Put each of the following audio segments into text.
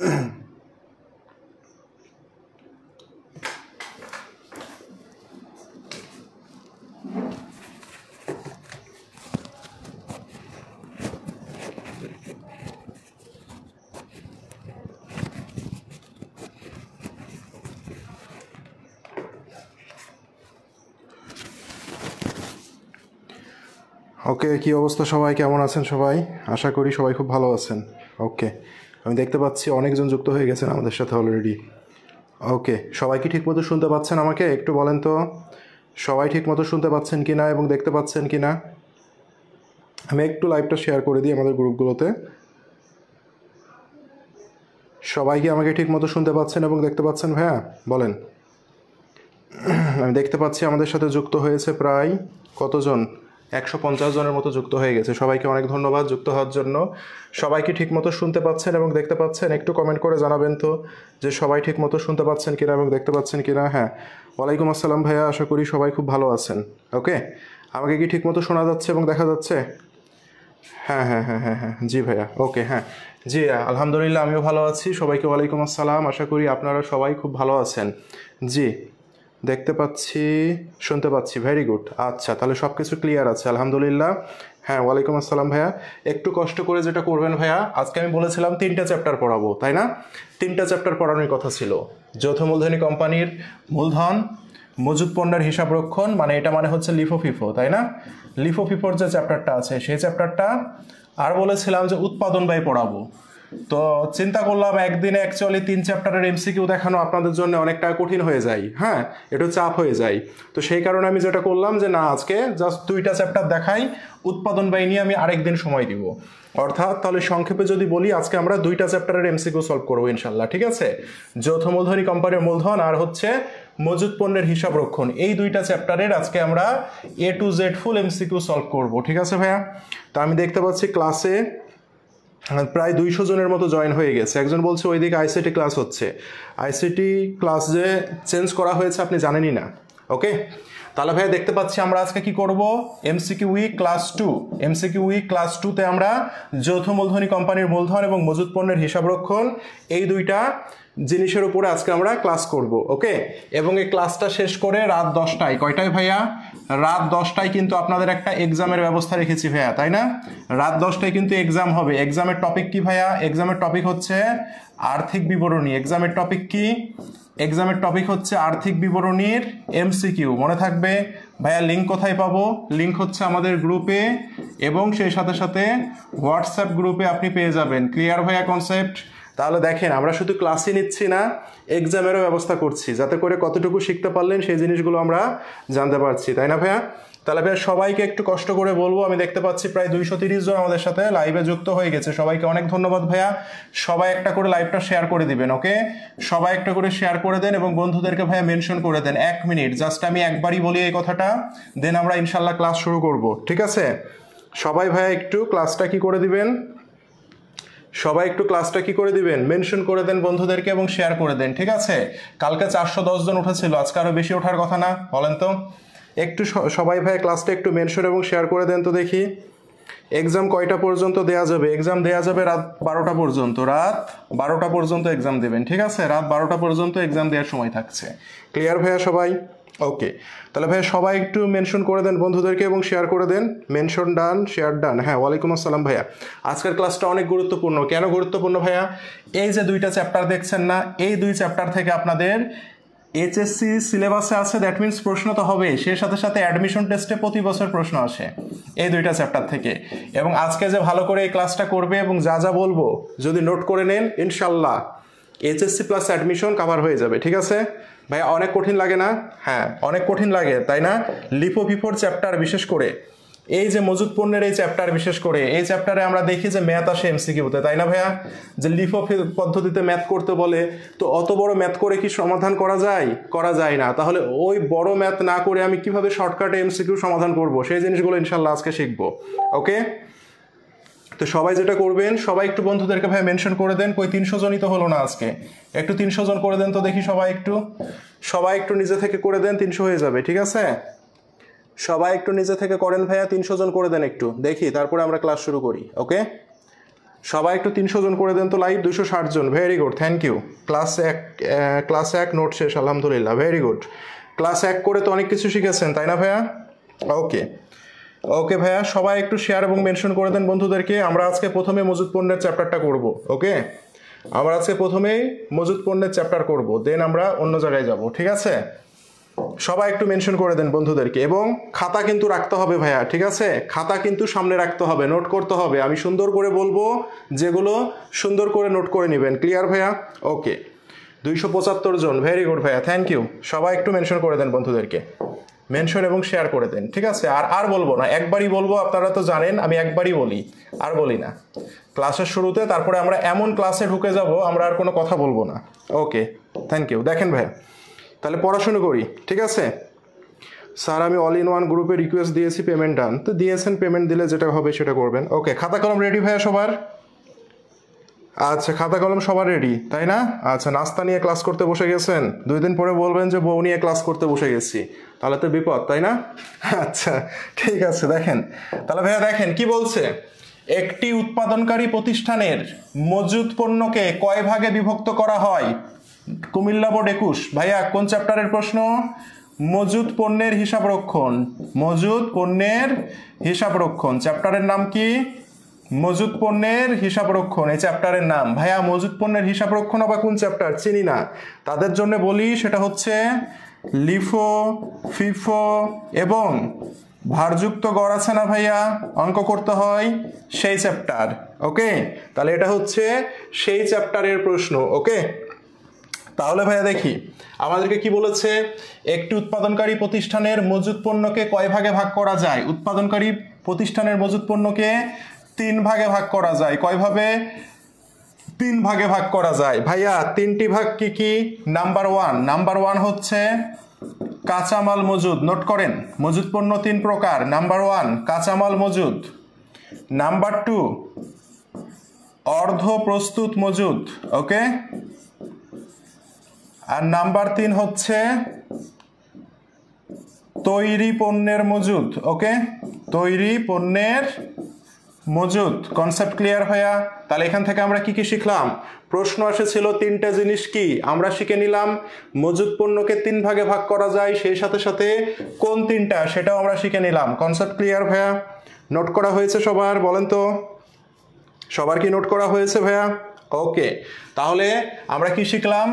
ওকে কি অবস্থা সবাই কেমন আছেন সবাই আশা করি সবাই খুব ভালো আছেন ওকে আমি দেখতে পাচ্ছি অনেকজন যুক্ত হয়ে গেছেন আমাদের সাথে অলরেডি ওকে সবাই কি ঠিকমতো শুনতে পাচ্ছেন আমাকে একটু বলেন তো সবাই ঠিকমতো শুনতে পাচ্ছেন কি না এবং দেখতে পাচ্ছেন কি না আমি একটু লাইভটা শেয়ার করে দিই আমাদের গ্রুপগুলোতে সবাই কি আমাকে ঠিকমতো শুনতে পাচ্ছেন এবং দেখতে পাচ্ছেন ভাইয়া হ্যাঁ, বলেন আমি দেখতে পাচ্ছি আমাদের সাথে যুক্ত হয়েছে প্রায় কতজন একশো পঞ্চাশ জনের মতো যুক্ত হয়ে গেছে সবাইকে অনেক ধন্যবাদ যুক্ত হওয়ার জন্য সবাইকে ঠিকমতো শুনতে পাচ্ছেন এবং দেখতে পাচ্ছেন একটু কমেন্ট করে জানাবেন তো যে সবাই ঠিকমতো শুনতে পাচ্ছেন কিনা এবং দেখতে পাচ্ছেন কিনা হ্যাঁ ওয়ালাইকুম আসসালাম ভাইয়া আশা করি সবাই খুব ভালো আছেন ওকে আমাকে কি ঠিকমতো শোনা যাচ্ছে এবং দেখা যাচ্ছে হ্যাঁ হ্যাঁ হ্যাঁ হ্যাঁ হ্যাঁ জি ভাইয়া ওকে হ্যাঁ জি আলহামদুলিল্লাহ আমিও ভালো আছি সবাইকে ওয়ালাইকুম আসসালাম আশা করি আপনারা সবাই খুব ভালো আছেন জি দেখতে পাচ্ছি শুনতে পাচ্ছি ভেরি গুড আচ্ছা তাহলে সব কিছু ক্লিয়ার আছে আলহামদুলিল্লাহ হ্যাঁ ওয়ালাইকুম আসসালাম ভাইয়া একটু কষ্ট করে যেটা করবেন ভাইয়া আজকে আমি বলেছিলাম তিনটা চ্যাপ্টার পড়াবো তাই না তিনটা চ্যাপ্টার পড়ানোর কথা ছিল যৌথ মূলধনী কোম্পানির মূলধন মজুদ পণ্ডার হিসাব রক্ষণ মানে এটা মানে হচ্ছে লিফো ফিফো তাই না লিফো ফিফোর যে চ্যাপ্টারটা আছে সেই চ্যাপ্টারটা আর বলেছিলাম যে উৎপাদন ব্যয় পড়াবো তো চিন্তা করলাম একদিনে অ্যাকচুয়ালি তিন চ্যাপ্টারের এমসিকিউ দেখানো আপনাদের জন্য অনেকটা কঠিন হয়ে যায় হ্যাঁ একটু চাপ হয়ে যায় তো সেই কারণে আমি যেটা করলাম যে না আজকে জাস্ট দুইটা চ্যাপ্টার দেখাই উৎপাদন বাহিনী আমি আরেক দিন সময় দিব অর্থাৎ তাহলে সংক্ষেপে যদি বলি আজকে আমরা দুইটা চ্যাপ্টারের এমসিকিউ সলভ করবো ইনশাল্লাহ ঠিক আছে যৌথ মূলধনী কোম্পানির মূলধন আর হচ্ছে মজুদ পণ্যের হিসাব রক্ষণ এই দুইটা চ্যাপ্টারের আজকে আমরা A to Z full MCQ solve করব ঠিক আছে ভাইয়া তো আমি দেখতে পাচ্ছি ক্লাসে হ্যাঁ, প্রায় দুইশো জনের মতো জয়েন হয়ে গেছে একজন বলছে ওইদিকে আইসিটি ক্লাস হচ্ছে আইসিটি ক্লাস যে চেঞ্জ করা হয়েছে আপনি জানেনই না ওকে তাহলে ভাই দেখতে পাচ্ছি আমরা আজকে কি করব MCQ week class two MCQ week class টুতে আমরা যৌথ মূলধনী কোম্পানির মূলধন এবং মজুদ পণ্যের হিসাবরক্ষণ এই দুইটা জিনিসের উপরে আজকে আমরা ক্লাস করব ওকে এবং এই ক্লাসটা শেষ করে রাত দশটায় কয়টায় ভাইয়া রাত দশটায় কিন্তু আপনাদের একটা এক্সামের ব্যবস্থা রেখেছি ভাইয়া তাই না রাত দশটায় কিন্তু এক্সাম হবে এক্সামের টপিক কি ভাইয়া এক্সামের টপিক হচ্ছে আর্থিক বিবরণী এক্সামের টপিক কি এক্সামের টপিক হচ্ছে আর্থিক বিবরণীর এমসিকিউ মনে থাকবে ভাইয়া লিঙ্ক কোথায় পাবো লিঙ্ক হচ্ছে আমাদের গ্রুপে এবং সেই সাথে সাথে হোয়াটসঅ্যাপ গ্রুপে আপনি পেয়ে যাবেন ক্লিয়ার ভাইয়া কনসেপ্ট তাহলে দেখেন আমরা শুধু ক্লাসই নিচ্ছি না এক্সামেরও ব্যবস্থা করছি যাতে করে কতটুকু শিখতে পারলেন সেই জিনিসগুলো আমরা জানতে পারছি তাই না ভাইয়া তাহলে ভাইয়া সবাইকে একটু কষ্ট করে বলবো আমি দেখতে পাচ্ছি প্রায় দুইশো তিরিশ জন আমাদের সাথে লাইভে যুক্ত হয়ে গেছে সবাইকে অনেক ধন্যবাদ ভাইয়া সবাই একটা করে লাইভটা শেয়ার করে দিবেন ওকে সবাই একটা করে শেয়ার করে দেন এবং বন্ধুদেরকে ভাইয়া মেনশন করে দেন এক মিনিট জাস্ট আমি একবারই বলি এই কথাটা দেন আমরা ইনশাল্লাহ ক্লাস শুরু করব ঠিক আছে সবাই ভাইয়া একটু ক্লাসটা কি করে দিবেন সবাই একটু ক্লাসটা কি করে দিবেন মেনশন করে দেন বন্ধুদেরকে এবং শেয়ার করে দেন ঠিক আছে কালকে চারশো দশজন উঠেছিল আজকে আরও বেশি ওঠার কথা না বলেন তো একটু সবাই ভাই ক্লাসটা একটু মেনশন এবং শেয়ার করে দেন তো দেখি এক্সাম কয়টা পর্যন্ত দেয়া যাবে এক্সাম দেয়া যাবে রাত বারোটা পর্যন্ত রাত বারোটা পর্যন্ত এক্সাম দেবেন ঠিক আছে রাত বারোটা পর্যন্ত এক্সাম দেওয়ার সময় থাকছে ক্লিয়ার ভাইয়া সবাই ওকে তাহলে ভাই সবাই একটু মেনশন করে দেন বন্ধুদেরকে এবং শেয়ার করে দেন মেনশন ডান শেয়ার ডান হ্যাঁ ওয়ালাইকুম আসসালাম ভাইয়া আজকের ক্লাসটা অনেক গুরুত্বপূর্ণ কেন গুরুত্বপূর্ণ ভাইয়া এই যে দুইটা চ্যাপ্টার দেখছেন না এই দুই চ্যাপ্টার থেকে আপনাদের এইচএসসি সিলেবাসে আছে দ্যাট মিনস প্রশ্ন তো হবে সেই সাথে সাথে অ্যাডমিশন টেস্টে প্রতি বছর প্রশ্ন আসে এই দুইটা চ্যাপ্টার থেকে এবং আজকে যে ভালো করে এই ক্লাসটা করবে এবং যা যা বলবো যদি নোট করে নেন ইনশাল্লাহ এইচএসসি প্লাস অ্যাডমিশন কাভার হয়ে যাবে ঠিক আছে ভাইয়া অনেক কঠিন লাগে না হ্যাঁ অনেক কঠিন লাগে তাই না লিপো ভিফোর চ্যাপ্টার বিশেষ করে এই যে মজুদ পণ্যের এই চ্যাপ্টার বিশেষ করে এই চ্যাপ্টারে আমরা দেখি যে ম্যাথ আসে এমসিকিউতে তাই না ভাইয়া যে লিফ পদ্ধতিতে ম্যাথ করতে বলে তো অত বড় ম্যাথ করে কি সমাধান করা যায় করা যায় না তাহলে ওই বড় ম্যাথ না করে আমি কিভাবে শর্টকাটে এমসিকিউ সমাধান করব সেই জিনিসগুলো ইনশাল্লাহ আজকে শিখবো ওকে তো সবাই যেটা করবেন সবাই একটু বন্ধুদেরকে ভাই মেনশন করে দেন কই তিনশো জনই তো হলো না আজকে একটু তিনশো জন করে দেন তো দেখি সবাই একটু সবাই একটু নিজে থেকে করে দেন তিনশো হয়ে যাবে ঠিক আছে সবাই একটু নিজে থেকে করেন ভাইয়া তিনশো জন করে দেন একটু দেখি তারপরে আমরা ক্লাস শুরু করি ওকে সবাই একটু তিনশো জন করে দেন তো লাইভ দুশো ষাট জন very good thank you class এক ক্লাস এক নোট শেষ আলহামদুলিল্লাহ ভেরি গুড ক্লাস এক করে তো অনেক কিছু শিখেছেন তাই না ভাইয়া ওকে ওকে ভাইয়া সবাই একটু শেয়ার এবং মেনশন করে দেন বন্ধুদেরকে আমরা আজকে প্রথমে মজুদ পণ্যের চ্যাপ্টারটা করব ওকে আমরা আজকে প্রথমেই মজুদ পণ্যের চ্যাপ্টার করব দেন আমরা অন্য জায়গায় যাব ঠিক আছে সবাই একটু মেনশন করে দেন বন্ধুদেরকে এবং খাতা কিন্তু রাখতে হবে ভাইয়া ঠিক আছে খাতা কিন্তু সামনে রাখতে হবে নোট করতে হবে আমি সুন্দর করে বলবো যেগুলো সুন্দর করে নোট করে নেবেন ক্লিয়ার ভাইয়া ওকে দুইশো পঁচাত্তর জন ভেরি গুড ভাইয়া থ্যাংক ইউ সবাই একটু মেনশন করে দেন বন্ধুদেরকে মেনশন এবং শেয়ার করে দেন ঠিক আছে আর আর বলবো না একবারই বলবো আপনারা তো জানেন আমি একবারই বলি আর বলি না ক্লাসের শুরুতে তারপরে আমরা এমন ক্লাসে ঢুকে যাব আমরা আর কোনো কথা বলবো না ওকে থ্যাংক ইউ দেখেন ভাই তাহলে পড়াশুনো করি ঠিক আছে স্যার আমি অল ইন ওয়ান গ্রুপে রিকোয়েস্ট দিয়েছি পেমেন্ট ডান তো দিয়েছেন পেমেন্ট দিলে যেটা হবে সেটা করবেন ওকে খাতা কলম রেডি ভাইয়া সবার আচ্ছা খাতা কলম সবার রেডি তাই না আচ্ছা নাস্তা নিয়ে ক্লাস করতে বসে গেছেন দুই দিন পরে বলবেন যে বউ নিয়ে ক্লাস করতে বসে গেছি তাহলে তো বিপদ তাই না আচ্ছা ঠিক আছে দেখেন তাহলে ভাইয়া দেখেন কি বলছে একটি উৎপাদনকারী প্রতিষ্ঠানের মজুদ পণ্যকে কয় ভাগে বিভক্ত করা হয় কুমিল্লা বোর্ড একুশ ভাইয়া কোন চ্যাপ্টারের প্রশ্ন মজুদ পণ্যের হিসাব রক্ষণ মজুদ পণ্যের হিসাব রক্ষণ চ্যাপ্টারের নাম কি মজুদ পণ্যের হিসাবরক্ষণ এই চ্যাপ্টারের নাম ভাইয়া মজুদ পণ্যের হিসাবরক্ষণ আবার কোন চ্যাপ্টার চিনি না তাদের জন্য বলি সেটা হচ্ছে লিফো ফিফো এবং ভারযুক্ত গড় আছে না ভাইয়া অঙ্ক করতে হয় সেই চ্যাপ্টার ওকে তাহলে এটা হচ্ছে সেই চ্যাপ্টারের প্রশ্ন ওকে তাহলে ভাইয়া দেখি আমাদেরকে কি বলেছে একটি উৎপাদনকারী প্রতিষ্ঠানের মজুদ পণ্যকে কয় ভাগে ভাগ করা যায় উৎপাদনকারী প্রতিষ্ঠানের মজুদ পণ্যকে তিন ভাগে ভাগ করা যায় কয়ভাবে তিন ভাগে ভাগ করা যায় ভাইয়া তিনটি ভাগ কি কি নাম্বার ওয়ান নাম্বার ওয়ান হচ্ছে কাঁচামাল মজুদ নোট করেন মজুদ পণ্য তিন প্রকার নাম্বার ওয়ান কাঁচামাল মজুদ নাম্বার টু অর্ধ প্রস্তুত মজুদ ওকে আর নাম্বার তিন হচ্ছে তৈরি পণ্যের মজুদ ওকে তৈরি পণ্যের মজুদ কনসেপ্ট ক্লিয়ার হয়া তাহলে এখান থেকে আমরা কি কি শিখলাম প্রশ্ন এসেছিল তিনটা জিনিস কি আমরা শিখে নিলাম মজুদ পণ্যকে তিন ভাগে ভাগ করা যায় সেই সাথে সাথে কোন তিনটা সেটাও আমরা শিখে নিলাম কনসেপ্ট ক্লিয়ার ভাইয়া নোট করা হয়েছে সবার বলেন তো সবার কি নোট করা হয়েছে ভাইয়া ওকে তাহলে আমরা কি শিখলাম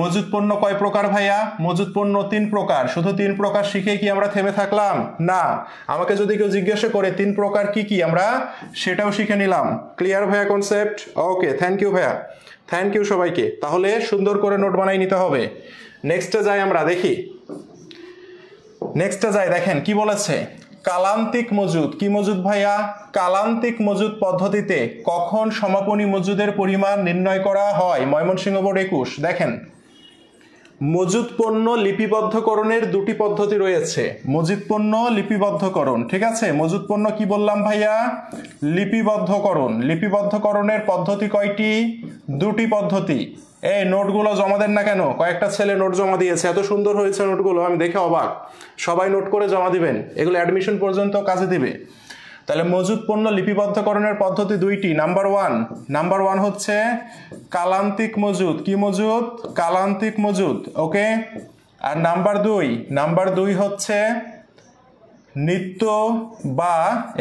মজুদ পণ্য কয় প্রকার ভাইয়া মজুদ পণ্য তিন প্রকার শুধু তিন প্রকার শিখে কি আমরা থেমে থাকলাম না আমাকে যদি কেউ জিজ্ঞাসা করে তিন প্রকার কি কি আমরা সেটাও শিখে নিলাম ক্লিয়ার ভাইয়া কনসেপ্ট ওকে থ্যাংক ইউ ভাইয়া থ্যাংক ইউ সবাইকে তাহলে সুন্দর করে নোট বানাই নিতে হবে নেক্সটে যাই আমরা দেখি নেক্সটে যাই দেখেন কি বলেছে কালান্তিক মজুদ কি মজুদ ভাইয়া কালান্তিক মজুদ পদ্ধতিতে কখন সমাপনী মজুদের পরিমাণ নির্ণয় করা হয় ময়মনসিংহ বোর্ড একুশ দেখেন মজুদ পণ্য লিপিবদ্ধকরণের দুটি পদ্ধতি রয়েছে মজুদ পণ্য লিপিবদ্ধকরণ ঠিক আছে মজুদ পণ্য কি বললাম ভাইয়া লিপিবদ্ধকরণ লিপিবদ্ধকরণের পদ্ধতি কয়টি দুটি পদ্ধতি এই নোটগুলো জমা দেন না কেন কয়েকটা ছেলে নোট জমা দিয়েছে এত সুন্দর হয়েছে নোটগুলো আমি দেখে অবাক সবাই নোট করে জমা দিবেন এগুলো অ্যাডমিশন পর্যন্ত কাজে দিবে তাহলে মজুদ পণ্য লিপিবদ্ধকরণের পদ্ধতি দুইটি নাম্বার ওয়ান নাম্বার ওয়ান হচ্ছে কালান্তিক মজুদ কি মজুদ কালান্তিক মজুদ ওকে আর নাম্বার দুই নাম্বার দুই হচ্ছে নিত্য বা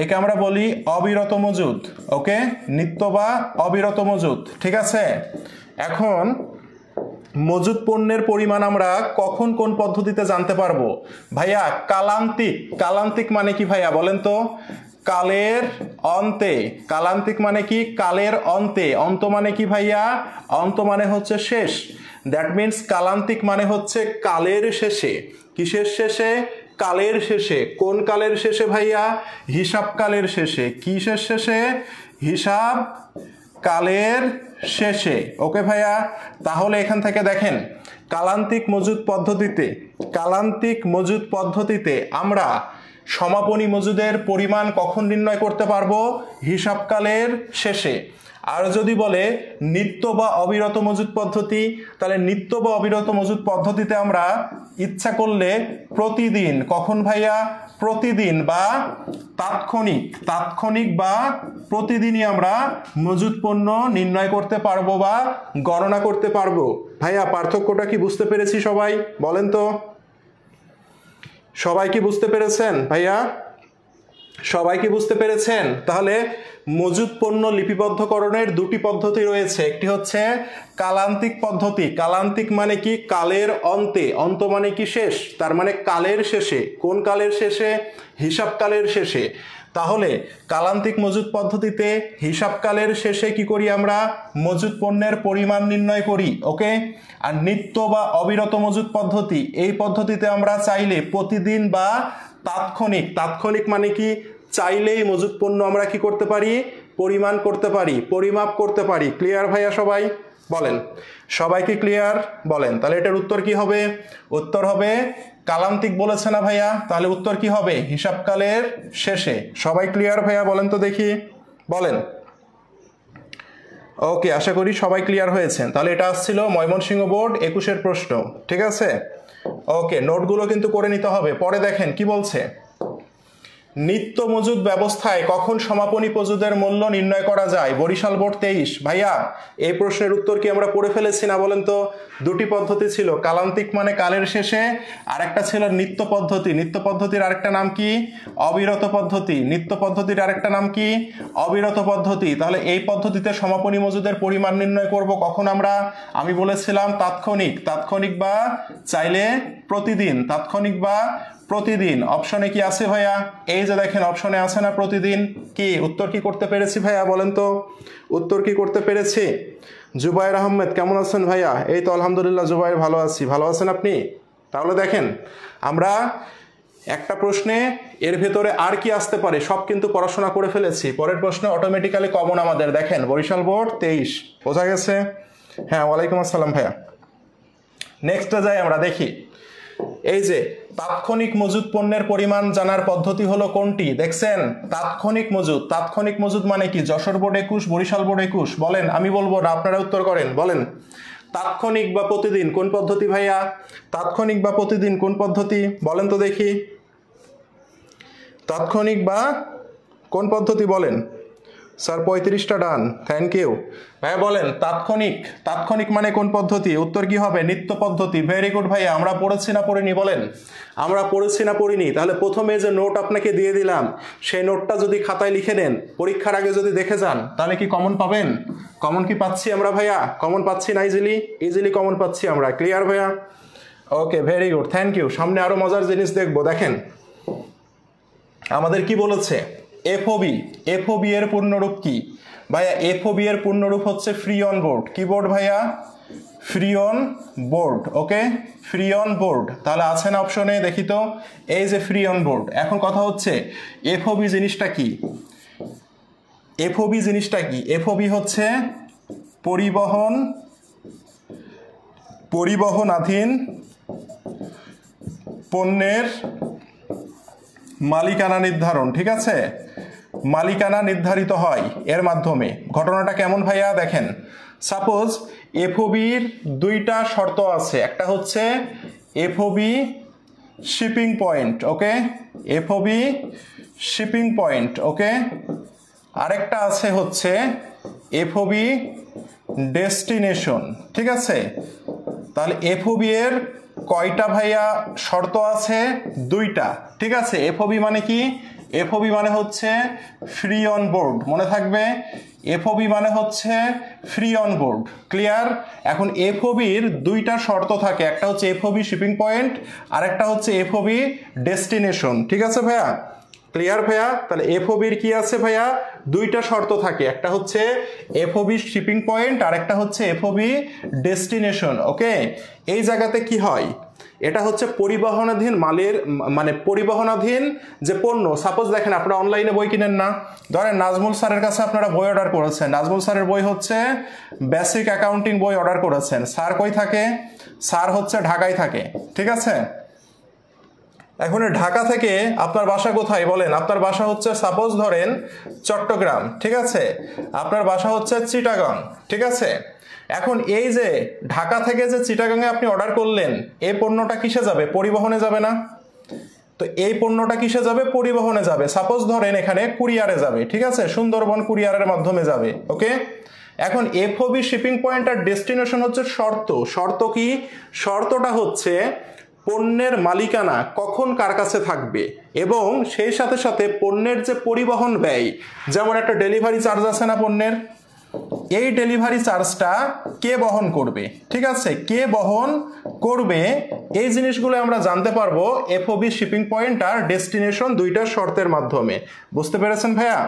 একে আমরা বলি অবিরত মজুদ ওকে নিত্য বা অবিরত মজুদ ঠিক আছে এখন মজুদ পণ্যের পরিমাণ আমরা কখন কোন পদ্ধতিতে জানতে পারবো ভাইয়া কালান্তিক কালান্তিক মানে কি ভাইয়া বলেন তো কালের অন্তে কালান্তিক মানে কি কালের অন্তে অন্ত মানে কি ভাইয়া অন্ত মানে হচ্ছে শেষ দ্যাট মিন্স কালান্তিক মানে হচ্ছে কালের শেষে কিসের শেষে কালের শেষে কোন কালের শেষে ভাইয়া হিসাব কালের শেষে কিসের শেষে হিসাব কালের শেষে ওকে ভাইয়া তাহলে এখান থেকে দেখেন কালান্তিক মজুদ পদ্ধতিতে কালান্তিক মজুদ পদ্ধতিতে আমরা সমাপনী মজুদের পরিমাণ কখন নির্ণয় করতে পারবো হিসাবকালের শেষে আর যদি বলে নিত্য বা অবিরত মজুদ পদ্ধতি তাহলে নিত্য বা অবিরত মজুদ পদ্ধতিতে আমরা ইচ্ছা করলে প্রতিদিন কখন ভাইয়া প্রতিদিন বা তাৎক্ষণিক তাৎক্ষণিক বা প্রতিদিনই আমরা মজুদ পণ্য নির্ণয় করতে পারবো বা গণনা করতে পারবো ভাইয়া পার্থক্যটা কি বুঝতে পেরেছি সবাই বলেন তো সবাই কি বুঝতে পেরেছেন ভাইয়া সবাই কি বুঝতে পেরেছেন তাহলে মজুদ পণ্য লিপিবদ্ধকরণের দুটি পদ্ধতি রয়েছে একটি হচ্ছে কালান্তিক পদ্ধতি কালান্তিক মানে কি কালের অন্তে অন্ত মানে কি শেষ তার মানে কালের শেষে কোন কালের শেষে হিসাবকালের শেষে তাহলে কালান্তিক মজুদ পদ্ধতিতে হিসাবকালের শেষে কি করি আমরা মজুদ পণ্যের পরিমাণ নির্ণয় করি ওকে আর নিত্য বা অবিরত মজুদ পদ্ধতি এই পদ্ধতিতে আমরা চাইলে প্রতিদিন বা তাৎক্ষণিক তাৎক্ষণিক মানে কি চাইলেই মজুদ পণ্য আমরা কি করতে পারি পরিমাণ করতে পারি পরিমাপ করতে পারি ক্লিয়ার ভাইয়া সবাই বলেন সবাইকে ক্লিয়ার বলেন তাহলে এটার উত্তর কি হবে উত্তর হবে কালান্তিক বলেছে না ভাইয়া তাহলে উত্তর কি হবে হিসাবকালের শেষে সবাই ক্লিয়ার ভাইয়া বলেন তো দেখি বলেন ওকে আশা করি সবাই ক্লিয়ার হয়েছেন তাহলে এটা আসছিল ময়মনসিংহ বোর্ড একুশের প্রশ্ন ঠিক আছে ওকে নোটগুলো কিন্তু করে নিতে হবে পরে দেখেন কি বলছে নিত্য মজুদ ব্যবস্থায় কখন সমাপনী মজুদের মূল্য নির্ণয় করা যায় বরিশাল বোর্ড তেইশ ভাইয়া এই প্রশ্নের উত্তর কি আমরা পড়ে ফেলেছি না বলেন তো দুটি পদ্ধতি ছিল কালান্তিক মানে কালের শেষে আর একটা ছিল নিত্য পদ্ধতি নিত্য পদ্ধতির আরেকটা নাম কি অবিরত পদ্ধতি নিত্য পদ্ধতির আরেকটা নাম কি অবিরত পদ্ধতি তাহলে এই পদ্ধতিতে সমাপনী মজুদের পরিমাণ নির্ণয় করব কখন আমরা আমি বলেছিলাম তাৎক্ষণিক তাৎক্ষণিক বা চাইলে প্রতিদিন তাৎক্ষণিক বা প্রতিদিন অপশনে কি আছে ভাইয়া এই যে দেখেন অপশনে আছে না প্রতিদিন কি উত্তর কি করতে পেরেছি ভাইয়া বলেন তো উত্তর কি করতে পেরেছি জুবাইর আহমেদ কেমন আছেন ভাইয়া এই তো আলহামদুলিল্লাহ জুবাইর ভালো আছি ভালো আছেন আপনি তাহলে দেখেন আমরা একটা প্রশ্নে এর ভেতরে আর কি আসতে পারে সব কিন্তু পড়াশোনা করে ফেলেছি পরের প্রশ্ন অটোমেটিক্যালি কমন আমাদের দেখেন বরিশাল বোর্ড তেইশ বোঝা গেছে হ্যাঁ ওয়ালাইকুম আসসালাম ভাইয়া নেক্সটটা যাই আমরা দেখি এই যে তাৎক্ষণিক মজুদ পণ্যের পরিমাণ জানার পদ্ধতি হলো কোনটি দেখছেন তাৎক্ষণিক মজুদ তাৎক্ষণিক মজুদ মানে কি যশোর বোর্ড একুশ বরিশাল বোর্ড একুশ বলেন আমি বলবো না আপনারা উত্তর করেন বলেন তাৎক্ষণিক বা প্রতিদিন কোন পদ্ধতি ভাইয়া তাৎক্ষণিক বা প্রতিদিন কোন পদ্ধতি বলেন তো দেখি তাৎক্ষণিক বা কোন পদ্ধতি বলেন স্যার পঁয়ত্রিশটা ডান থ্যাংক ইউ ভাই বলেন তাৎক্ষণিক তাৎক্ষণিক মানে কোন পদ্ধতি উত্তর কি হবে নিত্য পদ্ধতি ভেরি গুড ভাই আমরা পড়েছি না পড়িনি বলেন আমরা পড়েছি না পড়িনি তাহলে প্রথমে যে নোট আপনাকে দিয়ে দিলাম সেই নোটটা যদি খাতায় লিখে নেন পরীক্ষার আগে যদি দেখে যান তাহলে কি কমন পাবেন কমন কি পাচ্ছি আমরা ভাইয়া কমন পাচ্ছি না ইজিলি ইজিলি কমন পাচ্ছি আমরা ক্লিয়ার ভাইয়া okay very good thank you সামনে আরও মজার জিনিস দেখবো দেখেন আমাদের কি বলেছে এফওবি এফওবি এর পূর্ণরূপ কি ভাইয়া এফওবি এর পূর্ণরূপ হচ্ছে ফ্রি অন বোর্ড কিবোর্ড ভাইয়া free on board okay free on board তাহলে আছে না অপশনে দেখি তো এই যে ফ্রি অন বোর্ড এখন কথা হচ্ছে এফওবি জিনিসটা কি এফওবি জিনিসটা কি এফওবি হচ্ছে পরিবহন পরিবহনাধীন পণ্যের মালিকানা নির্ধারণ ঠিক আছে মালিকানা নির্ধারিত হয় এর মাধ্যমে ঘটনাটা কেমন ভাইয়া দেখেন সাপোজ এফওবির দুইটা শর্ত আছে একটা হচ্ছে FOB shipping point okay FOB shipping point okay আরেকটা আছে হচ্ছে এফওবি ডেস্টিনেশন ঠিক আছে তাহলে এফওবি এর কয়টা ভাইয়া শর্ত আছে দুইটা ঠিক আছে এফওবি মানে কি এফওবি মানে হচ্ছে ফ্রি অন বোর্ড মনে থাকবে এফওবি মানে হচ্ছে ফ্রি অন বোর্ড ক্লিয়ার এখন এফওবির দুইটা শর্ত থাকে একটা হচ্ছে এফওবি শিপিং পয়েন্ট আর একটা হচ্ছে এফওবি ডেস্টিনেশন ঠিক আছে ভাইয়া ক্লিয়ার ভাইয়া তাহলে এফওবির কি আছে ভাইয়া দুইটা শর্ত থাকে একটা হচ্ছে এফওবি শিপিং পয়েন্ট আর একটা হচ্ছে এফওবি ডেস্টিনেশন ওকে এই জায়গাতে কি হয় এটা হচ্ছে পরিবহনাধীন মালের মানে পরিবহনাধীন যে পণ্য সাপোজ দেখেন আপনারা অনলাইনে বই কিনেন না ধরেন নাজমুল স্যারের কাছে আপনারা বই অর্ডার করেছেন নাজমুল স্যারের বই হচ্ছে বেসিক অ্যাকাউন্টিং বই অর্ডার করেছেন স্যার কই থাকে স্যার হচ্ছে ঢাকায় থাকে ঠিক আছে এখন ঢাকা থেকে আপনার বাসা কোথায় বলেন আপনার বাসা হচ্ছে সাপোজ ধরেন চট্টগ্রাম ঠিক আছে আপনার বাসা হচ্ছে চিটাগং ঠিক আছে এখন এই যে ঢাকা থেকে যে চিটাগাংয়ে আপনি অর্ডার করলেন এই পণ্যটা কিসে যাবে পরিবহনে যাবে না তো এই পণ্যটা কিসে যাবে পরিবহনে যাবে সাপোজ ধরেন এখানে কুরিয়ারে যাবে ঠিক আছে সুন্দরবন কুরিয়ারের মাধ্যমে যাবে ওকে এখন এফওবি শিপিং পয়েন্ট আর ডেস্টিনেশন হচ্ছে শর্ত শর্ত কি শর্তটা হচ্ছে পণ্যের মালিকানা কখন কার কাছে থাকবে এবং সেই সাথে সাথে পণ্যের যে পরিবহন ব্যয় যেমন একটা ডেলিভারি চার্জ আছে না পণ্যের এই ডেলিভারি চার্জটা কে বহন করবে ঠিক আছে কে বহন করবে এই জিনিসগুলো আমরা জানতে পারবো এফওবি শিপিং পয়েন্ট আর ডেস্টিনেশন দুইটা শর্তের মাধ্যমে বুঝতে পেরেছেন ভাইয়া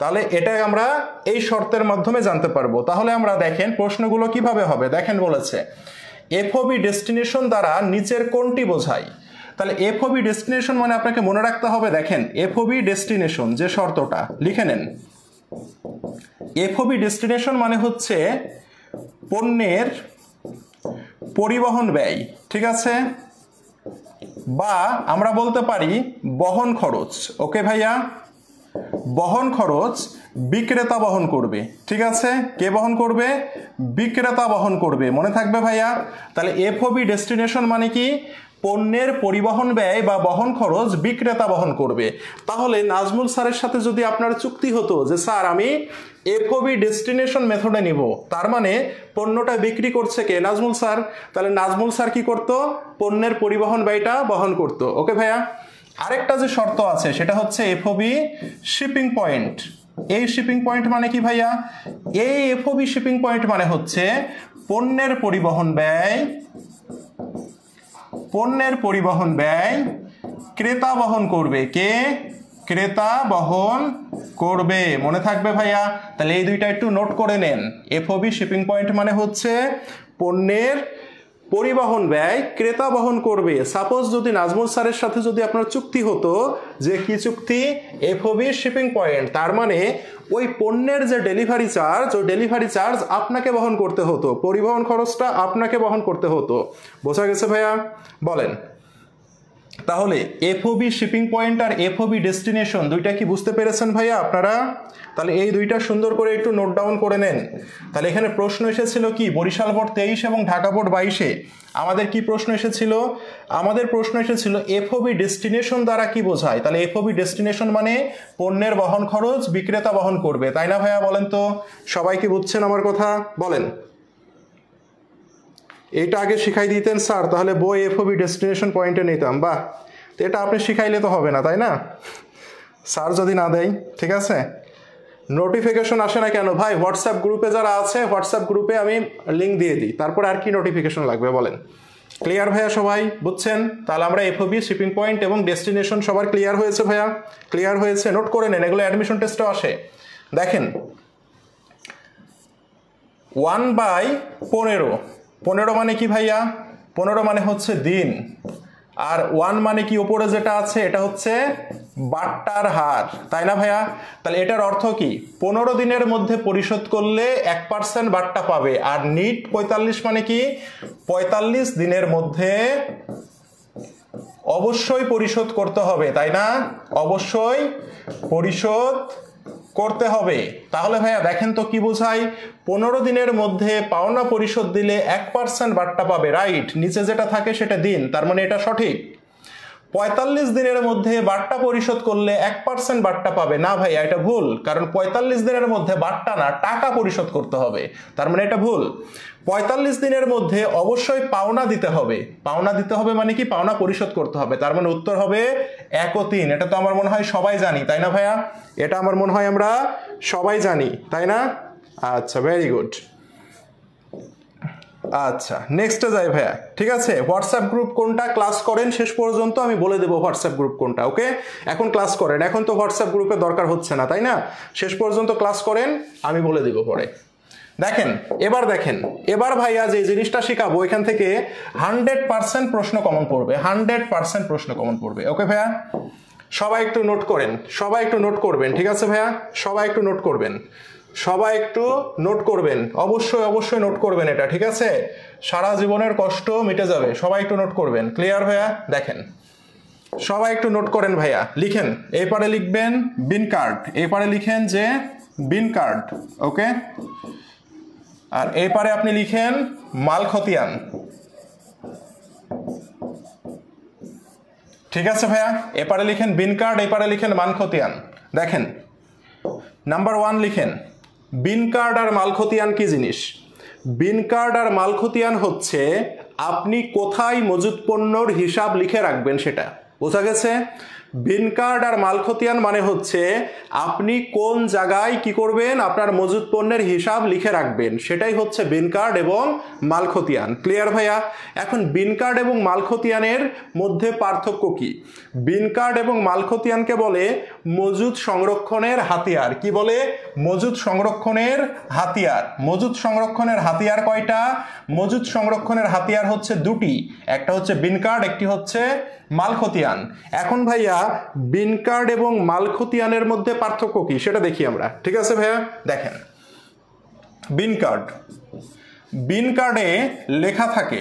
তাহলে এটাই আমরা এই শর্তের মাধ্যমে জানতে পারবো তাহলে আমরা দেখেন প্রশ্নগুলো কিভাবে হবে দেখেন বলেছে এফওবি ডেস্টিনেশন দ্বারা নিচের কোনটি বোঝায় তাহলে এফওবি ডেস্টিনেশন মানে আপনাকে মনে রাখতে হবে দেখেন এফওবি ডেস্টিনেশন যে শর্তটা লিখে নেন এফওবি ডেস্টিনেশন মানে হচ্ছে পণ্যের পরিবহন ব্যয় ঠিক আছে বা আমরা বলতে পারি বহন খরচ ওকে ভাইয়া বহন খরচ বিক্রেতা বহন করবে ঠিক আছে কে বহন করবে বিক্রেতা বহন করবে মনে থাকবে ভাইয়া তাহলে এফওবি ডেস্টিনেশন মানে কি পণ্যের পরিবহন ব্যয় বা বহন খরচ বিক্রেতা বহন করবে তাহলে নাজমুল স্যারের সাথে যদি আপনার চুক্তি হতো যে স্যার আমি এফ ওবি ডেস্টিনেশন মেথডে নিব তার মানে পণ্যটা বিক্রি করছে কে নাজমুল স্যার তাহলে নাজমুল স্যার কি করত পণ্যের পরিবহন ব্যয়টা বহন করত ওকে ভাইয়া আরেকটা যে শর্ত আছে সেটা হচ্ছে এফওবি শিপিং পয়েন্ট এই শিপিং পয়েন্ট মানে কি ভাইয়া এই এফওবি শিপিং পয়েন্ট মানে হচ্ছে পণ্যের পরিবহন ব্যয় পণ্যের পরিবহন ব্যয় ক্রেতা বহন করবে কে ক্রেতা বহন করবে মনে থাকবে ভাইয়া তাহলে এই দুইটা একটু নোট করে নেন এফওবি শিপিং পয়েন্ট মানে হচ্ছে পণ্যের পরিবহন ব্যয় ক্রেতা বহন করবে সাপোজ যদি নাজমুল স্যারের সাথে যদি আপনার চুক্তি হতো যে কি চুক্তি এফওবি শিপিং পয়েন্ট তার মানে ওই পণ্যের যে ডেলিভারি চার্জ ওই ডেলিভারি চার্জ আপনাকে বহন করতে হতো পরিবহন খরচটা আপনাকে বহন করতে হতো বোঝা গেছে ভাইয়া বলেন তাহলে এফওবি শিপিং পয়েন্ট আর এফওবি ডেস্টিনেশন দুইটা কি বুঝতে পেরেছেন ভাইয়া আপনারা তাহলে এই দুইটা সুন্দর করে একটু নোট ডাউন করে নেন তাহলে এখানে প্রশ্ন এসেছিল কি বরিশাল বোর্ড তেইশ এবং ঢাকা বোর্ড বাইশে আমাদের কি প্রশ্ন এসেছিল আমাদের প্রশ্ন এসেছিল এফওবি ডেস্টিনেশন দ্বারা কি বোঝায় তাহলে এফওবি ডেস্টিনেশন মানে পণ্যের বহন খরচ বিক্রেতা বহন করবে তাই না ভাইয়া বলেন তো সবাই কি বুঝছেন আমার কথা বলেন এটা আগে শিখাই দিতেন স্যার তাহলে বই এফ এফওবি ডেস্টিনেশন পয়েন্টে নিতাম বাহ তো এটা আপনি শিখাইলে তো হবে না তাই না স্যার যদি না দেয় ঠিক আছে নোটিফিকেশন আসে না কেন ভাই হোয়াটসঅ্যাপ গ্রুপে যারা আছে হোয়াটসঅ্যাপ গ্রুপে আমি লিঙ্ক দিয়ে দিই তারপর আর কি নোটিফিকেশন লাগবে বলেন ক্লিয়ার ভাইয়া সবাই বুঝছেন তাহলে আমরা এফ এফওবি শিপিং পয়েন্ট এবং ডেস্টিনেশন সবার ক্লিয়ার হয়েছে ভাইয়া ক্লিয়ার হয়েছে নোট করে নেন এগুলো অ্যাডমিশন টেস্টও আসে দেখেন ওয়ান বাই পনেরো পনেরো মানে কি ভাইয়া পনেরো মানে হচ্ছে দিন আর ওয়ান মানে কি উপরে যেটা আছে এটা হচ্ছে বাট্টার হার তাই না ভাইয়া তাহলে এটার অর্থ কি পনেরো দিনের মধ্যে পরিশোধ করলে এক পার্সেন্ট বাট্টা পাবে আর নিট পঁয়তাল্লিশ মানে কি পঁয়তাল্লিশ দিনের মধ্যে অবশ্যই পরিশোধ করতে হবে তাই না অবশ্যই পরিশোধ করতে হবে তাহলে ভাইয়া দেখেন তো কি বোঝাই পনেরো দিনের মধ্যে পাওনা পরিশোধ দিলে এক পার্সেন্ট বার্তা পাবে রাইট নিচে যেটা থাকে সেটা দিন তার মানে এটা সঠিক পঁয়তাল্লিশ দিনের মধ্যে বার্তা পরিশোধ করলে এক পার্সেন্ট বার্তা পাবে না ভাইয়া এটা ভুল কারণ পঁয়তাল্লিশ দিনের মধ্যে বার্তা না টাকা পরিশোধ করতে হবে তার মানে এটা ভুল ৪৫ দিনের মধ্যে অবশ্যই পাওনা দিতে হবে পাওনা দিতে হবে মানে কি পাওনা পরিশোধ করতে হবে তার মানে উত্তর হবে এক ও তিন এটা তো আমার মনে হয় সবাই জানি তাই না ভাইয়া এটা আমার মনে হয় আমরা সবাই জানি তাই না আচ্ছা ভেরি গুড আচ্ছা নেক্সটে যাই ভাইয়া ঠিক আছে হোয়াটসঅ্যাপ গ্রুপ কোনটা ক্লাস করেন শেষ পর্যন্ত আমি বলে দেবো হোয়াটসঅ্যাপ গ্রুপ কোনটা ওকে এখন ক্লাস করেন এখন তো হোয়াটসঅ্যাপ গ্রুপে দরকার হচ্ছে না তাই না শেষ পর্যন্ত ক্লাস করেন আমি বলে দেবো পরে দেখেন এবার দেখেন এবার ভাইয়া যে জিনিসটা শেখাবো এখান থেকে হান্ড্রেড পার্সেন্ট প্রশ্ন কমন পড়বে হান্ড্রেড পার্সেন্ট প্রশ্ন কমন পড়বে ওকে ভাইয়া সবাই একটু নোট করেন সবাই একটু নোট করবেন ঠিক আছে ভাইয়া সবাই একটু নোট করবেন সবাই একটু নোট করবেন অবশ্যই অবশ্যই নোট করবেন এটা ঠিক আছে সারা জীবনের কষ্ট মিটে যাবে সবাই একটু নোট করবেন ক্লিয়ার ভাইয়া দেখেন সবাই একটু নোট করেন ভাইয়া লিখেন এপারে লিখবেন বিন কার্ড এপারে লিখেন যে বিন কার্ড ওকে আর এই পারে আপনি লিখেন মালখতিয়ান ঠিক আছে ভাইয়া এপারে লিখেন বিন কার্ড এপারে লিখেন মালখতিয়ান দেখেন নাম্বার ওয়ান লিখেন বিন কার্ড আর মালখতিয়ান কি জিনিস বিন কার্ড আর মালখতিয়ান হচ্ছে আপনি কোথায় মজুদ পণ্যর হিসাব লিখে রাখবেন সেটা বোঝা গেছে বিন কার্ড আর মালখতিয়ান মানে হচ্ছে আপনি কোন জায়গায় কি করবেন আপনার মজুদ পণ্যের হিসাব লিখে রাখবেন সেটাই হচ্ছে বিন কার্ড এবং মালখতিয়ান ক্লিয়ার ভাইয়া এখন বিন কার্ড এবং মালখতিয়ানের মধ্যে পার্থক্য কি বিন কার্ড এবং মালখতিয়ানকে বলে মজুদ সংরক্ষণের হাতিয়ার কি বলে মজুদ সংরক্ষণের হাতিয়ার মজুদ সংরক্ষণের হাতিয়ার কয়টা মজুদ সংরক্ষণের হাতিয়ার হচ্ছে দুটি একটা হচ্ছে বিনকার্ড কার্ড একটি হচ্ছে মালখতিয়ান এখন ভাইয়া বিন কার্ড এবং মালখতিয়ানের মধ্যে পার্থক্য কি সেটা দেখি আমরা ঠিক আছে ভাইয়া দেখেন বিন কার্ড বিন কার্ডে লেখা থাকে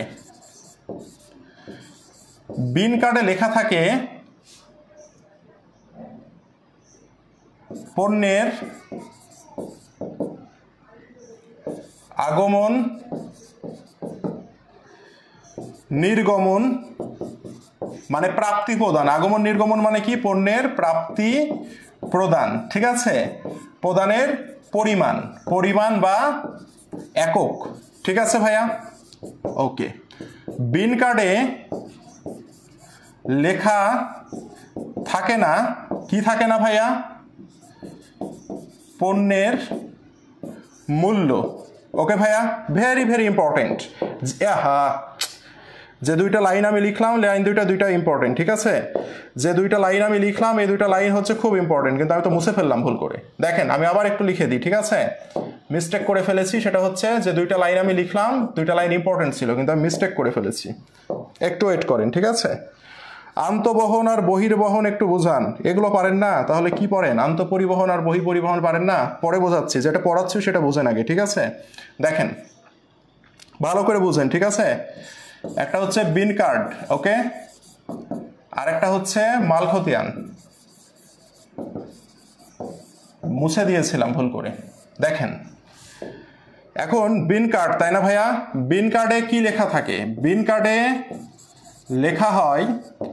বিন কার্ডে লেখা থাকে পণ্যের আগমন নির্গমন মানে প্রাপ্তি প্রদান আগমন নির্গমন মানে কি পণ্যের প্রাপ্তি প্রদান ঠিক আছে প্রদানের পরিমাণ পরিমাণ বা একক ঠিক আছে ভাইয়া ওকে বিন কার্ডে লেখা থাকে না কি থাকে না ভাইয়া পণ্যের মূল্য ওকে ভাইয়া ভেরি ভেরি ইম্পর্টেন্ট হ্যাঁ যে দুইটা লাইন আমি লিখলাম লাইন দুইটা দুইটা ইম্পর্টেন্ট ঠিক আছে যে দুইটা লাইন আমি লিখলাম এই দুইটা লাইন হচ্ছে খুব ইম্পর্টেন্ট কিন্তু আমি তো মুছে ফেললাম ভুল করে দেখেন আমি আবার একটু লিখে দিই ঠিক আছে মিস্টেক করে ফেলেছি সেটা হচ্ছে যে দুইটা লাইন আমি লিখলাম দুইটা লাইন ইম্পর্টেন্ট ছিল কিন্তু আমি মিস্টেক করে ফেলেছি একটু ওয়েট করেন ঠিক আছে আন্তবহন আর বহির্বহন একটু বোঝান এগুলো পারেন না তাহলে কি পড়েন আন্তপরিবহন আর বহি পরিবহন পারেন না পরে বোঝাচ্ছি যেটা পড়াচ্ছি সেটা বোঝেন আগে ঠিক আছে দেখেন ভালো করে বুঝেন ঠিক আছে একটা হচ্ছে বিন কার্ড ওকে আর একটা হচ্ছে মালখতিয়ান মুছে দিয়েছিলাম ভুল করে দেখেন এখন বিন কার্ড তাই না ভাইয়া বিন কার্ডে কি লেখা থাকে বিন কার্ডে লেখা হয়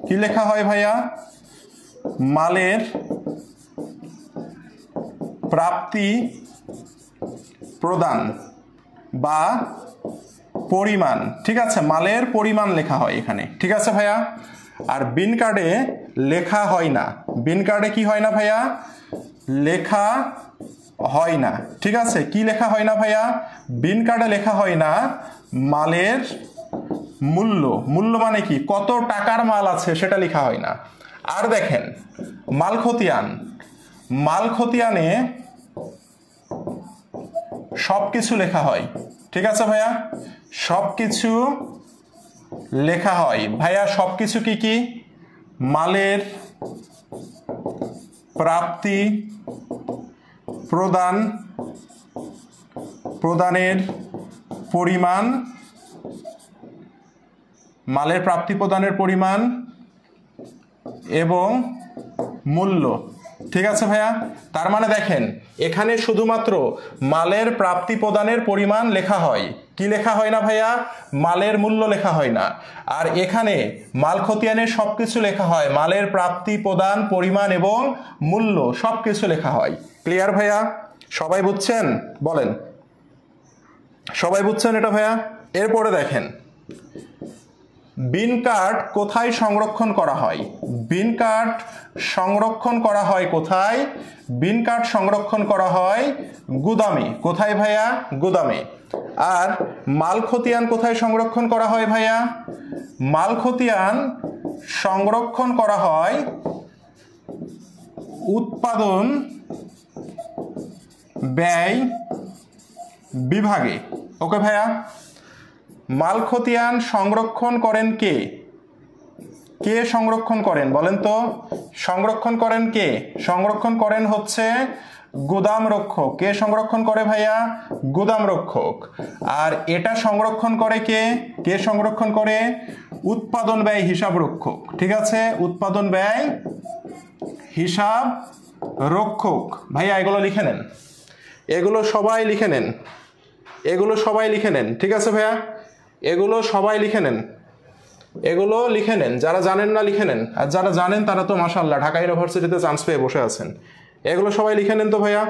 কি লেখা হয় ভাইয়া মালের প্রাপ্তি প্রদান বা পরিমাণ ঠিক আছে মালের পরিমাণ লেখা হয় এখানে ঠিক আছে ভাইয়া আর বিন কার্ডে লেখা হয় না বিন কার্ডে কি হয় না ভাইয়া লেখা হয় না ঠিক আছে কি লেখা হয় না ভাইয়া বিন কার্ডে লেখা হয় না মালের মূল্য মূল্য মানে কি কত টাকার মাল আছে সেটা লেখা হয় না আর দেখেন মাল খতিয়ান মাল খতিয়ানে সব কিছু লেখা হয় ঠিক আছে ভাইয়া সব কিছু লেখা হয় ভাইয়া সব কিছু কি কি মালের প্রাপ্তি প্রদান প্রদানের পরিমাণ মালের প্রাপ্তি প্রদানের পরিমাণ এবং মূল্য ঠিক আছে ভাইয়া তার মানে দেখেন এখানে শুধুমাত্র মালের প্রাপ্তি প্রদানের পরিমাণ লেখা হয় কি লেখা হয় না ভাইয়া মালের মূল্য লেখা হয় না আর এখানে মাল খতিয়ানের সব কিছু লেখা হয় মালের প্রাপ্তি প্রদান পরিমাণ এবং মূল্য সব কিছু লেখা হয় ক্লিয়ার ভাইয়া সবাই বুঝছেন বলেন সবাই বুঝছেন এটা ভাইয়া এরপরে দেখেন বিন কার্ড কোথায় সংরক্ষণ করা হয় বিন কার্ড সংরক্ষণ করা হয় কোথায় বিন কাঠ সংরক্ষণ করা হয় গুদামে কোথায় ভাইয়া গুদামে আর মাল খতিয়ান কোথায় সংরক্ষণ করা হয় ভাইয়া মাল খতিয়ান সংরক্ষণ করা হয় উৎপাদন ব্যয় বিভাগে ওকে ভাইয়া মাল খতিয়ান সংরক্ষণ করেন কে কে সংরক্ষণ করেন বলেন তো সংরক্ষণ করেন কে সংরক্ষণ করেন হচ্ছে গুদাম রক্ষক কে সংরক্ষণ করে ভাইয়া গুদাম রক্ষক আর এটা সংরক্ষণ করে কে কে সংরক্ষণ করে উৎপাদন ব্যয় হিসাব রক্ষক ঠিক আছে উৎপাদন ব্যয় হিসাব রক্ষক ভাইয়া এগুলো লিখে নেন এগুলো সবাই লিখে নেন এগুলো সবাই লিখে নেন ঠিক আছে ভাইয়া এগুলো সবাই লিখে নেন এগুলো লিখে নেন যারা জানেন না লিখে নেন আর যারা জানেন তারা তো মাসাল্লাহ ঢাকা ইউনিভার্সিটিতে চান্স পেয়ে বসে আছেন এগুলো সবাই লিখে নেন তো ভাইয়া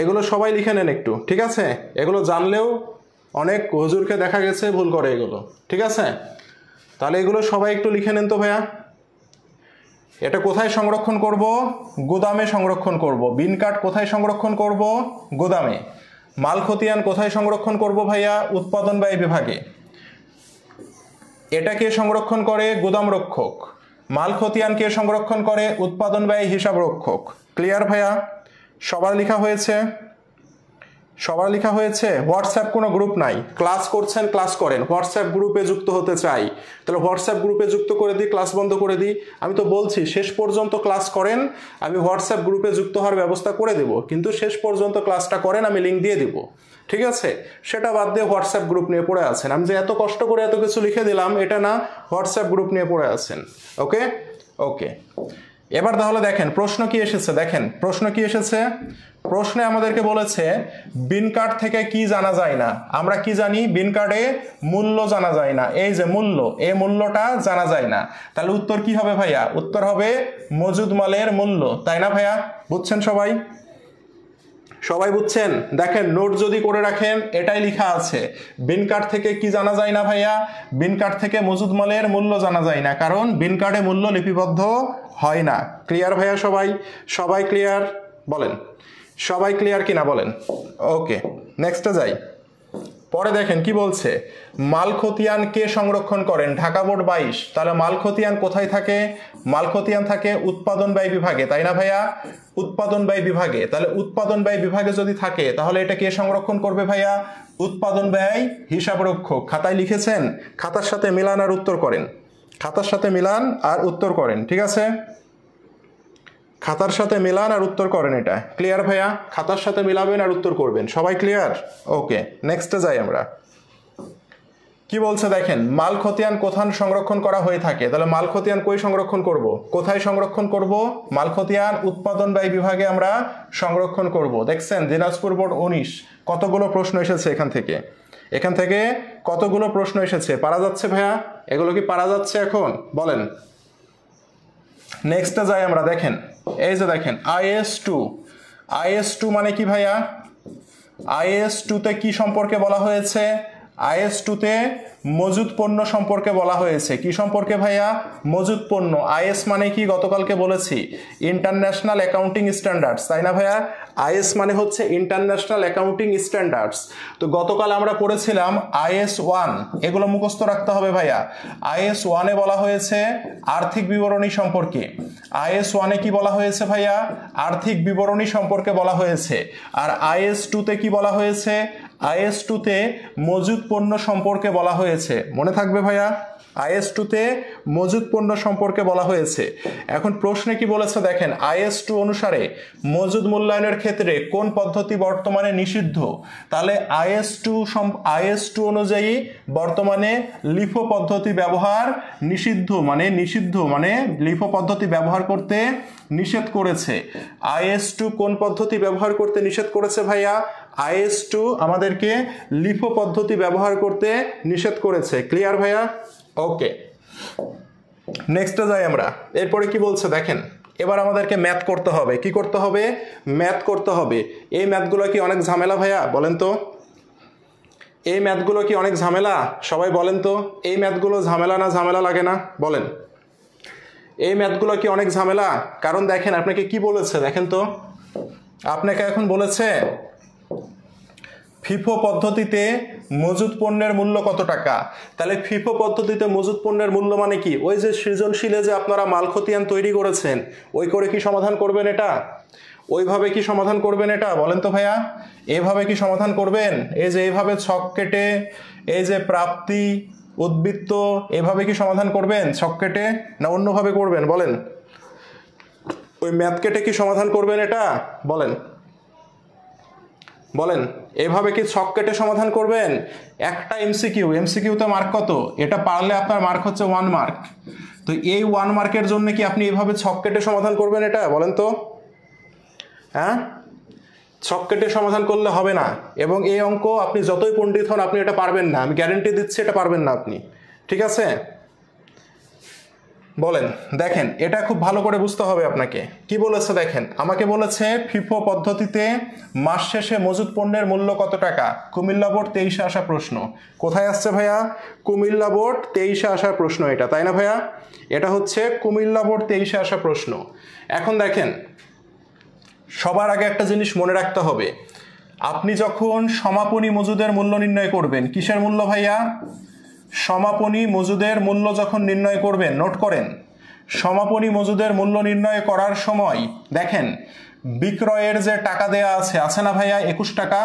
এগুলো সবাই লিখে নেন একটু ঠিক আছে এগুলো জানলেও অনেক হজুরকে দেখা গেছে ভুল করে এগুলো ঠিক আছে তাহলে এগুলো সবাই একটু লিখে নেন তো ভাইয়া এটা কোথায় সংরক্ষণ করব গোদামে সংরক্ষণ করব বিন কাঠ কোথায় সংরক্ষণ করব গোদামে মাল খতিয়ান কোথায় সংরক্ষণ করব ভাইয়া উৎপাদন ব্যয় বিভাগে এটা কে সংরক্ষণ করে গুদাম রক্ষক মাল খতিয়ান কে সংরক্ষণ করে উৎপাদন ব্যয় হিসাব রক্ষক ক্লিয়ার ভাইয়া সবার লেখা হয়েছে সবার লেখা হয়েছে হোয়াটসঅ্যাপ কোনো গ্রুপ নাই ক্লাস করছেন ক্লাস করেন হোয়াটসঅ্যাপ গ্রুপে যুক্ত হতে চাই তাহলে হোয়াটসঅ্যাপ গ্রুপে যুক্ত করে দিই ক্লাস বন্ধ করে দিই আমি তো বলছি শেষ পর্যন্ত ক্লাস করেন আমি হোয়াটসঅ্যাপ গ্রুপে যুক্ত হওয়ার ব্যবস্থা করে দেব কিন্তু শেষ পর্যন্ত ক্লাসটা করেন আমি লিঙ্ক দিয়ে দেবো ঠিক আছে সেটা বাদ দিয়ে হোয়াটসঅ্যাপ গ্রুপ নিয়ে পড়ে আছেন আমি যে এত কষ্ট করে এত কিছু লিখে দিলাম এটা না হোয়াটসঅ্যাপ গ্রুপ নিয়ে পড়ে আছেন ওকে ওকে এবার তাহলে দেখেন প্রশ্ন কি এসেছে দেখেন প্রশ্ন কি এসেছে প্রশ্নে আমাদেরকে বলেছে বিন কার্ড থেকে কি জানা যায় না আমরা কি জানি বিন কার্ডে মূল্য জানা যায় না এই যে মূল্য এই মূল্যটা জানা যায় না তাহলে উত্তর কি হবে ভাইয়া উত্তর হবে মজুদ মালের মূল্য তাই না ভাইয়া বুঝছেন সবাই সবাই বুঝছেন দেখেন নোট যদি করে রাখেন এটাই লেখা আছে বিন কার্ড থেকে কি জানা যায় না ভাইয়া বিন কার্ড থেকে মজুদ মালের মূল্য জানা যায় না কারণ বিন কার্ডে মূল্য লিপিবদ্ধ হয় না ক্লিয়ার ভাইয়া সবাই সবাই ক্লিয়ার বলেন সবাই ক্লিয়ার কিনা বলেন ওকে নেক্সটে যাই পরে দেখেন কি বলছে মালখতিয়ান কে সংরক্ষণ করেন ঢাকা বোর্ড বাইশ তাহলে মালখতিয়ান কোথায় থাকে মালখতিয়ান থাকে উৎপাদন ব্যয় বিভাগে তাই না ভাইয়া উৎপাদন ব্যয় বিভাগে তাহলে উৎপাদন ব্যয় বিভাগে যদি থাকে তাহলে এটা কে সংরক্ষণ করবে ভাইয়া উৎপাদন ব্যয় হিসাব রক্ষক খাতায় লিখেছেন খাতার সাথে মিলান আর উত্তর করেন খাতার সাথে মিলান আর উত্তর করেন ঠিক আছে খাতার সাথে মেলান আর উত্তর করেন এটা ক্লিয়ার ভাইয়া খাতার সাথে মেলাবেন আর উত্তর করবেন সবাই ক্লিয়ার ওকে নেক্সটে যাই আমরা কি বলছে দেখেন মাল খতিয়ান কোথান সংরক্ষণ করা হয়ে থাকে তাহলে মাল খতিয়ান কই সংরক্ষণ করব। কোথায় সংরক্ষণ করব মাল খতিয়ান উৎপাদন ব্যয় বিভাগে আমরা সংরক্ষণ করব। দেখছেন দিনাজপুর বোর্ড উনিশ কতগুলো প্রশ্ন এসেছে এখান থেকে এখান থেকে কতগুলো প্রশ্ন এসেছে পারা যাচ্ছে ভাইয়া এগুলো কি পারা যাচ্ছে এখন বলেন নেক্সটে যাই আমরা দেখেন এই যে দেখেন আইএস টু আইএস টু মানে কি ভাইয়া আইএস টুতে কি সম্পর্কে বলা হয়েছে আইএস টুতে মজুদ পণ্য সম্পর্কে বলা হয়েছে কি সম্পর্কে ভাইয়া মজুদ পণ্য আইএস মানে কি গতকালকে বলেছি ইন্টারন্যাশনাল অ্যাকাউন্টিং স্ট্যান্ডার্ডস তাই না ভাইয়া আইএস মানে হচ্ছে ইন্টারন্যাশনাল অ্যাকাউন্টিং স্ট্যান্ডার্ডস তো গতকাল আমরা পড়েছিলাম আইএস ওয়ান এগুলো মুখস্থ রাখতে হবে ভাইয়া আইএস ওয়ানে বলা হয়েছে আর্থিক বিবরণী সম্পর্কে আইএস ওয়ানে কি বলা হয়েছে ভাইয়া আর্থিক বিবরণী সম্পর্কে বলা হয়েছে আর আইএস টুতে কি বলা হয়েছে আইএস টুতে মজুদ পণ্য সম্পর্কে বলা হয়েছে মনে থাকবে ভাইয়া আইএস টুতে মজুদ পণ্য সম্পর্কে বলা হয়েছে এখন প্রশ্নে কি বলেছে দেখেন আইএস টু অনুসারে মজুদ মূল্যায়নের ক্ষেত্রে কোন পদ্ধতি বর্তমানে নিষিদ্ধ তাহলে আইএস টু আইএস টু অনুযায়ী বর্তমানে লিফো পদ্ধতি ব্যবহার নিষিদ্ধ মানে নিষিদ্ধ মানে লিফো পদ্ধতি ব্যবহার করতে নিষেধ করেছে আইএস টু কোন পদ্ধতি ব্যবহার করতে নিষেধ করেছে ভাইয়া আইএস টু আমাদেরকে লিফো পদ্ধতি ব্যবহার করতে নিষেধ করেছে ক্লিয়ার ভাইয়া ওকে নেক্সটে যাই আমরা এরপরে কি বলছে দেখেন এবার আমাদেরকে ম্যাথ করতে হবে কি করতে হবে ম্যাথ করতে হবে এই ম্যাথগুলো কি অনেক ঝামেলা ভাইয়া বলেন তো এই ম্যাথগুলো কি অনেক ঝামেলা সবাই বলেন তো এই ম্যাথগুলো ঝামেলা না ঝামেলা লাগে না বলেন এই ম্যাথগুলো কি অনেক ঝামেলা কারণ দেখেন আপনাকে কি বলেছে দেখেন তো আপনাকে এখন বলেছে ফিফো পদ্ধতিতে মজুদ পণ্যের মূল্য কত টাকা তাহলে ফিফো পদ্ধতিতে মজুদ পণ্যের মূল্য মানে কি ওই যে সৃজনশীলে যে আপনারা মাল খতিয়ান তৈরি করেছেন ওই করে কি সমাধান করবেন এটা ওইভাবে কি সমাধান করবেন এটা বলেন তো ভাইয়া এভাবে কি সমাধান করবেন এই যে এইভাবে ছক কেটে এই যে প্রাপ্তি উদ্বৃত্ত এভাবে কি সমাধান করবেন ছক কেটে না অন্যভাবে করবেন বলেন ওই ম্যাথ কেটে কি সমাধান করবেন এটা বলেন বলেন এভাবে কি শক কেটে সমাধান করবেন একটা এমসিকিউ এমসিকিউতে মার্ক কত এটা পারলে আপনার মার্ক হচ্ছে ওয়ান মার্ক তো এই ওয়ান মার্কের জন্য কি আপনি এভাবে ছক কেটে সমাধান করবেন এটা বলেন তো হ্যাঁ ছক কেটে সমাধান করলে হবে না এবং এই অঙ্ক আপনি যতই পণ্ডিত হন আপনি এটা পারবেন না আমি গ্যারেন্টি দিচ্ছি এটা পারবেন না আপনি ঠিক আছে বলেন দেখেন এটা খুব ভালো করে বুঝতে হবে আপনাকে কি বলেছে দেখেন আমাকে বলেছে ফিফো পদ্ধতিতে মাস শেষে মজুদ পণ্যের মূল্য কত টাকা কুমিল্লা বোর্ড তেইশে আসা প্রশ্ন কোথায় আসছে ভাইয়া কুমিল্লা বোর্ড তেইশে আসার প্রশ্ন এটা তাই না ভাইয়া এটা হচ্ছে কুমিল্লা বোর্ড তেইশে আসা প্রশ্ন এখন দেখেন সবার আগে একটা জিনিস মনে রাখতে হবে আপনি যখন সমাপনী মজুদের মূল্য নির্ণয় করবেন কিসের মূল্য ভাইয়া সমাপনী মজুদের মূল্য যখন নির্ণয় করবেন নোট করেন সমাপনী মজুদের মূল্য নির্ণয় করার সময় দেখেন বিক্রয়ের যে টাকা দেয়া আছে আছে না ভাইয়া একুশ টাকা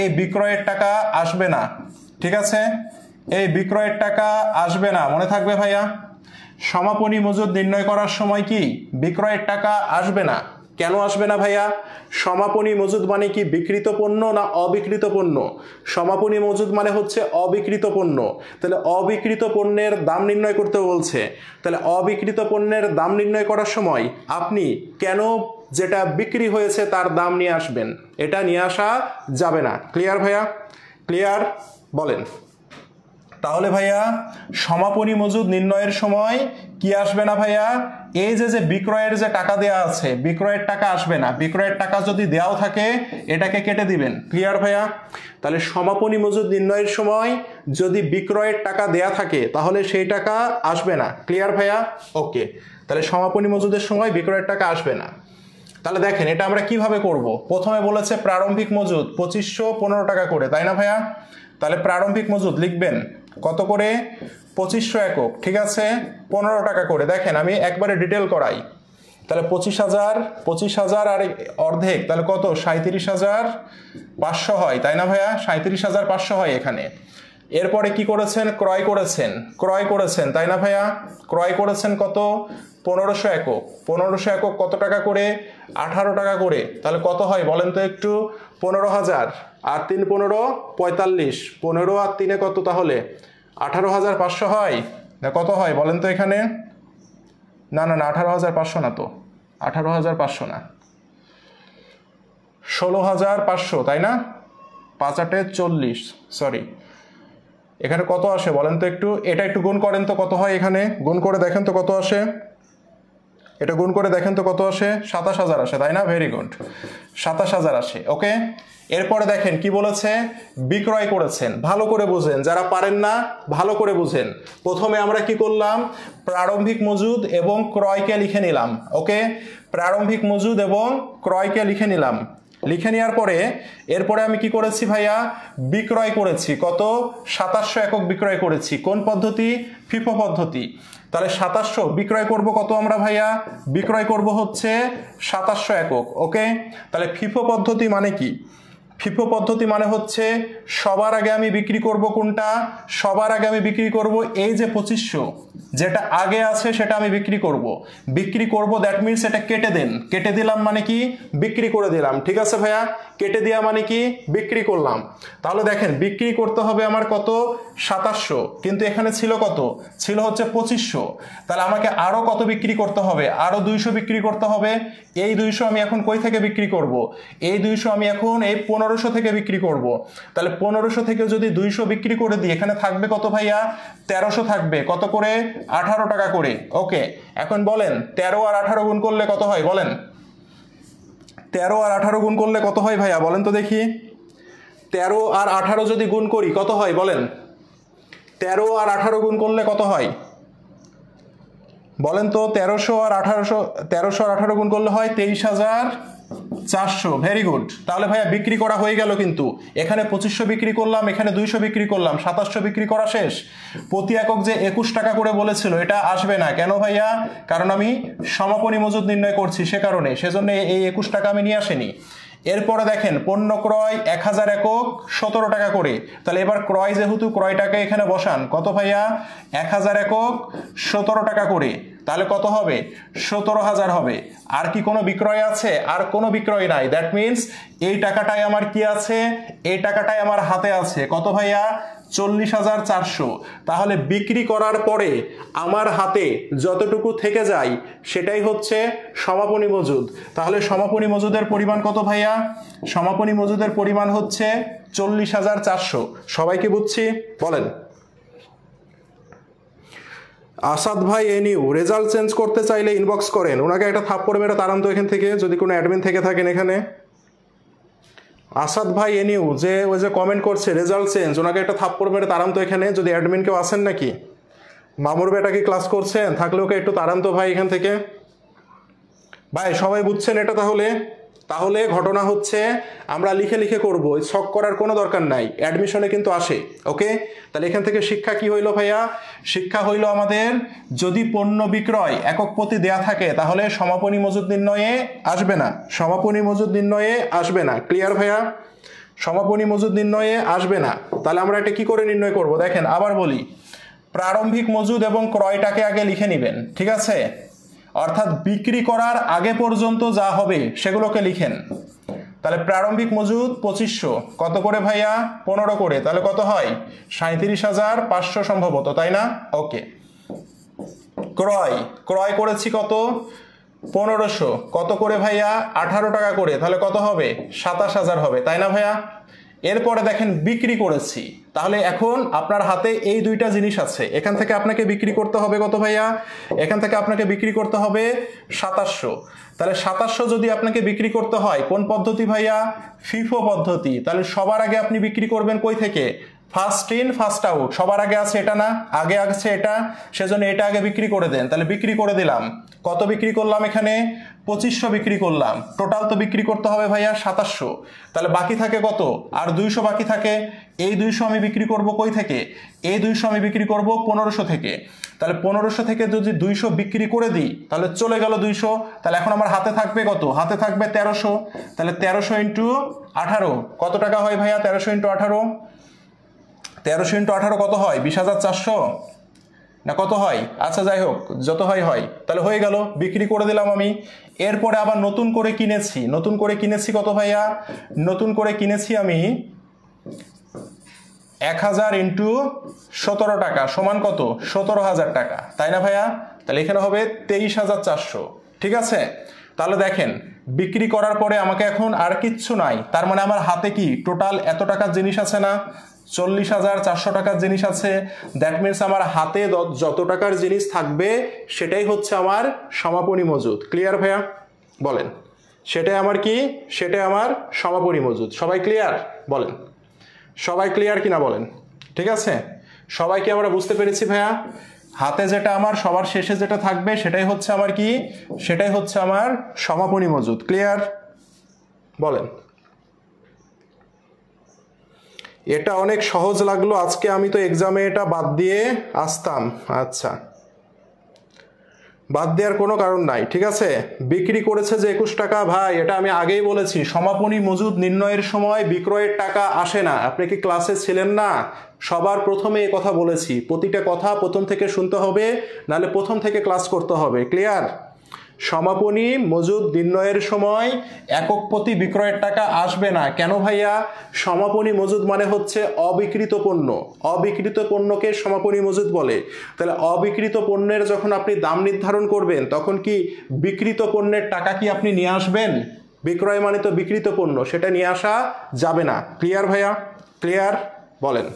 এই বিক্রয়ের টাকা আসবে না ঠিক আছে এই বিক্রয়ের টাকা আসবে না মনে থাকবে ভাইয়া সমাপনী মজুদ নির্ণয় করার সময় কি বিক্রয়ের টাকা আসবে না কেন আসবে না ভাইয়া সমাপনী মজুদ মানে কি বিকৃত পণ্য না অবিকৃত পণ্য সমাপনী মজুদ মানে হচ্ছে অবিকৃত পণ্য তাহলে অবিকৃত পণ্যের দাম নির্ণয় করতে বলছে তাহলে অবিকৃত পণ্যের দাম নির্ণয় করার সময় আপনি কেন যেটা বিক্রি হয়েছে তার দাম নিয়ে আসবেন এটা নিয়ে আসা যাবে না ক্লিয়ার ভাইয়া ক্লিয়ার বলেন তাহলে ভাইয়া সমাপনী মজুদ নির্ণয়ের সময় কি আসবে না ভাইয়া এই যে যে বিক্রয়ের যে টাকা দেয়া আছে বিক্রয়ের টাকা আসবে না বিক্রয়ের টাকা যদি দেওয়াও থাকে এটাকে কেটে দিবেন ক্লিয়ার ভাইয়া তাহলে সমাপনী মজুর নির্ণয়ের সময় যদি বিক্রয়ের টাকা দেয়া থাকে তাহলে সেই টাকা আসবে না ক্লিয়ার ভাইয়া ওকে তাহলে সমাপনী মজুদের সময় বিক্রয়ের টাকা আসবে না তাহলে দেখেন এটা আমরা কিভাবে করব প্রথমে বলেছে প্রারম্ভিক মজুদ পঁচিশশো পনেরো টাকা করে তাই না ভাইয়া তাহলে প্রারম্ভিক মজুদ লিখবেন কত করে পঁচিশশো একক ঠিক আছে পনেরো টাকা করে দেখেন আমি একবারে ডিটেল করাই তাহলে পঁচিশ হাজার পঁচিশ হাজার আর অর্ধেক তাহলে কত সাঁত্রিশ হাজার পাঁচশো হয় তাই না ভাইয়া সাঁত্রিশ হাজার পাঁচশো হয় এখানে এরপরে কি করেছেন ক্রয় করেছেন ক্রয় করেছেন তাই না ভাইয়া ক্রয় করেছেন কত পনেরোশো একক পনেরোশো একক কত টাকা করে আঠারো টাকা করে তাহলে কত হয় বলেন তো একটু পনেরো হাজার আর তিন পনেরো পঁয়তাল্লিশ পনেরো আর তিনে কত তাহলে আঠারো হাজার পাঁচশো হয় না কত হয় বলেন তো এখানে না না না আঠারো হাজার পাঁচশো না তো আঠারো হাজার পাঁচশো না ষোলো হাজার পাঁচশো তাই না পাঁচ আটে চল্লিশ সরি এখানে কত আসে বলেন তো একটু এটা একটু গুণ করেন তো কত হয় এখানে গুণ করে দেখেন তো কত আসে এটা গুণ করে দেখেন তো কত আসে সাতাশ হাজার আসে তাই না ভেরি গুড সাতাশ হাজার আসে ওকে এরপরে দেখেন কি বলেছে বিক্রয় করেছেন ভালো করে বুঝেন যারা পারেন না ভালো করে বুঝেন প্রথমে আমরা কি করলাম প্রারম্ভিক মজুদ এবং ক্রয়কে লিখে নিলাম ওকে প্রারম্ভিক মজুদ এবং ক্রয়কে লিখে নিলাম লিখে নেওয়ার পরে এরপরে আমি কি করেছি ভাইয়া বিক্রয় করেছি কত সাতাশশো একক বিক্রয় করেছি কোন পদ্ধতি ফিফো পদ্ধতি তাহলে সাতাশশো বিক্রয় করব কত আমরা ভাইয়া বিক্রয় করব হচ্ছে সাতাশশো একক ওকে তাহলে ফিফো পদ্ধতি মানে কি ফিফো পদ্ধতি মানে হচ্ছে সবার আগে আমি বিক্রি করব কোনটা সবার আগে আমি বিক্রি করব এই যে পঁচিশশো যেটা আগে আছে সেটা আমি বিক্রি করব বিক্রি করব দ্যাট মিনস এটা কেটে দেন কেটে দিলাম মানে কি বিক্রি করে দিলাম ঠিক আছে ভাইয়া কেটে দেওয়া মানে কি বিক্রি করলাম তাহলে দেখেন বিক্রি করতে হবে আমার কত সাতাশশো কিন্তু এখানে ছিল কত ছিল হচ্ছে পঁচিশশো তাহলে আমাকে আরও কত বিক্রি করতে হবে আরও দুইশো বিক্রি করতে হবে এই দুইশো আমি এখন কই থেকে বিক্রি করব এই দুইশো আমি এখন এই পনেরো পনেরোশো থেকে বিক্রি করব। তাহলে পনেরোশো থেকে যদি দুইশো বিক্রি করে দিই এখানে থাকবে কত ভাইয়া তেরোশো থাকবে কত করে আঠারো টাকা করে ওকে এখন বলেন তেরো আর আঠারো গুণ করলে কত হয় বলেন তেরো আর আঠারো গুণ করলে কত হয় ভাইয়া বলেন তো দেখি তেরো আর আঠারো যদি গুণ করি কত হয় বলেন তেরো আর আঠারো গুণ করলে কত হয় বলেন তো তেরোশো আর আঠারোশো তেরোশো আর আঠারো গুণ করলে হয় তেইশ হাজার চারশো ভেরি গুড তাহলে ভাইয়া বিক্রি করা হয়ে গেল কিন্তু এখানে পঁচিশশো বিক্রি করলাম এখানে দুইশো বিক্রি করলাম সাতাশশো বিক্রি করা শেষ প্রতি একক যে একুশ টাকা করে বলেছিল এটা আসবে না কেন ভাইয়া কারণ আমি সমাপনী মজুদ নির্ণয় করছি সে কারণে সেজন্য এই একুশ টাকা আমি নিয়ে আসিনি এরপরে দেখেন পণ্য ক্রয় এক হাজার একক সতেরো টাকা করে তাহলে এবার ক্রয় যেহেতু ক্রয়টাকে এখানে বসান কত ভাইয়া এক হাজার একক সতেরো টাকা করে তাহলে কত হবে সতেরো হাজার হবে আর কি কোনো বিক্রয় আছে আর কোনো বিক্রয় নাই দ্যাট মিনস এই টাকাটাই আমার কি আছে এই টাকাটাই আমার হাতে আছে কত ভাইয়া চল্লিশ হাজার চারশো তাহলে বিক্রি করার পরে আমার হাতে যতটুকু থেকে যায় সেটাই হচ্ছে সমাপনী মজুদ তাহলে সমাপনী মজুদের পরিমাণ কত ভাইয়া সমাপনী মজুদের পরিমাণ হচ্ছে চল্লিশ হাজার চারশো সবাইকে বুঝছি বলেন আসাদ ভাই এন ইউ রেজাল্ট চেঞ্জ করতে চাইলে ইনবক্স করেন ওনাকে একটা থাপ্পড় মেরে তারান তো এখান থেকে যদি কোনো অ্যাডমিন থেকে থাকেন এখানে আসাদ ভাই এন ইউ যে ওই যে কমেন্ট করছে রেজাল্ট চেঞ্জ ওনাকে একটা থাপ্পড় মেরে তারান তো এখানে যদি অ্যাডমিন কেউ আসেন নাকি মামুর বেটা কি ক্লাস করছেন থাকলে ওকে একটু তারান তো ভাই এখান থেকে ভাই সবাই বুঝছেন এটা তাহলে তাহলে ঘটনা হচ্ছে আমরা লিখে লিখে করব ছক করার কোনো দরকার নাই অ্যাডমিশনে কিন্তু আসে ওকে তাহলে এখান থেকে শিক্ষা কি হইল ভাইয়া শিক্ষা হইল আমাদের যদি পণ্য বিক্রয় একক প্রতি দেয়া থাকে তাহলে সমাপনী মজুদ নির্ণয়ে আসবে না সমাপনী মজুদ নির্ণয়ে আসবে না ক্লিয়ার ভাইয়া সমাপনী মজুদ নির্ণয়ে আসবে না তাহলে আমরা এটা কি করে নির্ণয় করব দেখেন আবার বলি প্রারম্ভিক মজুদ এবং ক্রয়টাকে আগে লিখে নেবেন ঠিক আছে অর্থাৎ বিক্রি করার আগে পর্যন্ত যা হবে সেগুলোকে লিখেন তাহলে প্রারম্ভিক মজুদ পঁচিশশো কত করে ভাইয়া পনেরো করে তাহলে কত হয় সাঁত্রিশ হাজার পাঁচশো সম্ভবত তাই না ওকে ক্রয় ক্রয় করেছি কত পনেরোশো কত করে ভাইয়া আঠারো টাকা করে তাহলে কত হবে সাতাশ হাজার হবে তাই না ভাইয়া এরপরে দেখেন বিক্রি করেছি তাহলে এখন আপনার হাতে এই দুইটা জিনিস আছে এখান থেকে আপনাকে বিক্রি করতে হবে কত ভাইয়া এখান থেকে আপনাকে বিক্রি করতে হবে সাতাশশো তাহলে সাতাশশো যদি আপনাকে বিক্রি করতে হয় কোন পদ্ধতি ভাইয়া ফিফো পদ্ধতি তাহলে সবার আগে আপনি বিক্রি করবেন কই থেকে ফার্স্ট ইন ফার্স্ট আউট সবার আগে আছে এটা না আগে আছে এটা সেজন্য এটা আগে বিক্রি করে দেন তাহলে বিক্রি করে দিলাম কত বিক্রি করলাম এখানে পঁচিশশো বিক্রি করলাম টোটাল তো বিক্রি করতে হবে ভাইয়া সাতাশশো তাহলে বাকি থাকে কত আর দুইশো বাকি থাকে এই দুইশো আমি বিক্রি করব কই থেকে এই দুইশো আমি বিক্রি করব পনেরোশো থেকে তাহলে পনেরোশো থেকে যদি দুইশো বিক্রি করে দিই তাহলে চলে গেল দুইশো তাহলে এখন আমার হাতে থাকবে কত হাতে থাকবে তেরোশো তাহলে তেরোশো ইন্টু আঠারো কত টাকা হয় ভাইয়া তেরোশো ইন্টু আঠারো তেরোশো ইন্টু আঠারো কত হয় বিশ হাজার চারশো না কত হয় আচ্ছা যাই হোক যত হয় হয় তাহলে হয়ে গেল বিক্রি করে দিলাম আমি এরপরে আবার নতুন করে কিনেছি নতুন করে কিনেছি কত ভাইয়া নতুন করে কিনেছি আমি এক হাজার ইন্টু সতেরো টাকা সমান কত সতেরো হাজার টাকা তাই না ভাইয়া তাহলে এখানে হবে তেইশ হাজার চারশো ঠিক আছে তাহলে দেখেন বিক্রি করার পরে আমাকে এখন আর কিচ্ছু নাই তার মানে আমার হাতে কি টোটাল এত টাকার জিনিস আছে না চল্লিশ হাজার চারশো টাকার জিনিস আছে দ্যাট মিনস আমার হাতে যত টাকার জিনিস থাকবে সেটাই হচ্ছে আমার সমাপনী মজুদ ক্লিয়ার ভাইয়া বলেন সেটাই আমার কি সেটাই আমার সমাপনী মজুদ সবাই ক্লিয়ার বলেন সবাই ক্লিয়ার কিনা বলেন ঠিক আছে সবাইকে আমরা বুঝতে পেরেছি ভাইয়া হাতে যেটা আমার সবার শেষে যেটা থাকবে সেটাই হচ্ছে আমার কি সেটাই হচ্ছে আমার সমাপনী মজুদ ক্লিয়ার বলেন এটা অনেক সহজ লাগলো আজকে আমি তো এক্সামে এটা বাদ দিয়ে আসতাম আচ্ছা বাদ দেওয়ার কোনো কারণ নাই ঠিক আছে বিক্রি করেছে যে একুশ টাকা ভাই এটা আমি আগেই বলেছি সমাপনী মজুদ নির্ণয়ের সময় বিক্রয়ের টাকা আসে না আপনি কি ক্লাসে ছিলেন না সবার প্রথমে এ কথা বলেছি প্রতিটা কথা প্রথম থেকে শুনতে হবে নাহলে প্রথম থেকে ক্লাস করতে হবে ক্লিয়ার সমাপনী মজুদ নির্ণয়ের সময় একক প্রতি বিক্রয়ের টাকা আসবে না কেন ভাইয়া সমাপনী মজুদ মানে হচ্ছে অবিকৃত পণ্য অবিকৃত পণ্যকে সমাপনী মজুদ বলে তাহলে অবিকৃত পণ্যের যখন আপনি দাম নির্ধারণ করবেন তখন কি বিকৃত পণ্যের টাকা কি আপনি নিয়ে আসবেন বিক্রয় মানে তো বিকৃত পণ্য সেটা নিয়ে আসা যাবে না ক্লিয়ার ভাইয়া ক্লিয়ার বলেন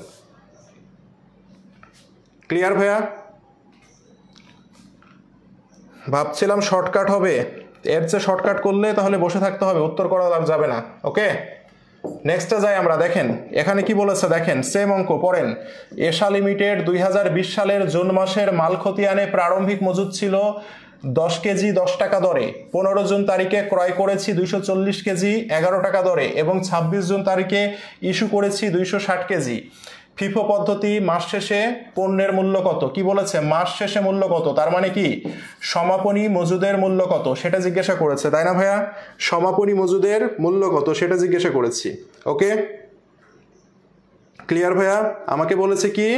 ক্লিয়ার ভাইয়া ভাবছিলাম শর্টকাট হবে এর চেয়ে শর্টকাট করলে তাহলে বসে থাকতে হবে উত্তর করা যাবে না ওকে নেক্সটে যাই আমরা দেখেন এখানে কি বলেছে দেখেন সেম অঙ্ক পড়েন এশা লিমিটেড দুই সালের জুন মাসের মাল খতিয়ানে প্রারম্ভিক মজুদ ছিল দশ কেজি দশ টাকা দরে পনেরো জুন তারিখে ক্রয় করেছি দুইশো চল্লিশ কেজি এগারো টাকা দরে এবং ২৬ জুন তারিখে ইস্যু করেছি দুইশো ষাট কেজি ফিফো পদ্ধতি মাস শেষে পণ্যের মূল্য কত কি বলেছে মাস শেষে মূল্য কত তার মানে কি সমাপনী মজুদের মূল্য কত সেটা জিজ্ঞাসা করেছে তাই না ভাইয়া সমাপনী মজুদের মূল্য কত সেটা জিজ্ঞাসা করেছি ওকে ক্লিয়ার ভাইয়া আমাকে বলেছে কি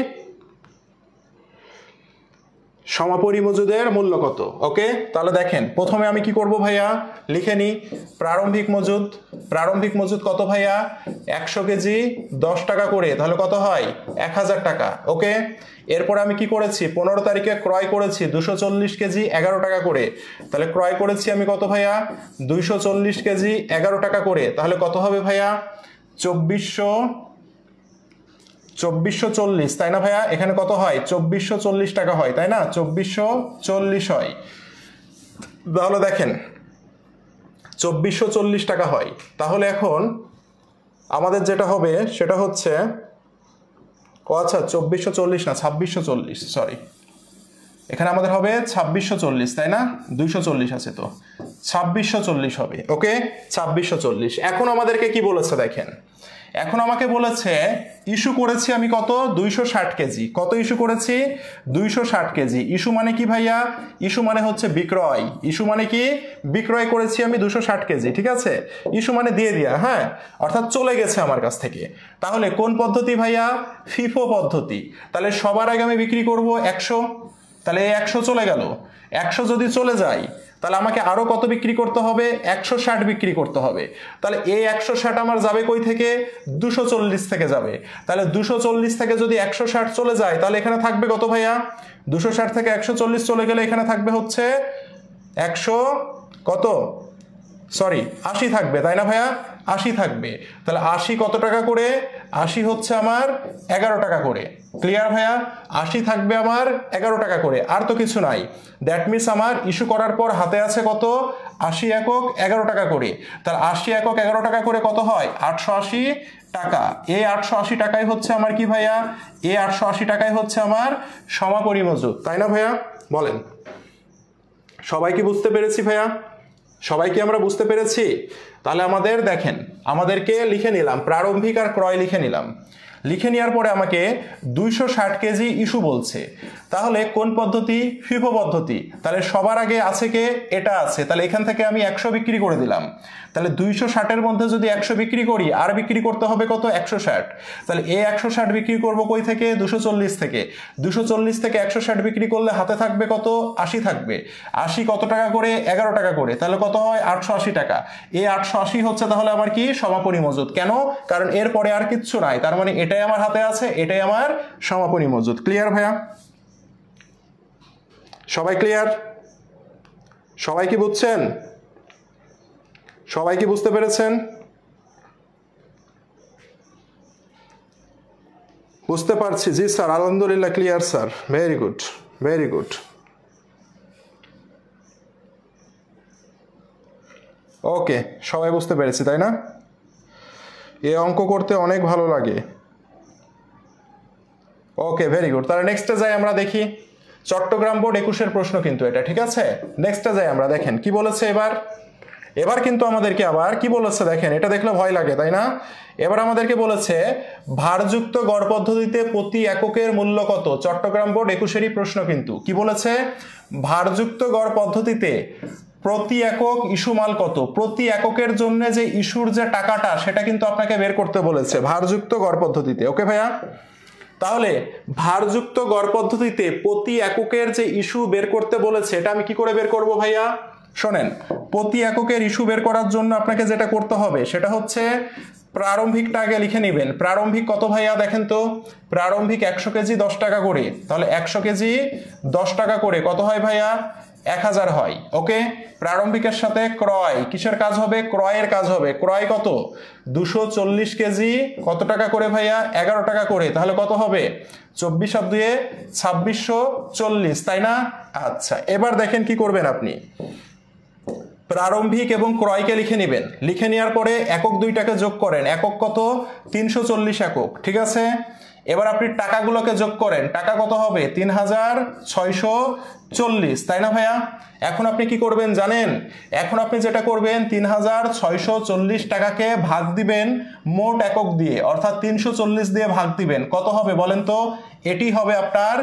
সমাপরি মজুদের মূল্য কত ওকে তাহলে দেখেন প্রথমে আমি কি করব ভাইয়া লিখে নিই প্রারম্ভিক মজুদ প্রারম্ভিক মজুদ কত ভাইয়া একশো কেজি দশ টাকা করে তাহলে কত হয় এক হাজার টাকা ওকে এরপর আমি কি করেছি পনেরো তারিখে ক্রয় করেছি দুশো চল্লিশ কেজি এগারো টাকা করে তাহলে ক্রয় করেছি আমি কত ভাইয়া দুইশো চল্লিশ কেজি এগারো টাকা করে তাহলে কত হবে ভাইয়া চব্বিশশো চব্বিশশো চল্লিশ তাই না ভাইয়া এখানে কত হয় চব্বিশশো চল্লিশ টাকা হয় তাই না চব্বিশশো চল্লিশ হয় তাহলে দেখেন চব্বিশশো চল্লিশ টাকা হয় তাহলে এখন আমাদের যেটা হবে সেটা হচ্ছে ও আচ্ছা চব্বিশশো চল্লিশ না ছাব্বিশশো চল্লিশ সরি এখানে আমাদের হবে ছাব্বিশশো চল্লিশ তাই না দুইশো চল্লিশ আছে তো ছাব্বিশশো চল্লিশ হবে ওকে ছাব্বিশশো চল্লিশ এখন আমাদেরকে কি বলেছে দেখেন এখন আমাকে বলেছে ইস্যু করেছি আমি কত দুইশো ষাট কেজি কত ইস্যু করেছি দুইশো ষাট কেজি ইস্যু মানে কি ভাইয়া ইস্যু মানে হচ্ছে বিক্রয় ইস্যু মানে কি বিক্রয় করেছি আমি দুশো ষাট কেজি ঠিক আছে ইস্যু মানে দিয়ে দিয়া হ্যাঁ অর্থাৎ চলে গেছে আমার কাছ থেকে তাহলে কোন পদ্ধতি ভাইয়া ফিফো পদ্ধতি তাহলে সবার আগে আমি বিক্রি করব একশো তাহলে এই একশো চলে গেল একশো যদি চলে যায় তাহলে আমাকে আরও কত বিক্রি করতে হবে একশো ষাট বিক্রি করতে হবে তাহলে এই একশো ষাট আমার যাবে কই থেকে দুশো চল্লিশ থেকে যাবে তাহলে দুশো চল্লিশ থেকে যদি একশো ষাট চলে যায় তাহলে এখানে থাকবে কত ভাইয়া দুশো ষাট থেকে একশো চল্লিশ চলে গেলে এখানে থাকবে হচ্ছে একশো কত সরি আশি থাকবে তাই না ভাইয়া আশি থাকবে তাহলে আশি কত টাকা করে আশি হচ্ছে আমার এগারো টাকা করে ক্লিয়ার ভাইয়া আশি থাকবে আমার এগারো টাকা করে আর তো কিছু নাই দ্যাট মিনস আমার ইস্যু করার পর হাতে আছে কত আশি একক এগারো টাকা করে তাহলে আশি একক এগারো টাকা করে কত হয় আটশো আশি টাকা এ আটশো আশি টাকাই হচ্ছে আমার কি ভাইয়া এ আটশো আশি টাকাই হচ্ছে আমার সমাপরি মজুদ তাই না ভাইয়া বলেন সবাই কি বুঝতে পেরেছি ভাইয়া সবাই কি আমরা বুঝতে পেরেছি তাহলে আমাদের দেখেন আমাদেরকে লিখে নিলাম প্রারম্ভিক আর ক্রয় লিখে নিলাম লিখে নেওয়ার পরে আমাকে দুইশো ষাট কেজি ইস্যু বলছে তাহলে কোন পদ্ধতি ফিফো পদ্ধতি তাহলে সবার আগে আছে কে এটা আছে তাহলে এখান থেকে আমি একশো বিক্রি করে দিলাম তাহলে দুইশো ষাটের মধ্যে যদি একশো বিক্রি করি আর বিক্রি করতে হবে কত একশো ষাট তাহলে এ একশো ষাট বিক্রি করবো কই থেকে দুশো চল্লিশ থেকে দুশো চল্লিশ থেকে একশো ষাট বিক্রি করলে হাতে থাকবে কত আশি থাকবে আশি কত টাকা করে এগারো টাকা করে তাহলে কত হয় আটশো আশি টাকা এই আটশো আশি হচ্ছে তাহলে আমার কি সমাপনী মজুদ কেন কারণ এরপরে আর কিচ্ছু নাই তার মানে এটাই আমার হাতে আছে এটাই আমার সমাপনী মজুদ ক্লিয়ার ভাইয়া সবাই ক্লিয়ার সবাই কি বুঝছেন সবাই কি বুঝতে পেরেছেন বুঝতে পারছি জি স্যার আলহামদুলিল্লাহ clear sir very good very good okay সবাই বুঝতে পেরেছি তাই না এ অঙ্ক করতে অনেক ভালো লাগে ওকে ভেরি গুড তাহলে নেক্সটে যাই আমরা দেখি চট্টগ্রাম বোর্ড একুশের প্রশ্ন কিন্তু এটা ঠিক আছে নেক্সটে যাই আমরা দেখেন কি বলেছে এবার এবার কিন্তু আমাদেরকে আবার কি বলেছে দেখেন এটা দেখলে ভয় লাগে তাই না এবার আমাদেরকে বলেছে ভারযুক্ত গড় পদ্ধতিতে প্রতি এককের মূল্য কত চট্টগ্রাম বোর্ড একুশেরই প্রশ্ন কিন্তু কি বলেছে ভারযুক্ত গড় পদ্ধতিতে প্রতি একক ইস্যু মাল কত প্রতি এককের জন্য যে ইস্যুর যে টাকাটা সেটা কিন্তু আপনাকে বের করতে বলেছে ভারযুক্ত গড় পদ্ধতিতে ওকে ভাইয়া তাহলে ভারযুক্ত গড় পদ্ধতিতে প্রতি এককের যে ইস্যু বের করতে বলেছে এটা আমি কি করে বের করব ভাইয়া শোনেন প্রতি এককের ইস্যু বের করার জন্য আপনাকে যেটা করতে হবে সেটা হচ্ছে প্রারম্ভিকটা আগে লিখে নেবেন প্রারম্ভিক কত ভাইয়া দেখেন তো প্রারম্ভিক একশো কেজি দশ টাকা করে তাহলে একশো কেজি দশ টাকা করে কত হয় ভাইয়া এক হাজার হয় ওকে প্রারম্ভিকের সাথে ক্রয় কিসের কাজ হবে ক্রয়ের কাজ হবে ক্রয় কত দুশো চল্লিশ কেজি কত টাকা করে ভাইয়া এগারো টাকা করে তাহলে কত হবে চব্বিশ আর দুয়ে ছাব্বিশশো চল্লিশ তাই না আচ্ছা এবার দেখেন কি করবেন আপনি প্রারম্ভিক এবং ক্রয়কে লিখে নেবেন লিখে নেওয়ার পরে একক দুইটাকে যোগ করেন একক কত তিনশো চল্লিশ একক ঠিক আছে এবার আপনি টাকাগুলোকে যোগ করেন টাকা কত হবে তিন হাজার ছয়শো চল্লিশ তাই না ভাইয়া এখন আপনি কি করবেন জানেন এখন আপনি যেটা করবেন তিন হাজার ছয়শো চল্লিশ টাকাকে ভাগ দিবেন মোট একক দিয়ে অর্থাৎ তিনশো চল্লিশ দিয়ে ভাগ দিবেন কত হবে বলেন তো এটি হবে আপনার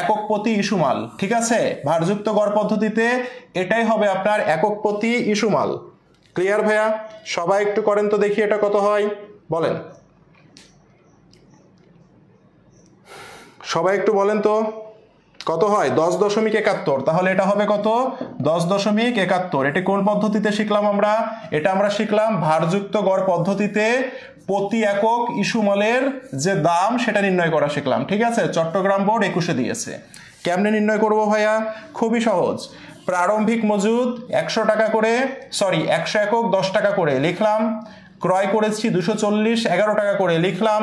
একক প্রতি ইস্যুমাল ঠিক আছে ভারযুক্ত গড় পদ্ধতিতে এটাই হবে আপনার একক প্রতি ইস্যুমাল ক্লিয়ার ভাইয়া সবাই একটু করেন তো দেখি এটা কত হয় বলেন সবাই একটু বলেন তো কত হয় দশ দশমিক একাত্তর তাহলে এটা হবে কত দশ দশমিক একাত্তর এটি কোন পদ্ধতিতে শিখলাম আমরা এটা আমরা শিখলাম ভারযুক্ত গড় পদ্ধতিতে প্রতি একক ইস্যুমলের যে দাম সেটা নির্ণয় করা শিখলাম ঠিক আছে চট্টগ্রাম বোর্ড একুশে দিয়েছে কেমনে নির্ণয় করব ভাইয়া খুবই সহজ প্রারম্ভিক মজুদ একশো টাকা করে সরি একশো একক দশ টাকা করে লিখলাম ক্রয় করেছি দুশো চল্লিশ এগারো টাকা করে লিখলাম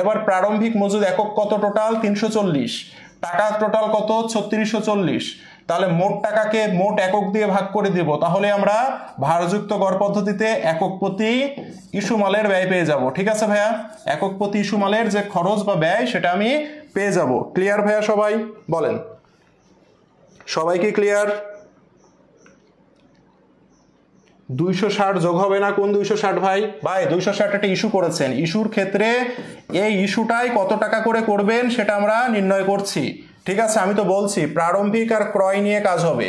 এবার প্রারম্ভিক মজুদ একক কত টোটাল তিনশো চল্লিশ টাকা টোটাল কত ছত্রিশশো চল্লিশ তাহলে মোট টাকাকে মোট একক দিয়ে ভাগ করে দিব তাহলে আমরা ভারযুক্ত গড় পদ্ধতিতে একক প্রতি ইস্যু মালের ব্যয় পেয়ে যাব ঠিক আছে ভাইয়া একক প্রতি ইস্যু মালের যে খরচ বা ব্যয় সেটা আমি পেয়ে যাব ক্লিয়ার ভাইয়া সবাই বলেন সবাই কি ক্লিয়ার দুইশো ষাট যোগ হবে না কোন দুইশো ষাট ভাই ভাই দুইশো ষাট একটা ইস্যু করেছেন ইস্যুর ক্ষেত্রে এই ইস্যুটাই কত টাকা করে করবেন সেটা আমরা নির্ণয় করছি ঠিক আছে আমি তো বলছি প্রারম্ভিক আর ক্রয় নিয়ে কাজ হবে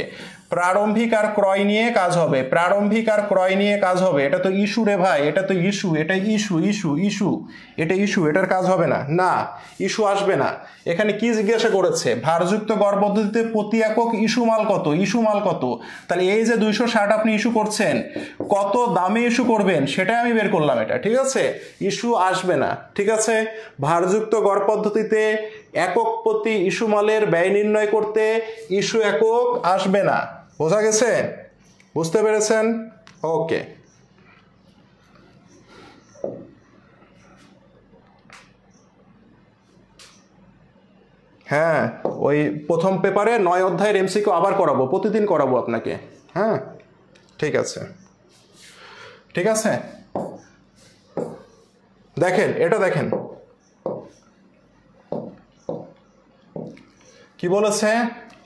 প্রারম্ভিক আর ক্রয় নিয়ে কাজ হবে প্রারম্ভিক আর ক্রয় নিয়ে কাজ হবে এটা তো ইস্যু রে ভাই এটা তো ইস্যু এটা ইস্যু ইস্যু ইস্যু এটা ইস্যু এটার কাজ হবে না না ইস্যু আসবে না এখানে কি জিজ্ঞাসা করেছে ভারযুক্ত গড় পদ্ধতিতে প্রতি একক ইস্যু মাল কত ইস্যু মাল কত তাহলে এই যে দুইশো ষাট আপনি ইস্যু করছেন কত দামে ইস্যু করবেন সেটাই আমি বের করলাম এটা ঠিক আছে ইস্যু আসবে না ঠিক আছে ভারযুক্ত গড় পদ্ধতিতে একক প্রতি ইস্যু মালের ব্যয় নির্ণয় করতে ইস্যু একক আসবে না বোঝা গেছে বুঝতে পেরেছেন ওকে হ্যাঁ ওই প্রথম পেপারে নয় অধ্যায়ের এমসিকে আবার করাবো প্রতিদিন করাবো আপনাকে হ্যাঁ ঠিক আছে ঠিক আছে দেখেন এটা দেখেন কি বলেছে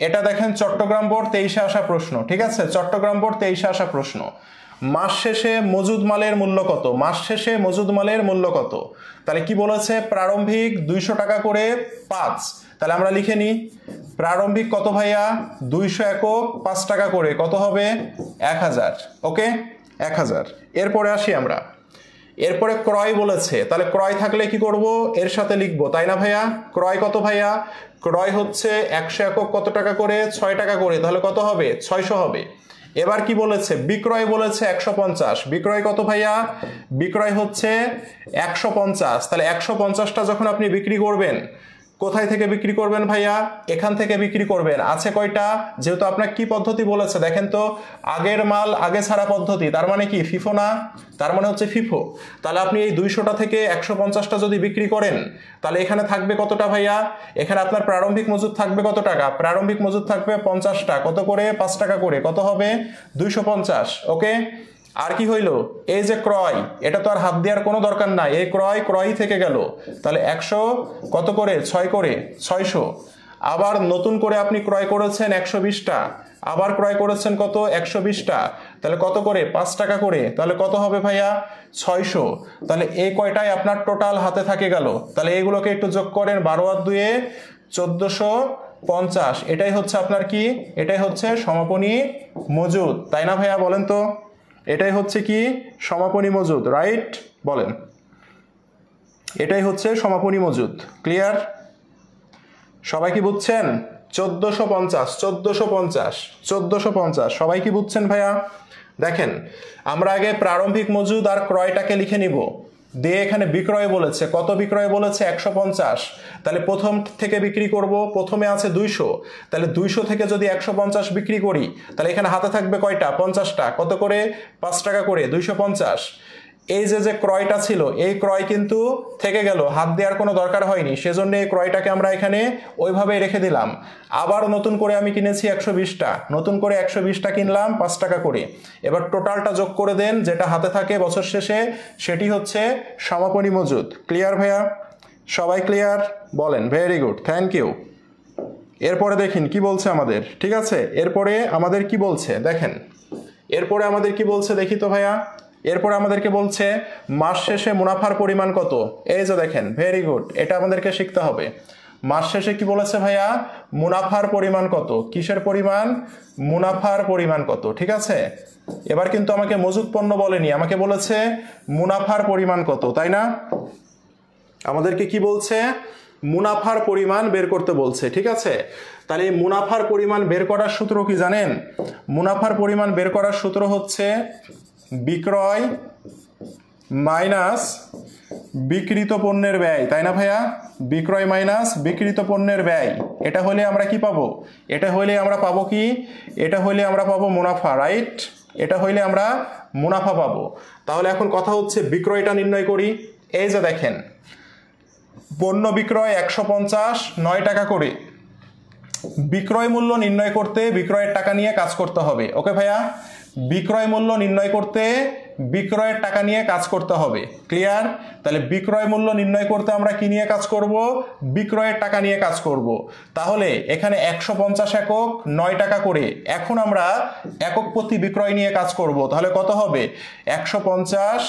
এটা দেখেন চট্টগ্রাম বোর্ড তেইশে আসা প্রশ্ন ঠিক আছে চট্টগ্রাম বোর্ড তেইশে আসা প্রশ্ন মাস শেষে মজুদ মালের মূল্য কত মাস শেষে মজুদ মালের মূল্য কত তাহলে কি বলেছে প্রারম্ভিক দুইশো টাকা করে পাঁচ তাহলে আমরা লিখে নিই প্রারম্ভিক কত ভাইয়া দুইশো একক পাঁচ টাকা করে কত হবে এক হাজার ওকে এক হাজার এরপরে আসি আমরা এরপরে ক্রয় বলেছে তাহলে ক্রয় থাকলে কি করব এর সাথে লিখবো তাই না ভাইয়া ক্রয় কত ভাইয়া ক্রয় হচ্ছে একশো একক কত টাকা করে ছয় টাকা করে তাহলে কত হবে ছয়শো হবে এবার কি বলেছে বিক্রয় বলেছে একশো পঞ্চাশ বিক্রয় কত ভাইয়া বিক্রয় হচ্ছে একশো পঞ্চাশ তাহলে একশো পঞ্চাশটা যখন আপনি বিক্রি করবেন কোথায় থেকে বিক্রি করবেন ভাইয়া এখান থেকে বিক্রি করবেন আছে কয়টা যেহেতু আপনার কি পদ্ধতি বলেছে দেখেন তো আগের মাল আগে ছাড়া পদ্ধতি তার মানে কি ফিফো না তার মানে হচ্ছে ফিফো তাহলে আপনি এই দুইশোটা থেকে একশো পঞ্চাশটা যদি বিক্রি করেন তাহলে এখানে থাকবে কতটা ভাইয়া এখানে আপনার প্রারম্ভিক মজুদ থাকবে কত টাকা প্রারম্ভিক মজুদ থাকবে পঞ্চাশটা কত করে পাঁচ টাকা করে কত হবে দুইশো পঞ্চাশ ওকে আর কি হইল এই যে ক্রয় এটা তো আর হাত দেওয়ার কোনো দরকার নাই এই ক্রয় ক্রয়ই থেকে গেল তাহলে একশো কত করে ছয় করে ছয়শো আবার নতুন করে আপনি ক্রয় করেছেন একশো বিশটা আবার ক্রয় করেছেন কত একশো বিশটা তাহলে কত করে পাঁচ টাকা করে তাহলে কত হবে ভাইয়া ছয়শো তাহলে এই কয়টাই আপনার টোটাল হাতে থাকে গেল তাহলে এইগুলোকে একটু যোগ করেন বারো আর দুয়ে চোদ্দোশো পঞ্চাশ এটাই হচ্ছে আপনার কি এটাই হচ্ছে সমাপনী মজুদ তাই না ভাইয়া বলেন তো এটাই হচ্ছে কি সমাপনী মজুদ রাইট বলেন এটাই হচ্ছে সমাপনী মজুদ ক্লিয়ার সবাই কি বুঝছেন চোদ্দোশো পঞ্চাশ চোদ্দোশো পঞ্চাশ চোদ্দোশো পঞ্চাশ সবাই কি বুঝছেন ভাইয়া দেখেন আমরা আগে প্রারম্ভিক মজুদ আর ক্রয়টাকে লিখে নিব দিয়ে এখানে বিক্রয় বলেছে কত বিক্রয় বলেছে একশো পঞ্চাশ তাহলে প্রথম থেকে বিক্রি করব প্রথমে আছে দুইশো তাহলে দুইশো থেকে যদি একশো পঞ্চাশ বিক্রি করি তাহলে এখানে হাতে থাকবে কয়টা পঞ্চাশটা কত করে পাঁচ টাকা করে দুইশো পঞ্চাশ এই যে যে ক্রয়টা ছিল এই ক্রয় কিন্তু থেকে গেল হাত দেওয়ার কোনো দরকার হয়নি সেজন্য এই ক্রয়টাকে আমরা এখানে ওইভাবেই রেখে দিলাম আবার নতুন করে আমি কিনেছি একশো বিশটা নতুন করে একশো বিশটা কিনলাম পাঁচ টাকা করে এবার টোটালটা যোগ করে দেন যেটা হাতে থাকে বছর শেষে সেটি হচ্ছে সমাপনী মজুদ ক্লিয়ার ভাইয়া সবাই ক্লিয়ার বলেন ভেরি গুড থ্যাংক ইউ এরপরে দেখেন কি বলছে আমাদের ঠিক আছে এরপরে আমাদের কি বলছে দেখেন এরপরে আমাদের কি বলছে দেখি তো ভাইয়া এরপর আমাদেরকে বলছে মাস শেষে মুনাফার পরিমাণ কত এই যে দেখেন ভেরি গুড এটা আমাদেরকে শিখতে হবে মাস শেষে কি বলেছে ভাইয়া মুনাফার পরিমাণ কত কিসের পরিমাণ মুনাফার পরিমাণ কত ঠিক আছে এবার কিন্তু আমাকে মজুদ পণ্য বলেনি আমাকে বলেছে মুনাফার পরিমাণ কত তাই না আমাদেরকে কি বলছে মুনাফার পরিমাণ বের করতে বলছে ঠিক আছে তাহলে মুনাফার পরিমাণ বের করার সূত্র কি জানেন মুনাফার পরিমাণ বের করার সূত্র হচ্ছে বিক্রয় মাইনাস বিক্রিত পণ্যের ব্যয় তাই না ভাইয়া বিক্রয় মাইনাস বিক্রিত পণ্যের ব্যয় এটা হলে আমরা কি পাবো এটা হলে আমরা পাবো কি এটা হলে আমরা পাবো মুনাফা রাইট এটা হইলে আমরা মুনাফা পাবো তাহলে এখন কথা হচ্ছে বিক্রয়টা নির্ণয় করি এই যে দেখেন পণ্য বিক্রয় একশো পঞ্চাশ নয় টাকা করে বিক্রয় মূল্য নির্ণয় করতে বিক্রয়ের টাকা নিয়ে কাজ করতে হবে ওকে ভাইয়া বিক্রয় মূল্য নির্ণয় করতে বিক্রয়ের টাকা নিয়ে কাজ করতে হবে ক্লিয়ার তাহলে বিক্রয় মূল্য নির্ণয় করতে আমরা কি নিয়ে কাজ করব বিক্রয়ের টাকা নিয়ে কাজ করব তাহলে এখানে একশো পঞ্চাশ একক নয় টাকা করে এখন আমরা একক প্রতি বিক্রয় নিয়ে কাজ করব তাহলে কত হবে একশো পঞ্চাশ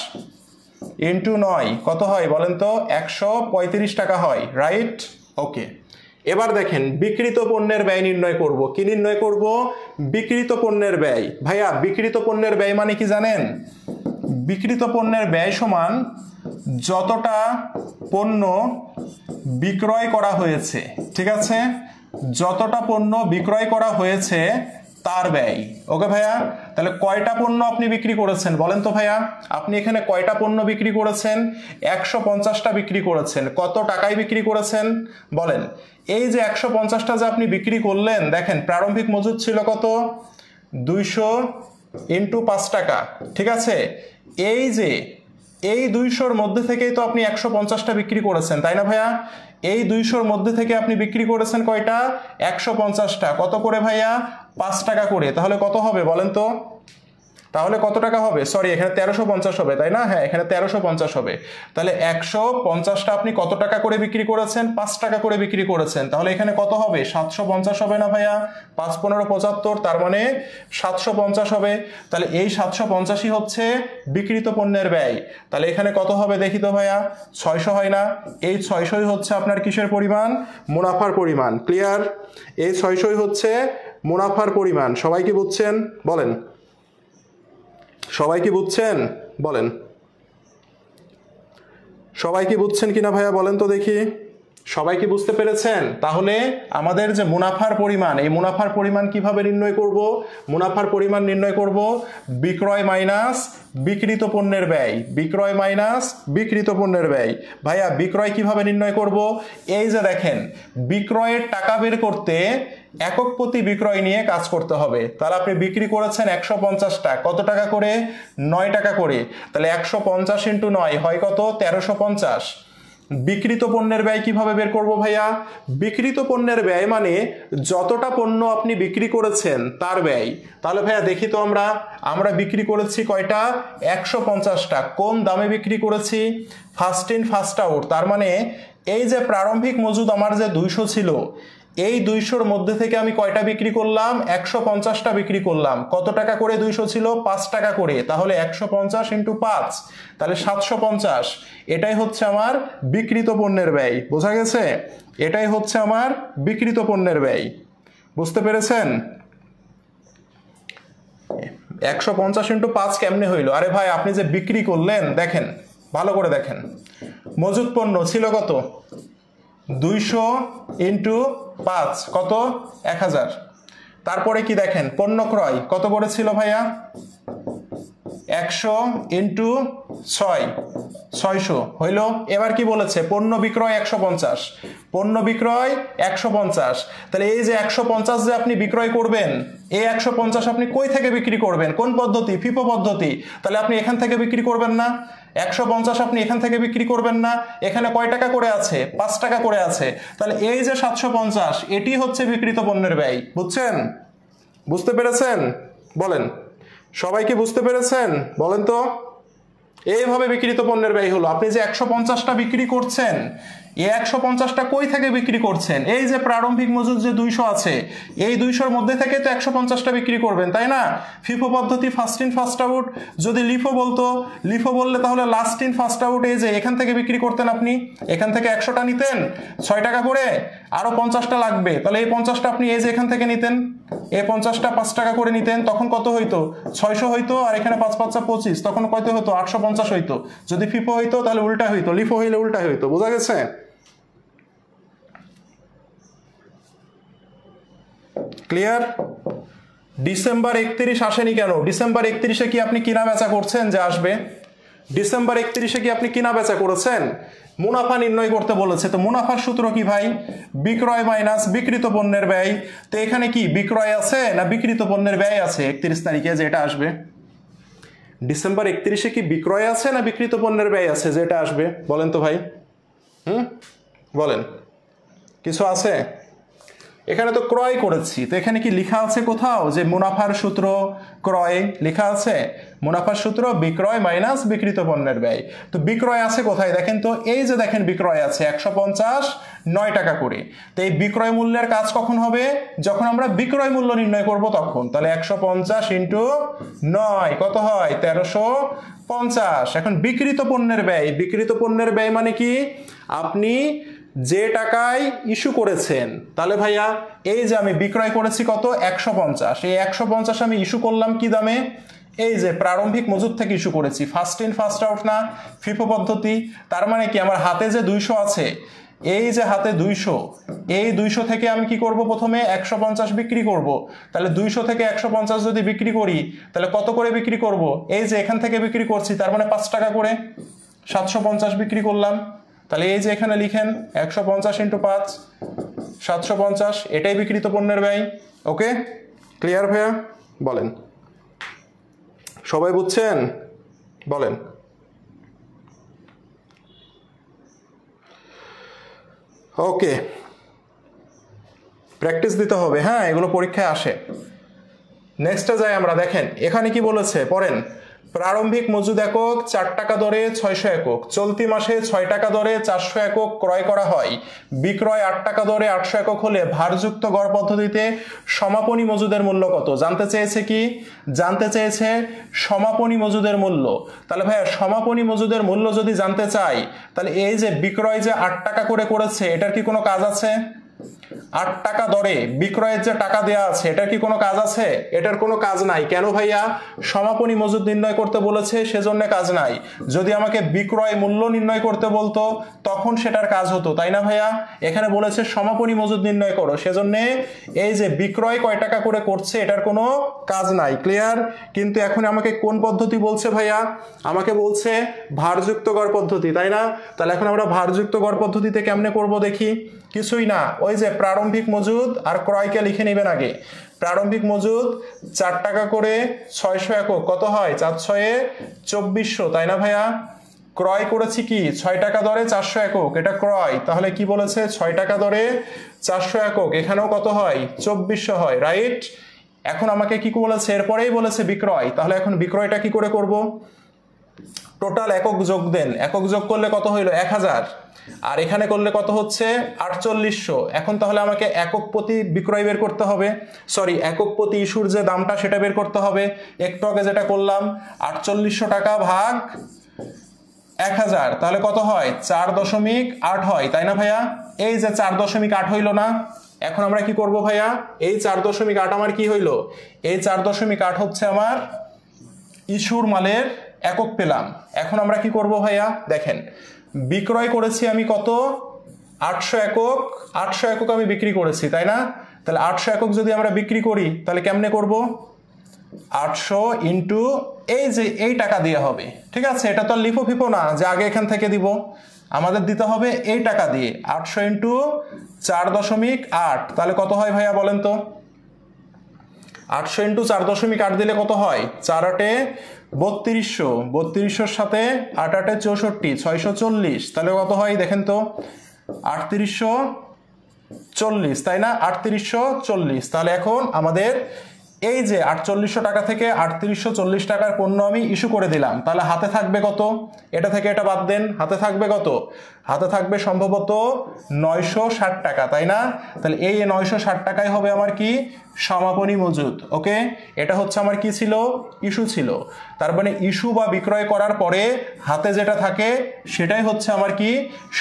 ইন্টু নয় কত হয় বলেন তো একশো টাকা হয় রাইট ওকে এবার দেখেন বিকৃত পণ্যের ব্যয় নির্ণয় করব কি নির্ণয় করব বিকৃত পণ্যের ব্যয় ভাইয়া বিকৃত পণ্যের ব্যয় মানে কি জানেন বিকৃত পণ্যের ব্যয় সমান যতটা পণ্য বিক্রয় করা হয়েছে ঠিক আছে যতটা পণ্য বিক্রয় করা হয়েছে তার ব্যয় ওকে ভাইয়া তাহলে কয়টা পণ্য আপনি বিক্রি করেছেন বলেন তো ভাইয়া আপনি এখানে কয়টা পণ্য বিক্রি করেছেন একশো পঞ্চাশটা বিক্রি করেছেন কত টাকায় বিক্রি করেছেন বলেন এই যে একশো পঞ্চাশটা যে আপনি বিক্রি করলেন দেখেন প্রারম্ভিক মজুদ ছিল কত দুইশো ইন্টু পাঁচ টাকা ঠিক আছে এই যে এই দুইশোর মধ্যে থেকেই তো আপনি একশো পঞ্চাশটা বিক্রি করেছেন তাই না ভাইয়া এই দুইশোর মধ্যে থেকে আপনি বিক্রি করেছেন কয়টা একশো পঞ্চাশটা কত করে ভাইয়া পাঁচ টাকা করে তাহলে কত হবে বলেন তো তাহলে কত টাকা হবে সরি এখানে তেরোশো পঞ্চাশ হবে তাই না হ্যাঁ এখানে তেরোশো পঞ্চাশ হবে তাহলে একশো পঞ্চাশটা আপনি কত টাকা করে বিক্রি করেছেন পাঁচ টাকা করে বিক্রি করেছেন তাহলে এখানে কত হবে সাতশো পঞ্চাশ হবে না ভাইয়া পাঁচ পনেরো পঁচাত্তর তার মানে সাতশো পঞ্চাশ হবে তাহলে এই সাতশো পঞ্চাশই হচ্ছে বিক্রিত পণ্যের ব্যয় তাহলে এখানে কত হবে দেখি তো ভাইয়া ছয়শো হয় না এই ছয়শই হচ্ছে আপনার কিসের পরিমাণ মুনাফার পরিমাণ ক্লিয়ার এই ছয়শই হচ্ছে মুনাফার পরিমাণ সবাইকে বুঝছেন বলেন সবাই কি বুঝছেন বলেন সবাই কি বুঝছেন কিনা ভাইয়া বলেন তো দেখি সবাই কি বুঝতে পেরেছেন তাহলে আমাদের যে মুনাফার পরিমাণ এই মুনাফার পরিমাণ কিভাবে নির্ণয় করব মুনাফার পরিমাণ নির্ণয় করব বিক্রয় মাইনাস বিক্রিত পণ্যের ব্যয় বিক্রয় মাইনাস বিক্রিত পণ্যের ব্যয় ভাইয়া বিক্রয় কিভাবে নির্ণয় করব এই যে দেখেন বিক্রয়ের টাকা বের করতে একক প্রতি বিক্রয় নিয়ে কাজ করতে হবে তাহলে আপনি বিক্রি করেছেন একশো পঞ্চাশটা কত টাকা করে নয় টাকা করে তাহলে একশো পঞ্চাশ ইন্টু নয় হয় কত তেরোশো পঞ্চাশ বিকৃত পণ্যের ব্যয় কিভাবে বের করব ভাইয়া বিকৃত পণ্যের ব্যয় মানে যতটা পণ্য আপনি বিক্রি করেছেন তার ব্যয় তাহলে ভাইয়া দেখি তো আমরা আমরা বিক্রি করেছি কয়টা একশো পঞ্চাশটা কোন দামে বিক্রি করেছি ফার্স্ট ইন ফার্স্ট আউট তার মানে এই যে প্রারম্ভিক মজুদ আমার যে দুইশো ছিল এই দুইশোর মধ্যে থেকে আমি কয়টা বিক্রি করলাম একশো পঞ্চাশটা বিক্রি করলাম কত টাকা করে দুইশো ছিল পাঁচ টাকা করে তাহলে একশো পঞ্চাশ ইন্টু পাঁচ তাহলে সাতশো পঞ্চাশ এটাই হচ্ছে আমার বিক্রিত পণ্যের ব্যয় বোঝা গেছে এটাই হচ্ছে আমার বিক্রিত পণ্যের ব্যয় বুঝতে পেরেছেন একশো পঞ্চাশ ইন্টু পাঁচ কেমনে হইল আরে ভাই আপনি যে বিক্রি করলেন দেখেন ভালো করে দেখেন মজুত পণ্য ছিল কত দুইশো ইন্টু পাঁচ কত এক হাজার তারপরে কি দেখেন পণ্য ক্রয় কত করেছিল ভাইয়া একশো ইন্টু ছয় ছয়শো হইল এবার কি বলেছে পণ্য বিক্রয় একশো পঞ্চাশ পণ্য বিক্রয় একশো পঞ্চাশ তাহলে এই যে একশো পঞ্চাশ যে আপনি বিক্রয় করবেন এই একশো পঞ্চাশ আপনি কই থেকে বিক্রি করবেন কোন পদ্ধতি ফিপো পদ্ধতি তাহলে আপনি এখান থেকে বিক্রি করবেন না একশো পঞ্চাশ আপনি এখান থেকে বিক্রি করবেন না এখানে কয় টাকা করে আছে পাঁচ টাকা করে আছে তাহলে এই যে সাতশো পঞ্চাশ এটি হচ্ছে বিক্রিত পণ্যের ব্যয় বুঝছেন বুঝতে পেরেছেন বলেন সবাই কি বুঝতে পেরেছেন বলেন তো এইভাবে বিক্রিত পণ্যের ব্যয় হলো আপনি যে একশো পঞ্চাশটা বিক্রি করছেন এ একশো পঞ্চাশটা কই থেকে বিক্রি করছেন এই যে প্রারম্ভিক মজুর যে দুইশো আছে এই দুইশোর মধ্যে থেকে তো একশো পঞ্চাশটা বিক্রি করবেন তাই না ফিফো পদ্ধতি ফার্স্ট ইন ফার্স্ট আউট যদি লিফো বলতো লিফো বললে তাহলে লাস্ট ইন ফার্স্ট আউট এই যে এখান থেকে বিক্রি করতেন আপনি এখান থেকে একশোটা নিতেন ছয় টাকা করে আরও পঞ্চাশটা লাগবে তাহলে এই পঞ্চাশটা আপনি এই যে এখান থেকে নিতেন এই পঞ্চাশটা পাঁচ টাকা করে নিতেন তখন কত হইতো ছয়শো হইতো আর এখানে পাঁচ পাঁচটা পঁচিশ তখন কত হতো আটশো পঞ্চাশ হইতো যদি ফিফো হইতো তাহলে উল্টা হইতো লিফো হইলে উল্টা হইতো বোঝা গেছে ক্লিয়ার ডিসেম্বর একত্রিশ আসেনি কেন ডিসেম্বর একত্রিশে কি আপনি কিনা বেচা করছেন যে আসবে ডিসেম্বর একত্রিশে কি আপনি কিনা বেচা করেছেন মুনাফা নির্ণয় করতে বলেছে তো মুনাফার সূত্র কি ভাই বিক্রয় মাইনাস বিকৃত পণ্যের ব্যয় তো এখানে কি বিক্রয় আছে না বিকৃত পণ্যের ব্যয় আছে একত্রিশ তারিখে যে এটা আসবে ডিসেম্বর একত্রিশে কি বিক্রয় আছে না বিকৃত পণ্যের ব্যয় আছে যেটা আসবে বলেন তো ভাই হুম বলেন কিছু আছে এখানে তো ক্রয় করেছি তো এখানে কি লেখা আছে কোথাও যে মুনাফার সূত্র ক্রয় লেখা আছে মুনাফার সূত্র বিক্রয় মাইনাস বিক্রিত পণ্যের ব্যয় তো বিক্রয় আছে কোথায় দেখেন তো এই যে দেখেন বিক্রয় আছে একশো পঞ্চাশ নয় টাকা করে তো এই বিক্রয় মূল্যের কাজ কখন হবে যখন আমরা বিক্রয় মূল্য নির্ণয় করব তখন তাহলে একশো পঞ্চাশ ইন্টু নয় কত হয় তেরোশো পঞ্চাশ এখন বিকৃত পণ্যের ব্যয় বিকৃত পণ্যের ব্যয় মানে কি আপনি যে টাকায় ইস্যু করেছেন তাহলে ভাইয়া এই যে আমি বিক্রয় করেছি কত একশো পঞ্চাশ এই একশো পঞ্চাশ আমি ইস্যু করলাম কি দামে এই যে প্রারম্ভিক মজুদ থেকে ইস্যু করেছি ফার্স্ট ইন ফার্স্ট আউট না ফিফো পদ্ধতি তার মানে কি আমার হাতে যে দুইশো আছে এই যে হাতে দুইশো এই দুইশো থেকে আমি কি করব প্রথমে একশো পঞ্চাশ বিক্রি করব। তাহলে দুইশো থেকে একশো পঞ্চাশ যদি বিক্রি করি তাহলে কত করে বিক্রি করব। এই যে এখান থেকে বিক্রি করছি তার মানে পাঁচ টাকা করে সাতশো পঞ্চাশ বিক্রি করলাম তাহলে এই যে এখানে লিখেন একশো পঞ্চাশ ইন্টু পাঁচ সাতশো পঞ্চাশ এটাই বিক্রিত পণ্যের ব্যয় ওকে ক্লিয়ার ভাইয়া বলেন সবাই বুঝছেন বলেন ওকে প্র্যাকটিস দিতে হবে হ্যাঁ এগুলো পরীক্ষায় আসে নেক্সটে যাই আমরা দেখেন এখানে কি বলেছে পড়েন প্রারম্ভিক মজুদ একক চার টাকা দরে ছয়শো একক চলতি মাসে ছয় টাকা দরে চারশো একক ক্রয় করা হয় বিক্রয় আট টাকা দরে আটশো একক হলে ভারযুক্ত গড় পদ্ধতিতে সমাপনী মজুদের মূল্য কত জানতে চেয়েছে কি জানতে চেয়েছে সমাপনী মজুদের মূল্য তাহলে ভাইয়া সমাপনী মজুদের মূল্য যদি জানতে চাই তাহলে এই যে বিক্রয় যে আট টাকা করে করেছে এটার কি কোনো কাজ আছে আট টাকা দরে বিক্রয়ের যে টাকা দেয়া আছে এটার কি কোনো কাজ আছে এটার কোনো কাজ নাই কেন ভাইয়া সমাপনী মজুদ নির্ণয় করতে বলেছে সেজন্য কাজ নাই যদি আমাকে বিক্রয় মূল্য নির্ণয় করতে বলতো তখন সেটার কাজ হতো তাই না ভাইয়া এখানে বলেছে সমাপনী মজুদ নির্ণয় করো সেজন্য এই যে বিক্রয় কয় টাকা করে করছে এটার কোনো কাজ নাই ক্লিয়ার কিন্তু এখন আমাকে কোন পদ্ধতি বলছে ভাইয়া আমাকে বলছে ভারযুক্ত গড় পদ্ধতি তাই না তাহলে এখন আমরা ভারযুক্ত গড় পদ্ধতিতে কেমনে করব দেখি কিছুই না ওই যে প্রারম্ভিক মজুদ আর ক্রয়কে লিখে নেবেন আগে প্রারম্ভিক মজুদ চার টাকা করে ছয়শো একক কত হয় চার ছয়ে চব্বিশশো তাই না ভাইয়া ক্রয় করেছি কি ছয় টাকা দরে চারশো একক এটা ক্রয় তাহলে কি বলেছে ছয় টাকা দরে চারশো একক এখানেও কত হয় চব্বিশশো হয় রাইট এখন আমাকে কি বলেছে এরপরেই বলেছে বিক্রয় তাহলে এখন বিক্রয়টা কি করে করব টোটাল একক যোগ দেন একক যোগ করলে কত হইল এক হাজার আর এখানে করলে কত হচ্ছে আটচল্লিশশো এখন তাহলে আমাকে একক প্রতি বিক্রয় বের করতে হবে সরি একক প্রতি ইস্যুর যে দামটা সেটা বের করতে হবে একটু আগে যেটা করলাম আটচল্লিশশো টাকা ভাগ এক হাজার তাহলে কত হয় চার দশমিক আট হয় তাই না ভাইয়া এই যে চার দশমিক আট হইল না এখন আমরা কি করব ভাইয়া এই চার দশমিক আট আমার কি হইল এই চার দশমিক আট হচ্ছে আমার ইস্যুর মালের একক পেলাম এখন আমরা কি করব ভাইয়া দেখেন বিক্রয় করেছি আমি কত আটশো একক আটশো একক আমি বিক্রি করেছি তাই না তাহলে আটশো একক যদি আমরা বিক্রি করি তাহলে কেমনে করব আটশো ইন্টু এই যে এই টাকা দেওয়া হবে ঠিক আছে এটা তো লিপো ফিপো না যে আগে এখান থেকে দিব আমাদের দিতে হবে এই টাকা দিয়ে আটশো ইন্টু চার দশমিক আট তাহলে কত হয় ভাইয়া বলেন তো আটশো ইন্টু চার দশমিক আট দিলে কত হয় চার আটে বত্রিশশো বত্রিশশোর সাথে আট আটে চৌষট্টি ছয়শো চল্লিশ তাহলে কত হয় দেখেন তো আটত্রিশশো চল্লিশ তাই না আটত্রিশশো চল্লিশ তাহলে এখন আমাদের এই যে আটচল্লিশশো টাকা থেকে আটত্রিশশো চল্লিশ টাকার পণ্য আমি ইস্যু করে দিলাম তাহলে হাতে থাকবে কত এটা থেকে এটা বাদ দেন হাতে থাকবে কত হাতে থাকবে সম্ভবত নয়শো ষাট টাকা তাই না তাহলে এই নয়শো ষাট টাকাই হবে আমার কি সমাপনী মজুদ ওকে এটা হচ্ছে আমার কি ছিল ইস্যু ছিল তার মানে ইস্যু বা বিক্রয় করার পরে হাতে যেটা থাকে সেটাই হচ্ছে আমার কি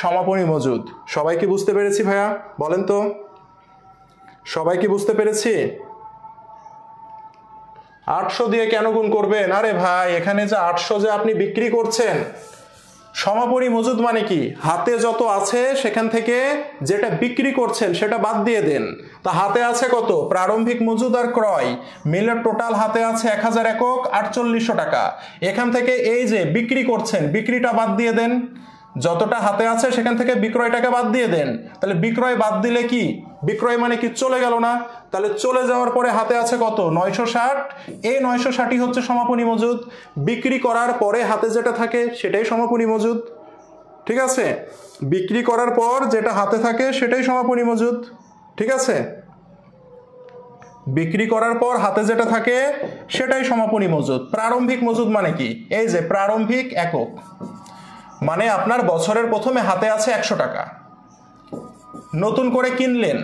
সমাপনী মজুদ সবাইকে বুঝতে পেরেছি ভাইয়া বলেন তো সবাই কি বুঝতে পেরেছি আটশো দিয়ে কেন গুণ করবেন আরে ভাই এখানে যে আটশো যে আপনি বিক্রি করছেন সমাপরি মজুদ মানে কি হাতে যত আছে সেখান থেকে যেটা বিক্রি করছেন সেটা বাদ দিয়ে দেন তা হাতে আছে কত প্রারম্ভিক মজুদ আর ক্রয় মিলের টোটাল হাতে আছে এক হাজার একক আটচল্লিশশো টাকা এখান থেকে এই যে বিক্রি করছেন বিক্রিটা বাদ দিয়ে দেন যতটা হাতে আছে সেখান থেকে বিক্রয়টাকে বাদ দিয়ে দেন তাহলে বিক্রয় বাদ দিলে কি বিক্রয় মানে কি চলে গেল না তাহলে চলে যাওয়ার পরে হাতে আছে কত নয়শো ষাট এই নয়শো ষাটই হচ্ছে সমাপনী মজুদ বিক্রি করার পরে হাতে যেটা থাকে সেটাই সমাপনী মজুদ ঠিক আছে বিক্রি করার পর যেটা হাতে থাকে সেটাই সমাপনী মজুদ ঠিক আছে বিক্রি করার পর হাতে যেটা থাকে সেটাই সমাপনী মজুদ প্রারম্ভিক মজুদ মানে কি এই যে প্রারম্ভিক একক মানে আপনার বছরের প্রথমে হাতে আছে একশো টাকা নতুন করে কিনলেন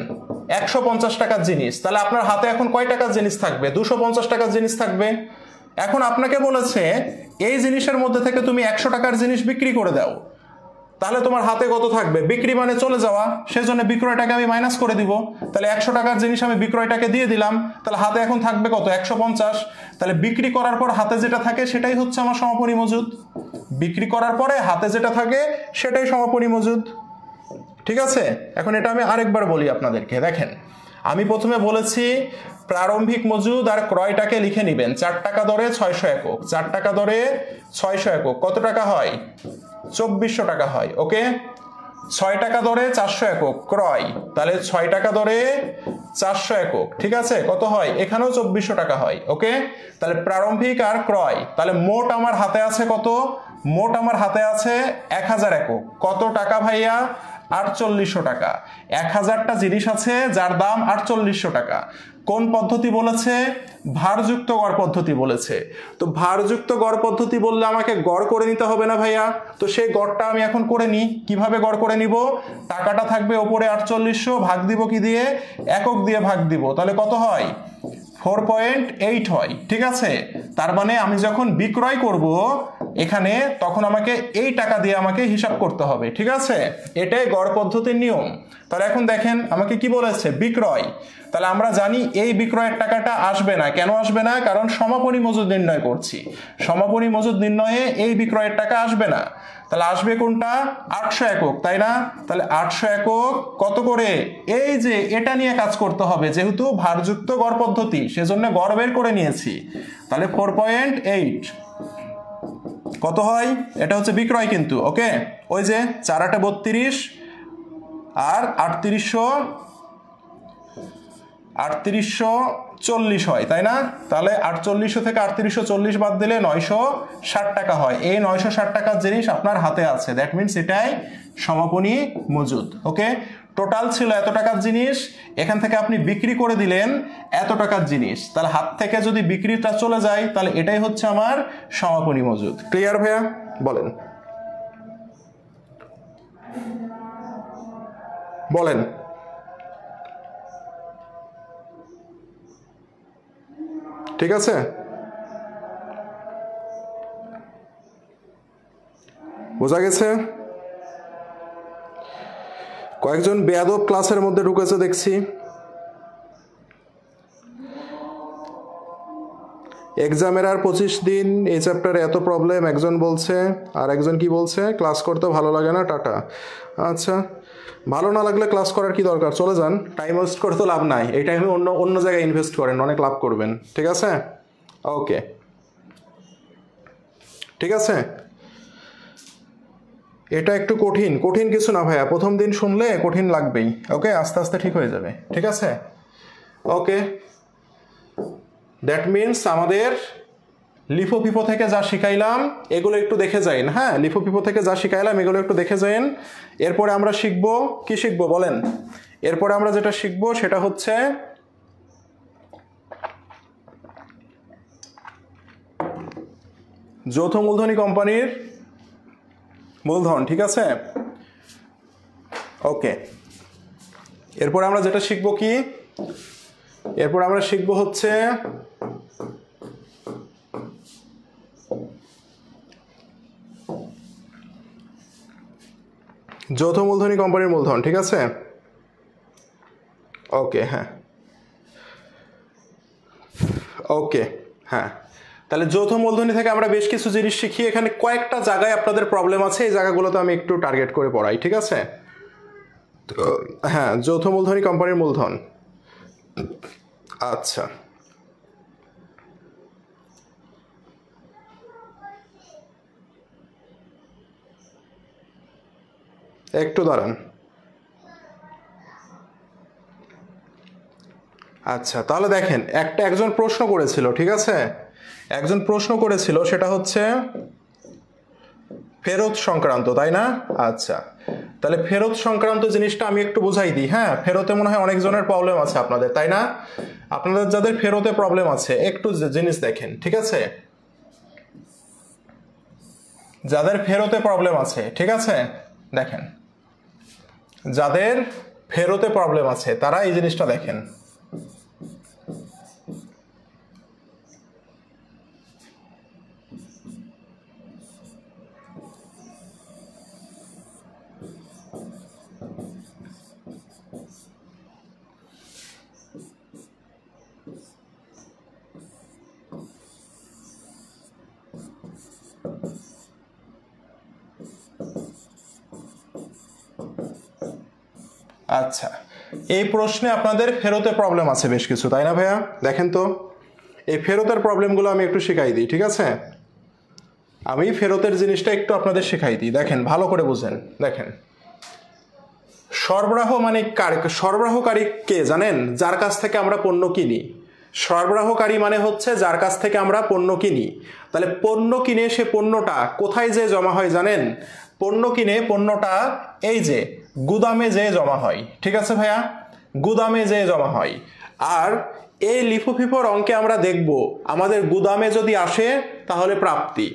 একশো পঞ্চাশ টাকার জিনিস তাহলে আপনার হাতে এখন কয় টাকার জিনিস থাকবে দুশো পঞ্চাশ টাকার জিনিস থাকবে এখন আপনাকে বলেছে এই জিনিসের মধ্যে থেকে তুমি একশো টাকার জিনিস বিক্রি করে দাও তাহলে তোমার হাতে কত থাকবে বিক্রি মানে চলে যাওয়া সেজন্য বিক্রয়টাকে আমি মাইনাস করে দিব তাহলে একশো টাকার জিনিস আমি বিক্রয়টাকে দিয়ে দিলাম তাহলে হাতে এখন থাকবে কত একশো পঞ্চাশ তাহলে বিক্রি করার পর হাতে যেটা থাকে সেটাই হচ্ছে আমার সমপরি মজুদ বিক্রি করার পরে হাতে যেটা থাকে সেটাই সমপরি মজুদ ঠিক আছে এখন এটা আমি আরেকবার বলি আপনাদেরকে দেখেন আমি প্রথমে বলেছি প্রারম্ভিক মজুদ আর ক্রয়টাকে লিখে নেবেন চার টাকা দরে ছয়শো একক চার টাকা দরে ছয়শো একক কত টাকা হয় চব্বিশশো টাকা হয় ওকে ছয় টাকা দরে চারশো একক ক্রয় তাহলে ছয় টাকা দরে চারশো একক ঠিক আছে কত হয় এখানেও চব্বিশশো টাকা হয় ওকে তাহলে প্রারম্ভিক আর ক্রয় তাহলে মোট আমার হাতে আছে কত মোট আমার হাতে আছে এক হাজার একক কত টাকা ভাইয়া আটচল্লিশশো টাকা এক হাজারটা জিনিস আছে যার দাম আটচল্লিশশো টাকা কোন পদ্ধতি বলেছে ভারযুক্ত গড় পদ্ধতি বলেছে তো ভারযুক্ত গড় পদ্ধতি বললে আমাকে গড় করে নিতে হবে না ভাইয়া তো সেই গড়টা আমি এখন করে নিই কিভাবে গড় করে নিব টাকাটা থাকবে ওপরে আটচল্লিশশো ভাগ দিব কি দিয়ে একক দিয়ে ভাগ দিব তাহলে কত হয় ফোর পয়েন্ট এইট হয় ঠিক আছে তার মানে আমি যখন বিক্রয় করবো এখানে তখন আমাকে এই টাকা দিয়ে আমাকে হিসাব করতে হবে ঠিক আছে এটাই গড় পদ্ধতির নিয়ম তাহলে এখন দেখেন আমাকে কি বলেছে বিক্রয় তাহলে আমরা জানি এই বিক্রয়ের টাকাটা আসবে না কেন আসবে না কারণ সমাপনী মজুদ নির্ণয় করছি সমাপনী মজুদ নির্ণয়ে এই বিক্রয়ের টাকা আসবে না তাহলে আসবে কোনটা আটশো একক তাই না তাহলে আটশো একক কত করে এই যে এটা নিয়ে কাজ করতে হবে যেহেতু ভারযুক্ত গড় পদ্ধতি সেজন্য গড় বের করে নিয়েছি তাহলে ফোর পয়েন্ট এইট কত হয় এটা হচ্ছে বিক্রয় কিন্তু ওকে ওই যে চার আটে বত্রিশ আর আটত্রিশশো আটত্রিশশো চল্লিশ হয় তাই না তাহলে আটচল্লিশশো থেকে আটত্রিশশো চল্লিশ বাদ দিলে নয়শো ষাট টাকা হয় এই নয়শো ষাট টাকার জিনিস আপনার হাতে আছে দ্যাট মিনস এটাই সমাপনী মজুদ ওকে টোটাল ছিল এত টাকার জিনিস এখান থেকে আপনি বিক্রি করে দিলেন এত টাকার জিনিস তাহলে হাত থেকে যদি বিক্রিটা চলে যায় তাহলে এটাই হচ্ছে আমার সমাপনী মজুদ ক্লিয়ার ভাইয়া বলেন বলেন ঠিক আছে বোঝা গেছে কয়েকজন বেয়াদব ক্লাসের মধ্যে ঢুকেছে দেখছি এক্সামের আর পঁচিশ দিন এই চ্যাপ্টারে এত প্রবলেম একজন বলছে আর একজন কি বলছে ক্লাস করতে ভালো লাগে না টাটা আচ্ছা ভালো না লাগলে ক্লাস করার কি দরকার চলে যান টাইম ওয়েস্ট করে তো লাভ নাই এই টাইমে অন্য অন্য জায়গায় ইনভেস্ট করেন অনেক লাভ করবেন ঠিক আছে ওকে ঠিক আছে এটা একটু কঠিন কঠিন কিছু না ভাইয়া প্রথম দিন শুনলে কঠিন লাগবেই ওকে আস্তে আস্তে ঠিক হয়ে যাবে ঠিক আছে ওকে দ্যাট মিনস আমাদের লিফোপিপো থেকে যা শিখাইলাম এগুলো একটু দেখে যাইন হ্যাঁ লিফোপিপো থেকে যা শিখাইলাম এগুলো একটু দেখে যাইন এরপরে আমরা শিখব কি শিখব বলেন এরপরে আমরা যেটা শিখব সেটা হচ্ছে যৌথ মূলধনী কোম্পানির মূলধন ঠিক আছে ওকে এরপর আমরা যেটা শিখব কি এরপর আমরা শিখব হচ্ছে যৌথ মূলধনী কোম্পানির মূলধন ঠিক আছে ওকে হ্যাঁ ওকে হ্যাঁ তাহলে যৌথ মূলধনী থেকে আমরা বেশ কিছু জিনিস শিখি এখানে কয়েকটা জায়গায় আপনাদের প্রবলেম আছে এই জায়গাগুলোতে আমি একটু টার্গেট করে পড়াই ঠিক আছে হ্যাঁ যৌথ মূলধনী কোম্পানির মূলধন আচ্ছা একটু দাঁড়ান আচ্ছা তাহলে দেখেন একটা একজন প্রশ্ন করেছিল ঠিক আছে একজন প্রশ্ন করেছিল সেটা হচ্ছে ফেরত সংক্রান্ত তাই না আচ্ছা তাহলে ফেরত সংক্রান্ত জিনিসটা আমি একটু বুঝাই দিই হ্যাঁ ফেরতে মনে হয় অনেকজনের প্রবলেম আছে আপনাদের তাই না আপনাদের যাদের ফেরতে প্রবলেম আছে একটু জিনিস দেখেন ঠিক আছে যাদের ফেরতে প্রবলেম আছে ঠিক আছে দেখেন যাদের ফেরতে প্রবলেম আছে তারা এই জিনিসটা দেখেন আচ্ছা এই প্রশ্নে আপনাদের ফেরতে প্রবলেম আছে বেশ কিছু তাই না ভাইয়া দেখেন তো এই ফেরতের প্রবলেমগুলো আমি একটু শেখাই দিই ঠিক আছে আমি ফেরতের জিনিসটা একটু আপনাদের শেখাই দিই দেখেন ভালো করে বুঝেন দেখেন সরবরাহ মানে কার সরবরাহকারী কে জানেন যার কাছ থেকে আমরা পণ্য কিনি সরবরাহকারী মানে হচ্ছে যার কাছ থেকে আমরা পণ্য কিনি তাহলে পণ্য কিনে সে পণ্যটা কোথায় যে জমা হয় জানেন পণ্য কিনে পণ্যটা এই যে গুদামে যেয়ে জমা হয় ঠিক আছে ভাইয়া গুদামে যেয়ে জমা হয় আর এই লিপোফিপোর অঙ্কে আমরা দেখব আমাদের গুদামে যদি আসে তাহলে প্রাপ্তি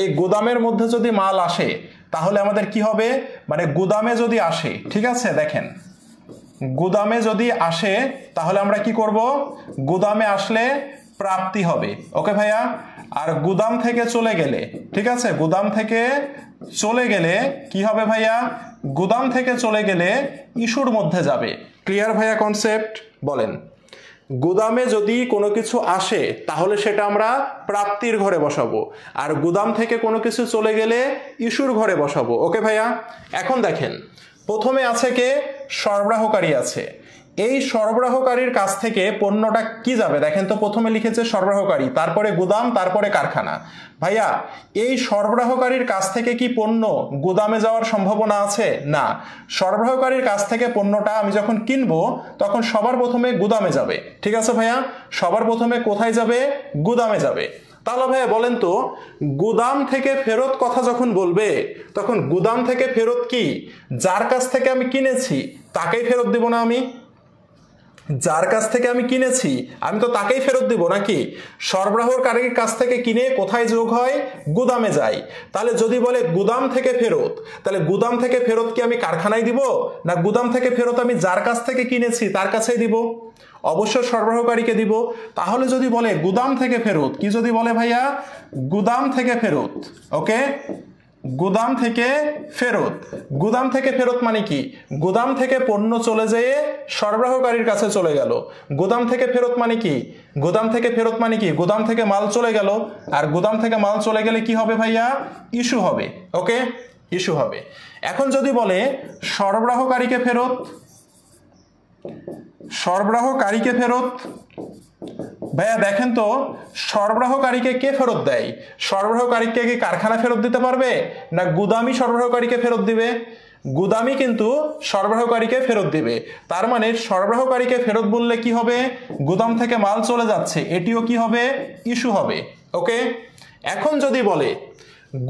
এই গুদামের মধ্যে যদি মাল আসে তাহলে আমাদের কি হবে মানে গুদামে যদি আসে ঠিক আছে দেখেন গুদামে যদি আসে তাহলে আমরা কি করব গুদামে আসলে প্রাপ্তি হবে ওকে ভাইয়া আর গুদাম থেকে চলে গেলে ঠিক আছে গুদাম থেকে চলে গেলে কি হবে ভাইয়া গুদাম থেকে চলে গেলে ইস্যুর মধ্যে যাবে ক্লিয়ার ভাইয়া কনসেপ্ট বলেন গুদামে যদি কোনো কিছু আসে তাহলে সেটা আমরা প্রাপ্তির ঘরে বসাবো আর গুদাম থেকে কোনো কিছু চলে গেলে ইস্যুর ঘরে বসাবো ওকে ভাইয়া এখন দেখেন প্রথমে আছে কে সরবরাহকারী আছে এই সরবরাহকারীর কাছ থেকে পণ্যটা কি যাবে দেখেন তো প্রথমে লিখেছে সরবরাহকারী তারপরে গুদাম তারপরে কারখানা ভাইয়া এই সরবরাহকারীর কাছ থেকে কি পণ্য গুদামে যাওয়ার সম্ভাবনা আছে না সরবরাহকারীর কাছ থেকে পণ্যটা আমি যখন কিনবো তখন সবার প্রথমে গুদামে যাবে ঠিক আছে ভাইয়া সবার প্রথমে কোথায় যাবে গুদামে যাবে তাহলে ভাইয়া বলেন তো গুদাম থেকে ফেরত কথা যখন বলবে তখন গুদাম থেকে ফেরত কি যার কাছ থেকে আমি কিনেছি তাকেই ফেরত দিব না আমি যার কাছ থেকে আমি কিনেছি আমি তো তাকেই ফেরত দেবো নাকি সরবরাহকারীর কাছ থেকে কিনে কোথায় যোগ হয় গুদামে যাই তাহলে যদি বলে গুদাম থেকে ফেরত তাহলে গুদাম থেকে ফেরত কি আমি কারখানায় দিব না গুদাম থেকে ফেরত আমি যার কাছ থেকে কিনেছি তার কাছেই দিব অবশ্য সরবরাহকারীকে দিব তাহলে যদি বলে গুদাম থেকে ফেরত কি যদি বলে ভাইয়া গুদাম থেকে ফেরত ওকে গুদাম থেকে ফেরত গুদাম থেকে ফেরত মানে কি গুদাম থেকে পণ্য চলে যেয়ে সরবরাহকারীর কাছে চলে গেল গুদাম থেকে ফেরত মানে কি গুদাম থেকে ফেরত মানে কি গুদাম থেকে মাল চলে গেল আর গুদাম থেকে মাল চলে গেলে কি হবে ভাইয়া ইস্যু হবে ওকে ইস্যু হবে এখন যদি বলে সরবরাহকারীকে ফেরত সরবরাহকারীকে ফেরত ভাইয়া দেখেন তো সরবরাহকারীকে কে ফেরত দেয় সরবরাহকারীকে কি কারখানা ফেরত দিতে পারবে না গুদামি সরবরাহকারীকে ফেরত দিবে গুদামি কিন্তু সরবরাহকারীকে ফেরত দিবে তার মানে সরবরাহকারীকে ফেরত বললে কি হবে গুদাম থেকে মাল চলে যাচ্ছে এটিও কি হবে ইস্যু হবে ওকে এখন যদি বলে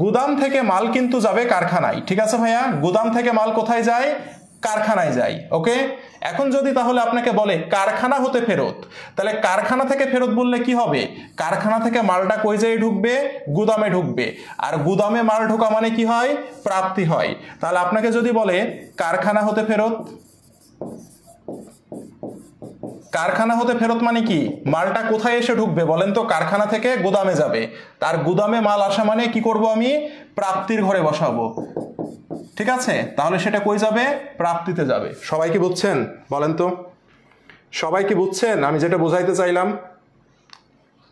গুদাম থেকে মাল কিন্তু যাবে কারখানায় ঠিক আছে ভাইয়া গুদাম থেকে মাল কোথায় যায় কারখানায় যাই ওকে এখন যদি তাহলে আপনাকে বলে কারখানা হতে ফেরত তাহলে কারখানা থেকে ফেরত বললে কি হবে কারখানা থেকে মালটা কই যায় ঢুকবে গুদামে ঢুকবে আর গুদামে মাল ঢোকা মানে কি হয় প্রাপ্তি হয় তাহলে আপনাকে যদি বলে কারখানা হতে ফেরত কারখানা হতে ফেরত মানে কি মালটা কোথায় এসে ঢুকবে বলেন তো কারখানা থেকে গুদামে যাবে তার গুদামে মাল আসা মানে কি করব আমি প্রাপ্তির ঘরে বসাবো ঠিক আছে তাহলে সেটা কই যাবে প্রাপ্তিতে যাবে সবাই কি বুঝছেন বলেন তো সবাই কি বুঝছেন আমি যেটা বোঝাইতে চাইলাম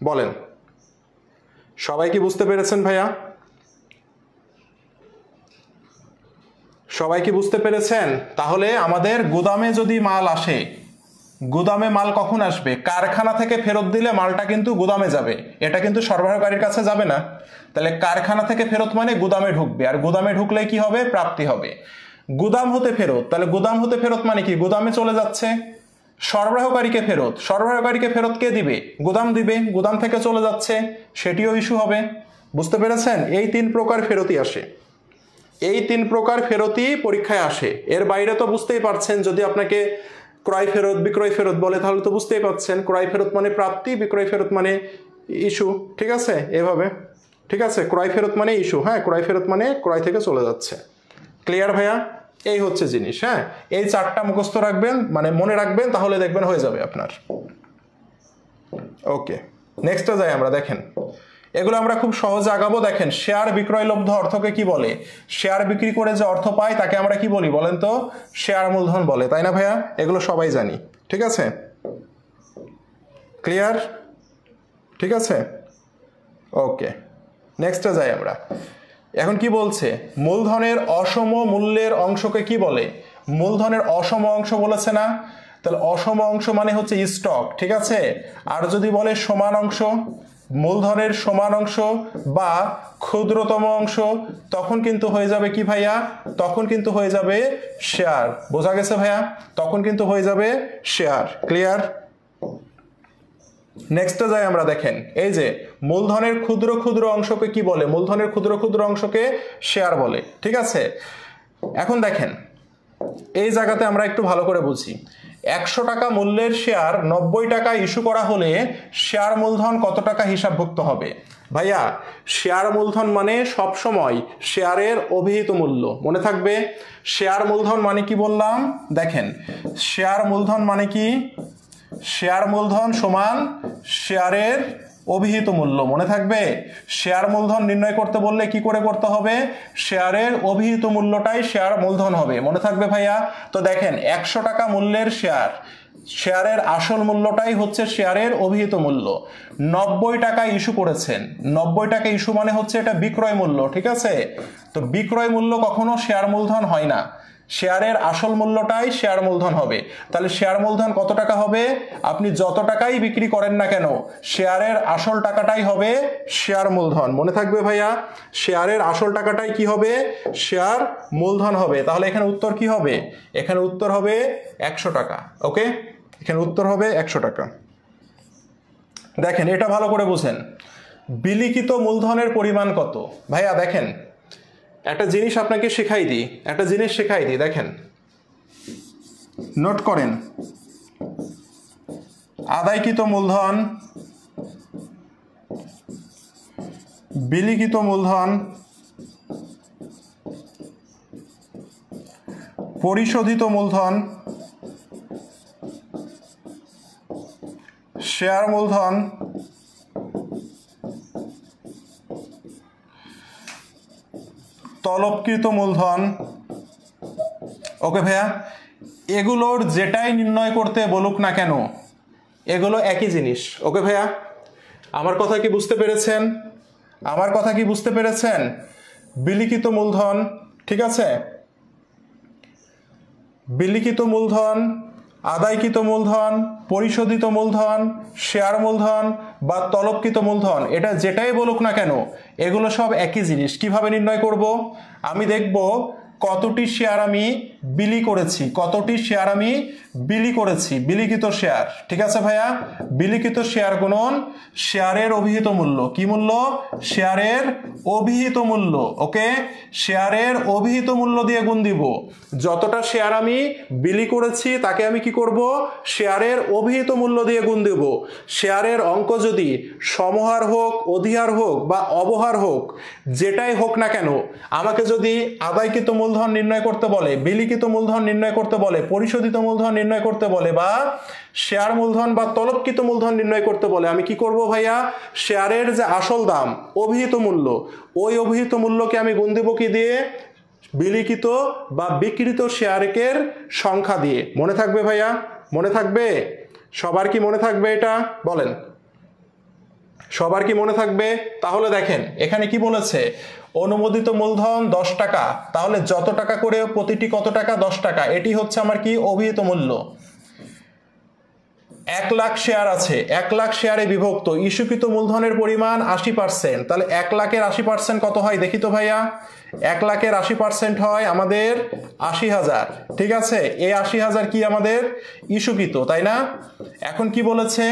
বলেন সবাই কি বুঝতে পেরেছেন ভাইয়া সবাই কি বুঝতে পেরেছেন তাহলে আমাদের গোদামে যদি মাল আসে গুদামে মাল কখন আসবে কারখানা থেকে ফেরত দিলে মালটা কিন্তু গুদামে যাবে এটা কিন্তু সরবরাহকারীর কাছে যাবে না তাহলে কারখানা থেকে ফেরত মানে গুদামে ঢুকবে আর গুদামে ঢুকলে কি হবে প্রাপ্তি হবে গুদাম হতে ফেরত তাহলে গুদাম হতে ফেরত মানে কি গুদামে চলে যাচ্ছে সরবরাহকারীকে ফেরত সরবরাহকারীকে ফেরত কে দিবে গুদাম দিবে গুদাম থেকে চলে যাচ্ছে সেটিও ইস্যু হবে বুঝতে পেরেছেন এই তিন প্রকার ফেরতি আসে এই তিন প্রকার ফেরতি পরীক্ষায় আসে এর বাইরে তো বুঝতেই পারছেন যদি আপনাকে ক্রয় ফেরত বিক্রয় ফেরত বলে তাহলে তো বুঝতেই পাচ্ছেন ক্রয় ফেরত মানে প্রাপ্তি বিক্রয় ফেরত মানে ইস্যু ঠিক আছে এভাবে ঠিক আছে ক্রয় ফেরত মানে ইস্যু হ্যাঁ ক্রয় ফেরত মানে ক্রয় থেকে চলে যাচ্ছে ক্লিয়ার ভাইয়া এই হচ্ছে জিনিস হ্যাঁ এই চারটা মুখস্থ রাখবেন মানে মনে রাখবেন তাহলে দেখবেন হয়ে যাবে আপনার ওকে নেক্সটটা যাই আমরা দেখেন এগুলো আমরা খুব সহজে আগাবো দেখেন শেয়ার বিক্রয়লব্ধ অর্থকে কি বলে শেয়ার বিক্রি করে যে অর্থ পায় তাকে আমরা কি বলি বলেন তো শেয়ার মূলধন বলে তাই না ভাইয়া এগুলো সবাই জানি ঠিক আছে ক্লিয়ার ঠিক আছে ওকে নেক্সটে যাই আমরা এখন কি বলছে মূলধনের অসম মূল্যের অংশকে কি বলে মূলধনের অসম অংশ বলেছে না তাহলে অসম অংশ মানে হচ্ছে স্টক ঠিক আছে আর যদি বলে সমান অংশ মূলধনের সমান অংশ বা ক্ষুদ্রতম অংশ তখন কিন্তু হয়ে যাবে কি ভাইয়া তখন কিন্তু হয়ে যাবে শেয়ার বোঝা গেছে ভাইয়া তখন কিন্তু হয়ে যাবে শেয়ার ক্লিয়ার নেক্সটে যাই আমরা দেখেন এই যে মূলধনের ক্ষুদ্র ক্ষুদ্র অংশকে কি বলে মূলধনের ক্ষুদ্র ক্ষুদ্র অংশকে শেয়ার বলে ঠিক আছে এখন দেখেন এই জায়গাতে আমরা একটু ভালো করে বুঝি একশো টাকা মূল্যের শেয়ার নব্বই টাকা ইস্যু করা হলে শেয়ার মূলধন কত টাকা হিসাবভুক্ত হবে ভাইয়া শেয়ার মূলধন মানে সবসময় শেয়ারের অভিহিত মূল্য মনে থাকবে শেয়ার মূলধন মানে কি বললাম দেখেন শেয়ার মূলধন মানে কি শেয়ার মূলধন সমান শেয়ারের অভিহিত মূল্য মনে থাকবে শেয়ার মূলধন নির্ণয় করতে বললে কি করে করতে হবে শেয়ারের অভিহিত মূল্যটাই শেয়ার মূলধন হবে মনে থাকবে ভাইয়া তো দেখেন একশো টাকা মূল্যের শেয়ার শেয়ারের আসল মূল্যটাই হচ্ছে শেয়ারের অভিহিত মূল্য নব্বই টাকা ইস্যু করেছেন নব্বই টাকা ইস্যু মানে হচ্ছে এটা বিক্রয় মূল্য ঠিক আছে তো বিক্রয় মূল্য কখনো শেয়ার মূলধন হয় না শেয়ারের আসল মূল্যটাই শেয়ার মূলধন হবে তাহলে শেয়ার মূলধন কত টাকা হবে আপনি যত টাকাই বিক্রি করেন না কেন শেয়ারের আসল টাকাটাই হবে শেয়ার মূলধন মনে থাকবে ভাইয়া শেয়ারের আসল টাকাটাই কি হবে শেয়ার মূলধন হবে তাহলে এখানে উত্তর কি হবে এখানে উত্তর হবে একশো টাকা ওকে এখানে উত্তর হবে একশো টাকা দেখেন এটা ভালো করে বোঝেন বিলিখিত মূলধনের পরিমাণ কত ভাইয়া দেখেন একটা জিনিস আপনাকে শেখাই দিই একটা জিনিস শেখাই দিই দেখেন নোট করেন আদায়কৃত মূলধন বিলিকৃত মূলধন পরিশোধিত মূলধন শেয়ার মূলধন তলবকৃত মূলধন ওকে ভাইয়া এগুলোর যেটাই নির্ণয় করতে বলুক না কেন এগুলো একই জিনিস ওকে ভাইয়া আমার কথা কি বুঝতে পেরেছেন আমার কথা কি বুঝতে পেরেছেন বিলিখিত মূলধন ঠিক আছে বিলিখিত মূলধন আদায়কৃত মূলধন পরিশোধিত মূলধন শেয়ার মূলধন বা তলবকৃত মূলধন এটা যেটাই বলুক না কেন এগুলো সব একই জিনিস কিভাবে নির্ণয় করব আমি দেখব কতটি শেয়ার আমি বিলি করেছি কতটি শেয়ার আমি বিলি করেছি বিলিখিত শেয়ার ঠিক আছে ভাইয়া বিলিখিত শেয়ার গুণন শেয়ারের অভিহিত মূল্য কি মূল্য শেয়ারের অভিহিত মূল্য ওকে শেয়ারের অভিহিত মূল্য দিয়ে গুণ দিব যতটা শেয়ার আমি বিলি করেছি তাকে আমি কি করব শেয়ারের অভিহিত মূল্য দিয়ে গুণ দেব শেয়ারের অঙ্ক যদি সমহার হোক অধিহার হোক বা অবহার হোক যেটাই হোক না কেন আমাকে যদি আদায়কৃত মূলধন নির্ণয় করতে বলে বিলি স্বীকৃত মূলধন নির্ণয় করতে বলে পরিশোধিত মূলধন নির্ণয় করতে বলে বা শেয়ার মূলধন বা তলবকৃত মূলধন নির্ণয় করতে বলে আমি কি করব ভাইয়া শেয়ারের যে আসল দাম অভিহিত মূল্য ওই অভিহিত মূল্যকে আমি গুণ দেব কি দিয়ে বিলিখিত বা বিকৃত শেয়ারের সংখ্যা দিয়ে মনে থাকবে ভাইয়া মনে থাকবে সবার কি মনে থাকবে এটা বলেন সবার কি মনে থাকবে তাহলে দেখেন এখানে কি বলেছে অনুমোদিত মূলধন দশ টাকা তাহলে যত টাকা করে প্রতিটি কত টাকা দশ টাকা এটি হচ্ছে আমার কি অভিহিত মূল্য এক লাখ শেয়ার আছে এক লাখ শেয়ারে বিভক্ত ইস্যুকৃত মূলধনের পরিমাণ আশি পার্সেন্ট তাহলে এক লাখের আশি পার্সেন্ট কত হয় দেখি তো ভাইয়া এক লাখের আশি পার্সেন্ট হয় আমাদের আশি হাজার ঠিক আছে এই আশি হাজার কি আমাদের ইস্যুকৃত তাই না এখন কি বলেছে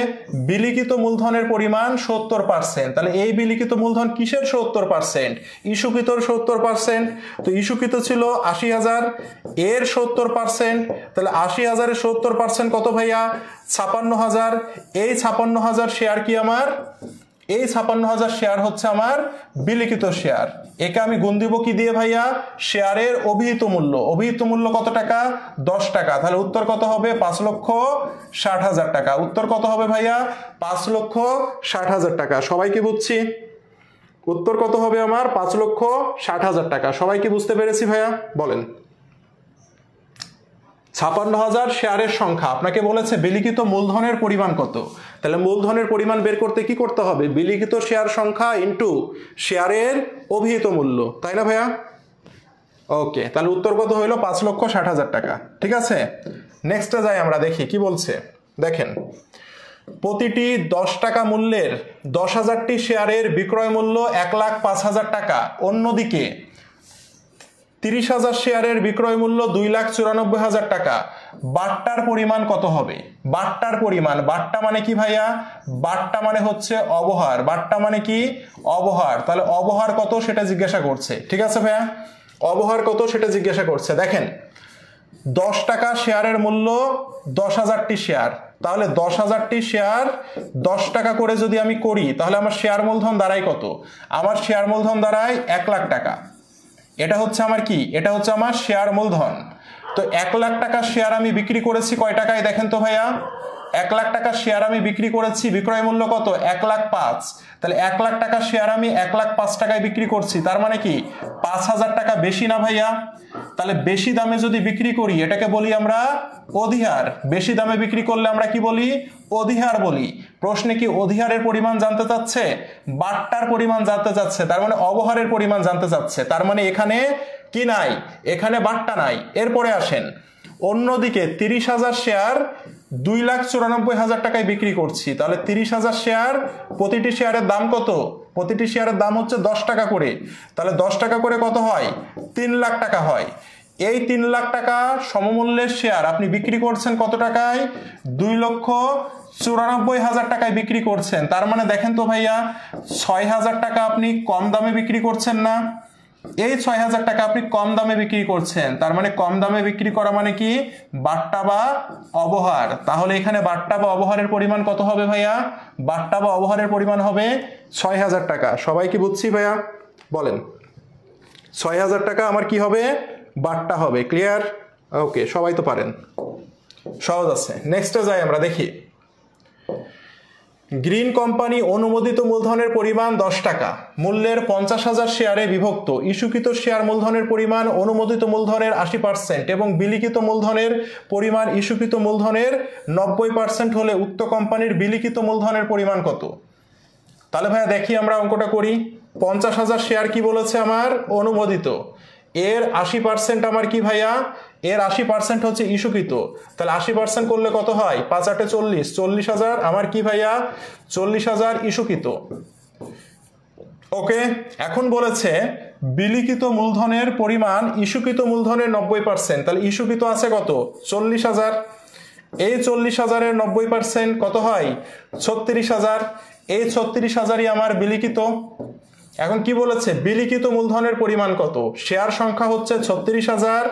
বিলিখিত মূলধনের পরিমাণ সত্তর পার্সেন্ট তাহলে এই বিলিখিত মূলধন কিসের সত্তর পার্সেন্ট ইস্যুকৃতর সত্তর পার্সেন্ট তো ইস্যুকৃত ছিল আশি হাজার এর সত্তর পার্সেন্ট তাহলে আশি হাজারের সত্তর পার্সেন্ট কত ভাইয়া ছাপান্ন হাজার এই ছাপান্ন হাজার শেয়ার কি আমার এই ছাপান্ন হাজার শেয়ার হচ্ছে আমার বিলিখিত শেয়ার একে আমি গুণ দিব কি দিয়ে ভাইয়া শেয়ারের অভিহিত মূল্য অভিহিত মূল্য কত টাকা দশ টাকা তাহলে উত্তর কত হবে পাঁচ লক্ষ ষাট হাজার টাকা উত্তর কত হবে ভাইয়া পাঁচ লক্ষ ষাট হাজার টাকা সবাইকে বুঝছি উত্তর কত হবে আমার পাঁচ লক্ষ ষাট হাজার টাকা সবাইকে বুঝতে পেরেছি ভাইয়া বলেন ছাপান্ন হাজার শেয়ারের সংখ্যা আপনাকে বলেছে বিলিখিত মূলধনের পরিমাণ কত তাহলে মূলধনের পরিমাণ বের করতে কি করতে হবে বিলিখিত শেয়ার সংখ্যা ইন্টু শেয়ারের অভিহিত মূল্য তাই না ভাইয়া ওকে তাহলে উত্তর কত হইলো পাঁচ লক্ষ ষাট হাজার টাকা ঠিক আছে নেক্সটটা যাই আমরা দেখি কি বলছে দেখেন প্রতিটি দশ টাকা মূল্যের দশ হাজারটি শেয়ারের বিক্রয় মূল্য এক লাখ পাঁচ হাজার টাকা অন্যদিকে তিরিশ হাজার শেয়ারের বিক্রয় মূল্য দুই লাখ চুরানব্বই হাজার টাকা বাট্টার পরিমাণ কত হবে বাট্টার পরিমাণ বাট্টা মানে কি ভাইয়া বাট্টা মানে হচ্ছে অবহার বাট্টা মানে কি অবহার তাহলে অবহার কত সেটা জিজ্ঞাসা করছে ঠিক আছে ভাইয়া অবহার কত সেটা জিজ্ঞাসা করছে দেখেন দশ টাকা শেয়ারের মূল্য দশ হাজারটি শেয়ার তাহলে দশ হাজারটি শেয়ার দশ টাকা করে যদি আমি করি তাহলে আমার শেয়ার মূলধন দাঁড়ায় কত আমার শেয়ার মূলধন দাঁড়ায় এক লাখ টাকা এটা হচ্ছে আমার কি এটা হচ্ছে আমার শেয়ার মূলধন তো এক লাখ টাকার শেয়ার আমি বিক্রি করেছি কয় টাকায় দেখেন তো ভাইয়া এক লাখ টাকা শেয়ার আমি বিক্রি করেছি বিক্রয় মূল্য কত এক লাখ পাঁচ তাহলে এক লাখ টাকার শেয়ার আমি এক লাখ পাঁচ টাকায় বিক্রি করছি তার মানে কি পাঁচ হাজার টাকা বেশি না ভাইয়া তাহলে বেশি দামে যদি বিক্রি করি এটাকে বলি আমরা অধিহার বেশি দামে বিক্রি করলে আমরা কি বলি অধিহার বলি প্রশ্নে কি অধিহারের পরিমাণ জানতে চাচ্ছে বাট্টার পরিমাণ জানতে চাচ্ছে তার মানে অবহারের পরিমাণ জানতে চাচ্ছে তার মানে এখানে কি নাই এখানে বাট্টা নাই এরপরে আসেন অন্যদিকে তিরিশ হাজার শেয়ার দুই লাখ চুরানব্বই হাজার টাকায় বিক্রি করছি তাহলে তিরিশ হাজার শেয়ার প্রতিটি শেয়ারের দাম কত প্রতিটি শেয়ারের দাম হচ্ছে দশ টাকা করে তাহলে দশ টাকা করে কত হয় তিন লাখ টাকা হয় এই তিন লাখ টাকা সমমূল্যের শেয়ার আপনি বিক্রি করছেন কত টাকায় দুই লক্ষ চুরানব্বই হাজার টাকায় বিক্রি করছেন তার মানে দেখেন তো ভাইয়া ছয় হাজার টাকা আপনি কম দামে বিক্রি করছেন না এই ছয় হাজার টাকা আপনি কম দামে বিক্রি করছেন তার মানে কম দামে বিক্রি করা মানে কি বাট্টা বা অবহার তাহলে এখানে বাট্টা বা অবহারের পরিমাণ কত হবে ভাইয়া বাট্টা বা অবহারের পরিমাণ হবে ছয় হাজার টাকা সবাই কি বুঝছি ভাইয়া বলেন ছয় হাজার টাকা আমার কি হবে বাট্টা হবে ক্লিয়ার ওকে সবাই তো পারেন সহজ আছে নেক্সটে যাই আমরা দেখি গ্রিন কোম্পানি অনুমোদিত মূলধনের পরিমাণ দশ টাকা মূল্যের পঞ্চাশ হাজার শেয়ারে বিভক্ত ইস্যুকৃত শেয়ার মূলধনের পরিমাণ অনুমোদিত মূলধনের আশি পার্সেন্ট এবং বিলিখিত মূলধনের পরিমাণ ইস্যুকৃত মূলধনের নব্বই পার্সেন্ট হলে উক্ত কোম্পানির বিলিখিত মূলধনের পরিমাণ কত তাহলে ভাইয়া দেখি আমরা অঙ্কটা করি পঞ্চাশ হাজার শেয়ার কি বলেছে আমার অনুমোদিত এর আশি পার্সেন্ট আমার কি ভাইয়া এর আশি পার্সেন্ট হচ্ছে ইস্যুকৃত তাহলে আশি পার্সেন্ট করলে কত হয় পাঁচ আটে চল্লিশ চল্লিশ হাজার আমার কি ভাইয়া চল্লিশ হাজার ইস্যুকৃত ওকে এখন বলেছে বিলিখিত মূলধনের পরিমাণ ইস্যুকৃত মূলধনের নব্বই পার্সেন্ট তাহলে ইস্যুকৃত আছে কত চল্লিশ হাজার এই চল্লিশ হাজারের নব্বই পার্সেন্ট কত হয় ছত্রিশ হাজার এই ছত্রিশ হাজারই আমার বিলিখিত এখন কি বলেছে বিলিখিত মূলধনের পরিমাণ কত শেয়ার সংখ্যা হচ্ছে ছত্রিশ হাজার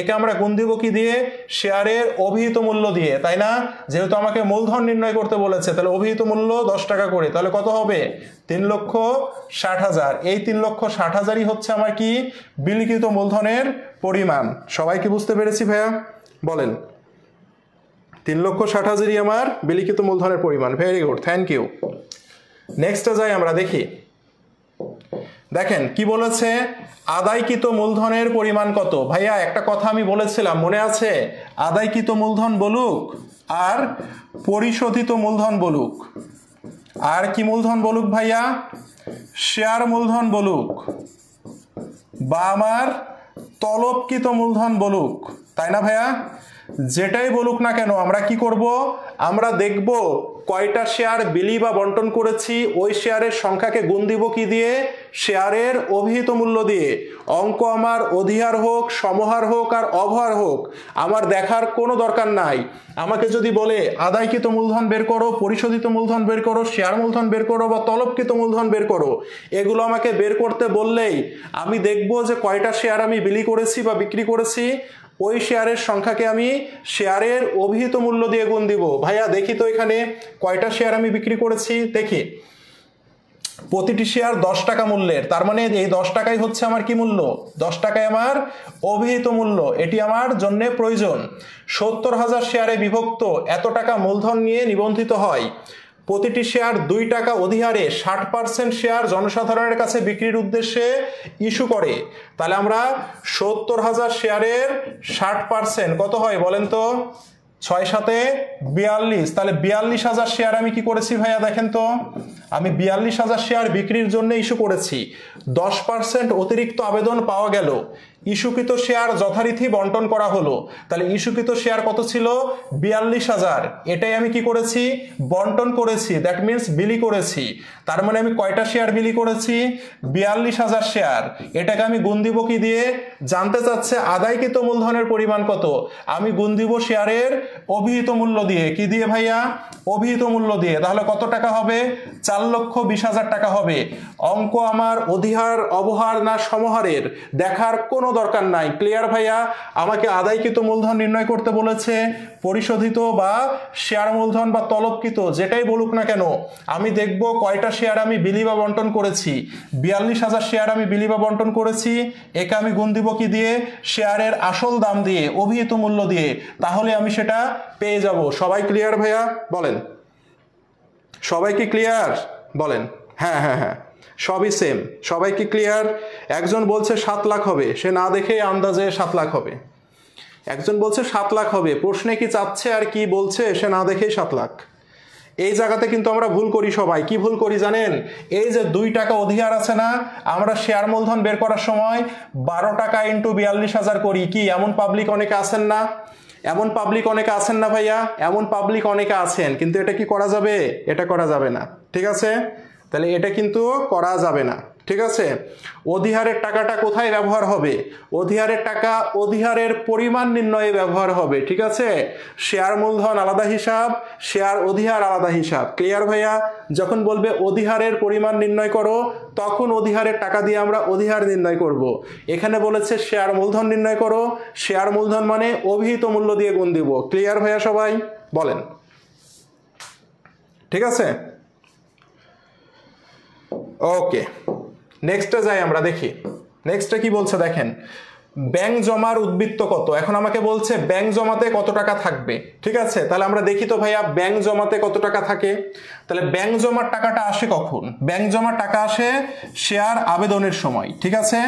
একে আমরা গুণ দিব কি দিয়ে শেয়ারের অভিহিত মূল্য দিয়ে তাই না যেহেতু আমাকে মূলধন নির্ণয় করতে বলেছে তাহলে অভিহিত মূল্য দশ টাকা করে তাহলে কত হবে তিন লক্ষ ষাট হাজার এই তিন লক্ষ ষাট হাজারই হচ্ছে আমার কি বিলিখিত মূলধনের পরিমাণ সবাই কি বুঝতে পেরেছি ভাইয়া বলেন তিন লক্ষ ষাট হাজারই আমার বিলিখিত মূলধনের পরিমাণ ভেরি গুড থ্যাংক ইউ নেক্সটটা যাই আমরা দেখি দেখেন কি বলেছে আদায়কৃত মূলধনের পরিমাণ কত ভাইয়া একটা কথা আমি বলেছিলাম মনে আছে আদায়কৃত মূলধন বলুক আর পরিশোধিত মূলধন বলুক আর কি মূলধন বলুক ভাইয়া শেয়ার মূলধন বলুক বা আমার তলবকৃত মূলধন বলুক তাই না ভাইয়া যেটাই বলুক না কেন আমরা কি করব আমরা দেখব কয়টা শেয়ার বিলি বা বন্টন করেছি ওই শেয়ারের সংখ্যাকে গুণ দিব কি দিয়ে শেয়ারের অভিহিত মূল্য দিয়ে অঙ্ক আমার অধিহার হোক সমহার হোক আর অভহার হোক আমার দেখার কোনো দরকার নাই আমাকে যদি বলে আদায়কৃত মূলধন বের করো পরিশোধিত মূলধন বের করো শেয়ার মূলধন বের করো বা তলবকৃত মূলধন বের করো এগুলো আমাকে বের করতে বললেই আমি দেখব যে কয়টা শেয়ার আমি বিলি করেছি বা বিক্রি করেছি ওই শেয়ারের সংখ্যাকে আমি শেয়ারের অভিহিত মূল্য দিয়ে গুণ দিব ভাইয়া দেখি তো এখানে কয়টা শেয়ার আমি বিক্রি করেছি দেখি প্রতিটি শেয়ার দশ টাকা মূল্যের তার মানে এই দশ টাকাই হচ্ছে আমার কি মূল্য দশ টাকায় আমার অভিহিত মূল্য এটি আমার জন্য প্রয়োজন সত্তর হাজার শেয়ারে বিভক্ত এত টাকা মূলধন নিয়ে নিবন্ধিত হয় প্রতিটি শেয়ার দুই টাকা অধিহারে ষাট পার্সেন্ট শেয়ার জনসাধারণের কাছে বিক্রির উদ্দেশ্যে ইস্যু করে তাহলে আমরা সত্তর হাজার শেয়ারের ষাট পার্সেন্ট কত হয় বলেন তো ছয় সাথে বিয়াল্লিশ তাহলে বিয়াল্লিশ হাজার শেয়ার আমি কি করেছি ভাইয়া দেখেন তো আমি বিয়াল্লিশ হাজার শেয়ার বিক্রির জন্য ইস্যু করেছি দশ পার্সেন্ট অতিরিক্ত আবেদন পাওয়া গেল ইস্যুকৃত শেয়ার যথারীতি বন্টন করা হলো তাহলে ইস্যুকৃত শেয়ার কত ছিল বিয়াল্লিশ হাজার এটাই আমি কি করেছি বন্টন করেছি দ্যাট মিনস বিলি করেছি তার মানে আমি কয়টা শেয়ার বিলি করেছি বিয়াল্লিশ হাজার শেয়ার এটাকে আমি গুণ দিব কি দিয়ে জানতে চাচ্ছে আদায়কৃত মূলধনের পরিমাণ কত আমি গুণ দিব শেয়ারের অভিহিত মূল্য দিয়ে কি দিয়ে ভাইয়া অভিহিত মূল্য দিয়ে তাহলে কত টাকা হবে চার লক্ষ বিশ হাজার টাকা হবে অঙ্ক আমার অধিহার অবহার না সমহারের দেখার কোনো দরকার নাই ক্লিয়ার ভাইয়া আমাকে আদায়কৃত মূলধন নির্ণয় করতে বলেছে পরিশোধিত বা শেয়ার মূলধন বা তলবকৃত যেটাই বলুক না কেন আমি দেখব কয়টা শেয়ার আমি বিলি বা বন্টন করেছি বিয়াল্লিশ হাজার শেয়ার আমি বিলি বা বন্টন করেছি একে আমি গুণ দিব কি দিয়ে শেয়ারের আসল দাম দিয়ে অভিহিত মূল্য দিয়ে তাহলে আমি সেটা পেয়ে যাব সবাই ক্লিয়ার ভাইয়া বলেন সবাই কি ক্লিয়ার বলেন হ্যাঁ হ্যাঁ হ্যাঁ সবই সেম সবাই কি ক্লিয়ার একজন বলছে সাত লাখ হবে সে না দেখে আন্দাজে সাত লাখ হবে একজন বলছে সাত লাখ হবে প্রশ্নে কি চাচ্ছে আর কি বলছে সে না দেখেই সাত লাখ এই জায়গাতে কিন্তু আমরা ভুল করি সবাই কি ভুল করি জানেন এই যে দুই টাকা অধিকার আছে না আমরা শেয়ার মূলধন বের করার সময় বারো টাকা ইন্টু বিয়াল্লিশ হাজার করি কি এমন পাবলিক অনেকে আছেন না এমন পাবলিক অনেকে আছেন না ভাইয়া এমন পাবলিক অনেকে আছেন কিন্তু এটা কি করা যাবে এটা করা যাবে না ঠিক আছে তাহলে এটা কিন্তু করা যাবে না ঠিক আছে অধিহারের টাকাটা কোথায় ব্যবহার হবে অধিহারের টাকা অধিহারের পরিমাণ নির্ণয়ে ব্যবহার হবে ঠিক আছে শেয়ার মূলধন আলাদা হিসাব শেয়ার অধিহার আলাদা হিসাব ক্লিয়ার ভাইয়া যখন বলবে অধিহারের পরিমাণ নির্ণয় করো তখন অধিহারের টাকা দিয়ে আমরা অধিহার নির্ণয় করব। এখানে বলেছে শেয়ার মূলধন নির্ণয় করো শেয়ার মূলধন মানে অভিহিত মূল্য দিয়ে গুণ দিব ক্লিয়ার ভাইয়া সবাই বলেন ঠিক আছে ওকে নেক্সটে যাই আমরা দেখি নেক্সটে কি বলছে দেখেন ব্যাংক জমার উদ্বৃত্ত কত এখন আমাকে বলছে ব্যাংক জমাতে কত টাকা থাকবে ঠিক আছে তাহলে আমরা দেখি তো ভাইয়া ব্যাংক জমাতে কত টাকা থাকে তাহলে ব্যাংক জমার টাকাটা আসে কখন ব্যাংক জমার টাকা আসে শেয়ার আবেদনের সময় ঠিক আছে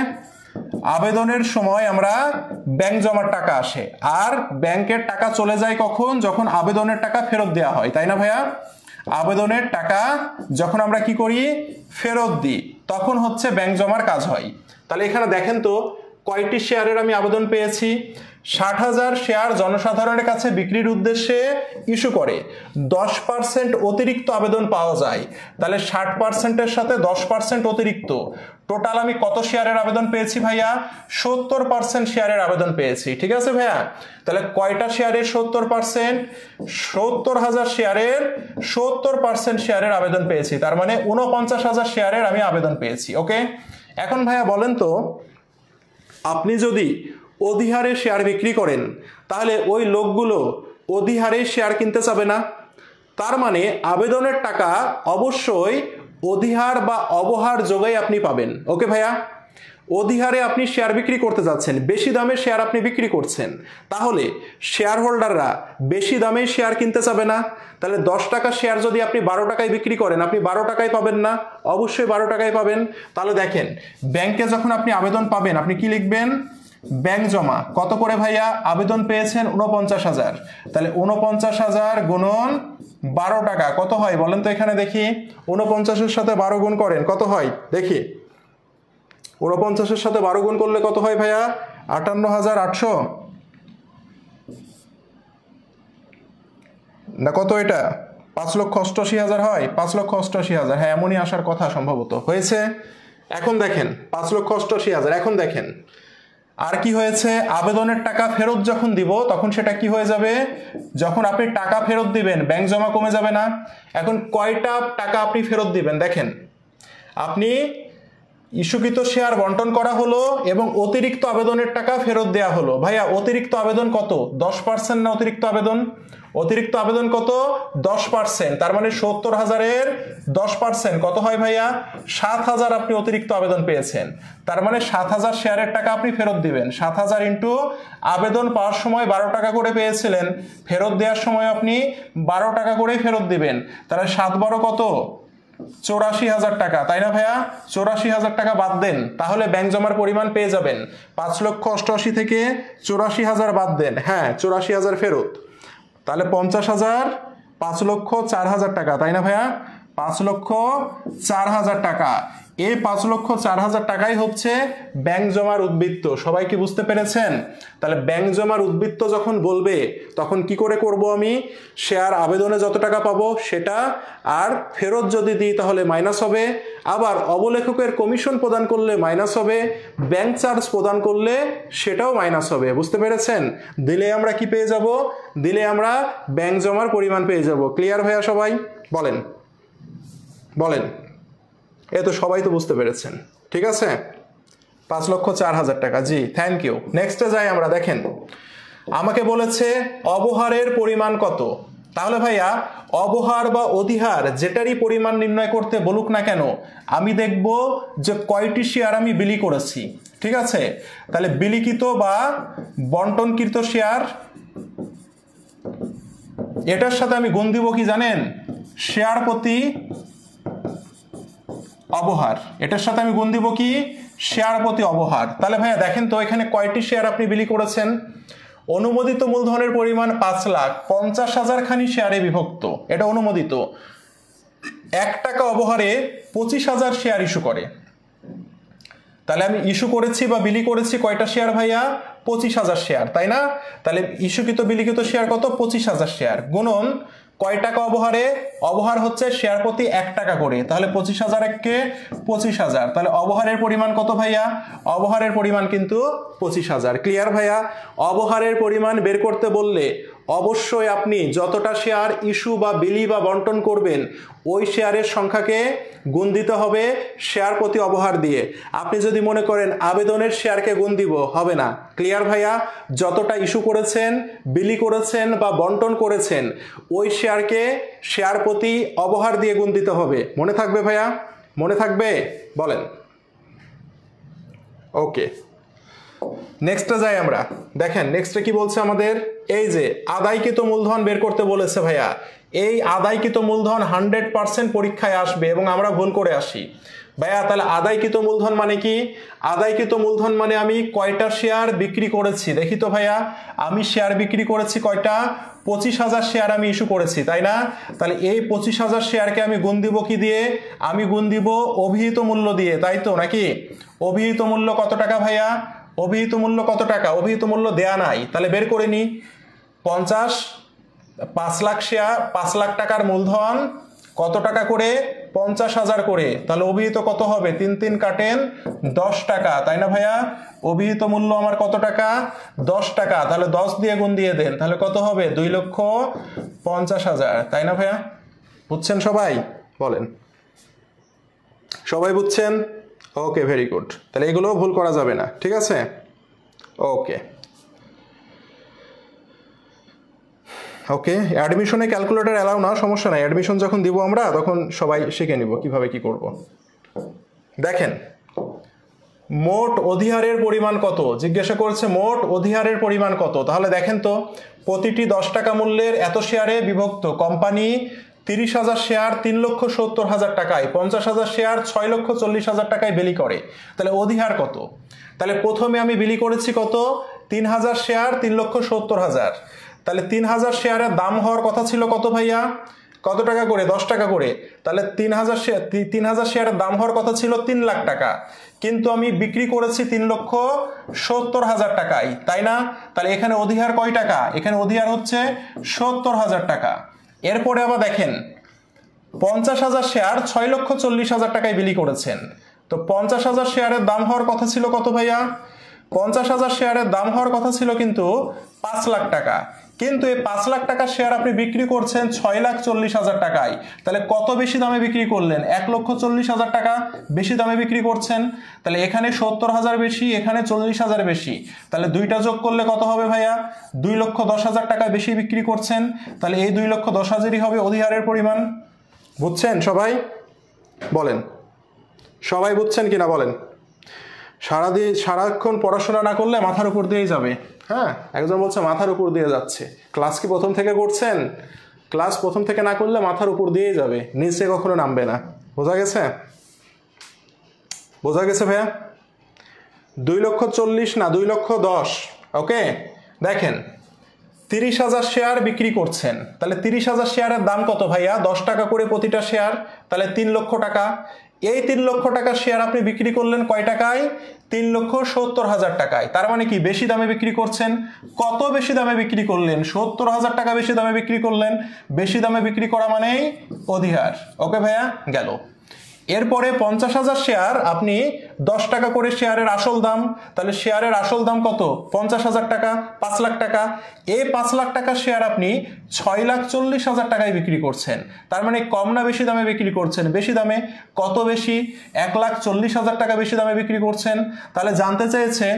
আবেদনের সময় আমরা ব্যাংক জমার টাকা আসে আর ব্যাংকের টাকা চলে যায় কখন যখন আবেদনের টাকা ফেরত দেওয়া হয় তাই না ভাইয়া আবেদনের টাকা যখন আমরা কি করি ফেরত দিই তখন হচ্ছে ব্যাংক জমার কাজ হয় তাহলে এখানে দেখেন তো কয়টি শেয়ারের আমি আবেদন পেয়েছি ষাট হাজার শেয়ার জনসাধারণের কাছে বিক্রির উদ্দেশ্যে ইস্যু করে দশ পার্সেন্ট অতিরিক্ত আবেদন পাওয়া যায় তাহলে ষাট পার্সেন্টের সাথে দশ পার্সেন্ট অতিরিক্ত টোটাল আমি কত শেয়ারের আবেদন পেয়েছি ভাইয়া সত্তর পার্সেন্ট শেয়ারের আবেদন পেয়েছি ঠিক আছে ভাইয়া তাহলে কয়টা শেয়ারের সত্তর পার্সেন্ট সত্তর হাজার শেয়ারের সত্তর পার্সেন্ট শেয়ারের আবেদন পেয়েছি তার মানে উনপঞ্চাশ হাজার শেয়ারের আমি আবেদন পেয়েছি ওকে এখন ভাইয়া বলেন তো আপনি যদি অধিহারে শেয়ার বিক্রি করেন তাহলে ওই লোকগুলো অধিহারে শেয়ার কিনতে চাবে না তার মানে আবেদনের টাকা অবশ্যই অধিহার বা অবহার যোগাই আপনি পাবেন ওকে ভাইয়া অধিহারে আপনি শেয়ার বিক্রি করতে যাচ্ছেন বেশি দামে শেয়ার আপনি বিক্রি করছেন তাহলে শেয়ার হোল্ডাররা বেশি দামে শেয়ার কিনতে চাবে না তাহলে দশ টাকা শেয়ার যদি আপনি বারো টাকায় বিক্রি করেন আপনি বারো টাকায় পাবেন না অবশ্যই বারো টাকায় পাবেন তাহলে দেখেন ব্যাংকে যখন আপনি আবেদন পাবেন আপনি কি লিখবেন ব্যাংক জমা কত করে ভাইয়া আবেদন পেয়েছেন উনপঞ্চাশ হাজার তাহলে উনপঞ্চাশ হাজার গুণন বারো টাকা কত হয় বলেন তো এখানে দেখি উনপঞ্চাশের সাথে বারো গুণ করেন কত হয় দেখি উনপঞ্চাশের সাথে বারো গুণ করলে কত হয় ভাইয়া আটান্ন হাজার আটশো না কত এটা পাঁচ লক্ষ অষ্টাশি হাজার হয় পাঁচ লক্ষ অষ্টাশি হাজার হ্যাঁ এমনই আসার কথা সম্ভবত হয়েছে এখন দেখেন পাঁচ লক্ষ অষ্টাশি হাজার এখন দেখেন আর কি হয়েছে আবেদনের টাকা ফেরত যখন দিব তখন সেটা কি হয়ে যাবে যখন আপনি টাকা ফেরত দিবেন ব্যাংক জমা কমে যাবে না এখন কয়টা টাকা আপনি ফেরত দিবেন দেখেন আপনি ইস্যুকৃত শেয়ার বন্টন করা হলো এবং অতিরিক্ত আবেদনের টাকা ফেরত দেয়া হলো ভাইয়া অতিরিক্ত আবেদন কত দশ পার্সেন্ট না অতিরিক্ত আবেদন অতিরিক্ত আবেদন কত দশ পার্সেন্ট তার মানে সত্তর হাজারের দশ পার্সেন্ট কত হয় ভাইয়া সাত হাজার আপনি অতিরিক্ত আবেদন পেয়েছেন তার মানে সাত হাজার শেয়ারের টাকা আপনি ফেরত দিবেন সাত হাজার ইন্টু আবেদন পাওয়ার সময় বারো টাকা করে পেয়েছিলেন ফেরত দেওয়ার সময় আপনি বারো টাকা করে ফেরত দিবেন তাহলে মানে সাত বারো কত চৌরাশি হাজার টাকা তাই না ভাইয়া চৌরাশি হাজার টাকা বাদ দেন তাহলে ব্যাংক জমার পরিমাণ পেয়ে যাবেন পাঁচ লক্ষ অষ্টআশি থেকে চৌরাশি হাজার বাদ দেন হ্যাঁ চৌরাশি হাজার ফেরত তাহলে পঞ্চাশ হাজার পাঁচ লক্ষ চার হাজার টাকা তাই না ভাইয়া পাঁচ লক্ষ চার হাজার টাকা এই পাঁচ লক্ষ চার হাজার টাকাই হচ্ছে ব্যাংক জমার উদ্বৃত্ত সবাই কি বুঝতে পেরেছেন তাহলে ব্যাংক জমার উদ্বৃত্ত যখন বলবে তখন কি করে করব আমি শেয়ার আবেদনে যত টাকা পাবো সেটা আর ফেরত যদি দিই তাহলে মাইনাস হবে আবার অবলেখকের কমিশন প্রদান করলে মাইনাস হবে ব্যাংক চার্জ প্রদান করলে সেটাও মাইনাস হবে বুঝতে পেরেছেন দিলে আমরা কি পেয়ে যাব দিলে আমরা ব্যাংক জমার পরিমাণ পেয়ে যাব ক্লিয়ার ভাইয়া সবাই বলেন বলেন এ তো সবাই তো বুঝতে পেরেছেন ঠিক আছে পাঁচ লক্ষ চার হাজার টাকা জি থ্যাংক ইউ নেক্সটে যাই আমরা দেখেন আমাকে বলেছে অবহারের পরিমাণ কত তাহলে ভাইয়া অবহার বা অধিহার যেটারই পরিমাণ নির্ণয় করতে বলুক না কেন আমি দেখব যে কয়টি শেয়ার আমি বিলি করেছি ঠিক আছে তাহলে বিলিকিত বা বন্টনকৃত শেয়ার এটার সাথে আমি গুণ দিব কি জানেন শেয়ার প্রতি অবহার এটার সাথে আমি গুণ দিব কি শেয়ার প্রতি অবহার তাহলে ভাইয়া দেখেন তো এখানে কয়টি শেয়ার আপনি বিলি করেছেন অনুমোদিত মূলধনের পরিমাণ পাঁচ লাখ পঞ্চাশ হাজার খানি শেয়ারে বিভক্ত এটা অনুমোদিত এক টাকা অবহারে পঁচিশ হাজার শেয়ার ইস্যু করে তাহলে আমি ইস্যু করেছি বা বিলি করেছি কয়টা শেয়ার ভাইয়া পঁচিশ হাজার শেয়ার তাই না তাহলে ইস্যুকৃত বিলিকৃত শেয়ার কত পঁচিশ হাজার শেয়ার গুণন কয় টাকা অবহারে অবহার হচ্ছে শেয়ার প্রতি এক টাকা করে তাহলে পঁচিশ হাজার এককে পঁচিশ হাজার তাহলে অবহারের পরিমাণ কত ভাইয়া অবহারের পরিমাণ কিন্তু পঁচিশ হাজার ক্লিয়ার ভাইয়া অবহারের পরিমাণ বের করতে বললে অবশ্যই আপনি যতটা শেয়ার ইস্যু বা বিলি বা বন্টন করবেন ওই শেয়ারের সংখ্যাকে গুণ দিতে হবে শেয়ার প্রতি অবহার দিয়ে আপনি যদি মনে করেন আবেদনের শেয়ারকে গুণ দিব হবে না ক্লিয়ার ভাইয়া যতটা ইস্যু করেছেন বিলি করেছেন বা বন্টন করেছেন ওই শেয়ারকে শেয়ার প্রতি অবহার দিয়ে গুণ দিতে হবে মনে থাকবে ভাইয়া মনে থাকবে বলেন ওকে নেক্সটে যাই আমরা দেখেন নেক্সটে কি বলছে আমাদের এই যে আদায়কৃত মূলধন বের করতে বলেছে ভাইয়া এই আদায়কৃত মূলধন হান্ড্রেড পার্সেন্ট পরীক্ষায় আসবে এবং আমরা ভুল করে আসি ভাইয়া তাহলে আদায়কৃত মূলধন মানে কি আদায়কৃত মূলধন মানে আমি কয়টা শেয়ার বিক্রি করেছি দেখি তো ভাইয়া আমি শেয়ার বিক্রি করেছি কয়টা পঁচিশ হাজার শেয়ার আমি ইস্যু করেছি তাই না তাহলে এই পঁচিশ হাজার শেয়ারকে আমি গুণ দিব কি দিয়ে আমি গুণ দিব অভিহিত মূল্য দিয়ে তাই তো নাকি অভিহিত মূল্য কত টাকা ভাইয়া অভিহিত মূল্য কত টাকা অভিহিত মূল্য দেয়া নাই তাহলে বের করে নি পঞ্চাশ পাঁচ লাখ শেয়ার পাঁচ লাখ টাকার মূলধন কত টাকা করে পঞ্চাশ হাজার করে তাহলে অভিহিত কত হবে তিন তিন কাটেন দশ টাকা তাই না ভাইয়া অভিহিত মূল্য আমার কত টাকা দশ টাকা তাহলে দশ দিয়ে গুণ দিয়ে দেন তাহলে কত হবে দুই লক্ষ পঞ্চাশ হাজার তাই না ভাইয়া বুঝছেন সবাই বলেন সবাই বুঝছেন ওকে ভেরি গুড তাহলে এগুলোও ভুল করা যাবে না ঠিক আছে ওকে ওকে অ্যাডমিশনে ক্যালকুলেটার অ্যালাউ না সমস্যা নাই অ্যাডমিশন যখন দিব আমরা তখন সবাই শিখে নিব কিভাবে কি করব দেখেন মোট অধিহারের পরিমাণ কত জিজ্ঞাসা করছে মোট অধিহারের পরিমাণ কত তাহলে দেখেন তো প্রতিটি দশ টাকা মূল্যের এত শেয়ারে বিভক্ত কোম্পানি তিরিশ হাজার শেয়ার তিন লক্ষ সত্তর হাজার টাকায় পঞ্চাশ হাজার শেয়ার ছয় লক্ষ চল্লিশ হাজার টাকায় বিলি করে তাহলে অধিহার কত তাহলে প্রথমে আমি বিলি করেছি কত তিন হাজার শেয়ার তিন লক্ষ সত্তর হাজার তাহলে তিন হাজার শেয়ারের দাম হওয়ার কথা ছিল কত ভাইয়া কত টাকা করে দশ টাকা করে তাহলে তিন হাজার শেয়ার তিন হাজার শেয়ারের দাম হওয়ার কথা ছিল তিন লাখ টাকা কিন্তু আমি বিক্রি করেছি তিন লক্ষ সত্তর হাজার টাকায় তাই না তাহলে এখানে অধিহার কয় টাকা এখানে অধিহার হচ্ছে সত্তর হাজার টাকা এরপরে আবার দেখেন পঞ্চাশ হাজার শেয়ার ছয় লক্ষ চল্লিশ হাজার টাকায় বিলি করেছেন তো পঞ্চাশ হাজার শেয়ারের দাম হওয়ার কথা ছিল কত ভাইয়া পঞ্চাশ হাজার শেয়ারের দাম হওয়ার কথা ছিল কিন্তু পাঁচ লাখ টাকা কিন্তু এই পাঁচ লাখ টাকার শেয়ার আপনি বিক্রি করছেন ছয় লাখ চল্লিশ হাজার টাকায় তাহলে কত বেশি দামে বিক্রি করলেন এক লক্ষ চল্লিশ হাজার টাকা বেশি দামে বিক্রি করছেন তাহলে এখানে সত্তর হাজার বেশি এখানে চল্লিশ হাজার বেশি তাহলে দুইটা যোগ করলে কত হবে ভাইয়া দুই লক্ষ দশ হাজার টাকা বেশি বিক্রি করছেন তাহলে এই দুই লক্ষ দশ হাজারই হবে অধিহারের পরিমাণ বুঝছেন সবাই বলেন সবাই বুঝছেন কিনা বলেন সারাদিন সারাক্ষণ পড়াশোনা না করলে মাথার উপর দিয়েই যাবে হ্যাঁ একজন বলছে মাথার উপর দিয়ে যাচ্ছে ক্লাস কি প্রথম থেকে করছেন ক্লাস প্রথম থেকে না করলে মাথার উপর দিয়েই যাবে নিচে কখনো নামবে না বোঝা গেছে বোঝা গেছে ভাইয়া দুই লক্ষ চল্লিশ না দুই লক্ষ দশ ওকে দেখেন তিরিশ হাজার শেয়ার বিক্রি করছেন তাহলে তিরিশ হাজার শেয়ারের দাম কত ভাইয়া দশ টাকা করে প্রতিটা শেয়ার তাহলে তিন লক্ষ টাকা এই তিন লক্ষ টাকা শেয়ার আপনি বিক্রি করলেন কয় টাকায় তিন লক্ষ সত্তর হাজার টাকায় তার মানে কি বেশি দামে বিক্রি করছেন কত বেশি দামে বিক্রি করলেন সত্তর হাজার টাকা বেশি দামে বিক্রি করলেন বেশি দামে বিক্রি করা মানেই অধিহার ওকে ভাইয়া গেল এরপরে পঞ্চাশ হাজার শেয়ার আপনি দশ টাকা করে শেয়ারের আসল দাম তাহলে শেয়ারের আসল দাম কত পঞ্চাশ হাজার টাকা পাঁচ লাখ টাকা এই পাঁচ লাখ টাকা শেয়ার আপনি ছয় লাখ চল্লিশ হাজার টাকায় বিক্রি করছেন তার মানে কম না বেশি দামে বিক্রি করছেন বেশি দামে কত বেশি এক লাখ চল্লিশ হাজার টাকা বেশি দামে বিক্রি করছেন তাহলে জানতে চেয়েছে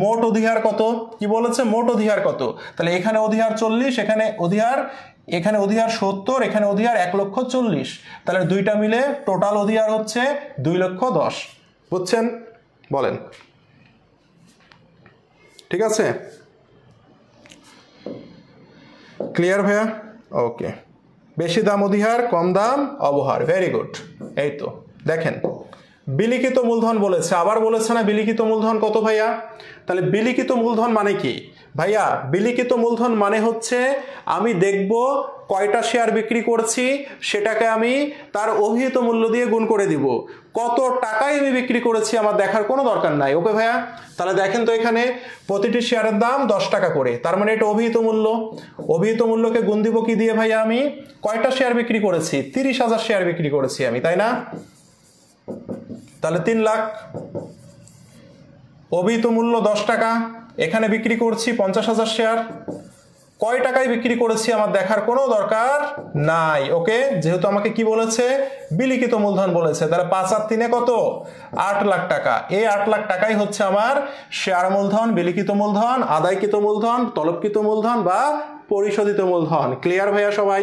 মোট অধিহার কত কি বলেছে মোট অধিহার কত তাহলে এখানে অধিহার চল্লিশ এখানে অধিহার এখানে অধিহার সত্তর এখানে অধিহার এক লক্ষ চল্লিশ তাহলে দুইটা মিলে টোটাল অধিহার হচ্ছে দুই লক্ষ দশ বুঝছেন বলেন ঠিক আছে ক্লিয়ার ভাইয়া ওকে বেশি দাম অধিহার কম দাম অবহার ভেরি গুড এই তো দেখেন বিলিখিত মূলধন বলেছে আবার বলেছে না বিলিখিত মূলধন কত ভাইয়া তাহলে বিলিখিত মূলধন মানে কি ভাইয়া বিলিখিত মূলধন মানে হচ্ছে আমি দেখব কয়টা শেয়ার বিক্রি করছি সেটাকে আমি তার অভিহিত মূল্য দিয়ে গুণ করে দিব কত টাকায় আমি বিক্রি করেছি আমার দেখার কোনো দরকার নাই ওকে ভাইয়া তাহলে দেখেন তো এখানে প্রতিটি শেয়ারের দাম দশ টাকা করে তার মানে এটা অভিহিত মূল্য অভিহিত মূল্যকে গুণ দিব কি দিয়ে ভাইয়া আমি কয়টা শেয়ার বিক্রি করেছি তিরিশ হাজার শেয়ার বিক্রি করেছি আমি তাই না তাহলে তিন লাখ অভিহিত মূল্য দশ টাকা এখানে বিক্রি করছি পঞ্চাশ হাজার শেয়ার কয় টাকায় বিক্রি করেছি আমার দেখার কোনো দরকার নাই ওকে যেহেতু আমাকে কি বলেছে বিলিখিত মূলধন বলেছে তাহলে পাঁচ আর তিনে কত আট লাখ টাকা এই আট লাখ টাকাই হচ্ছে আমার শেয়ার মূলধন বিলিখিত মূলধন আদায়কৃত মূলধন তলবকৃত মূলধন বা পরিশোধিত মূলধন ক্লিয়ার ভাইয়া সবাই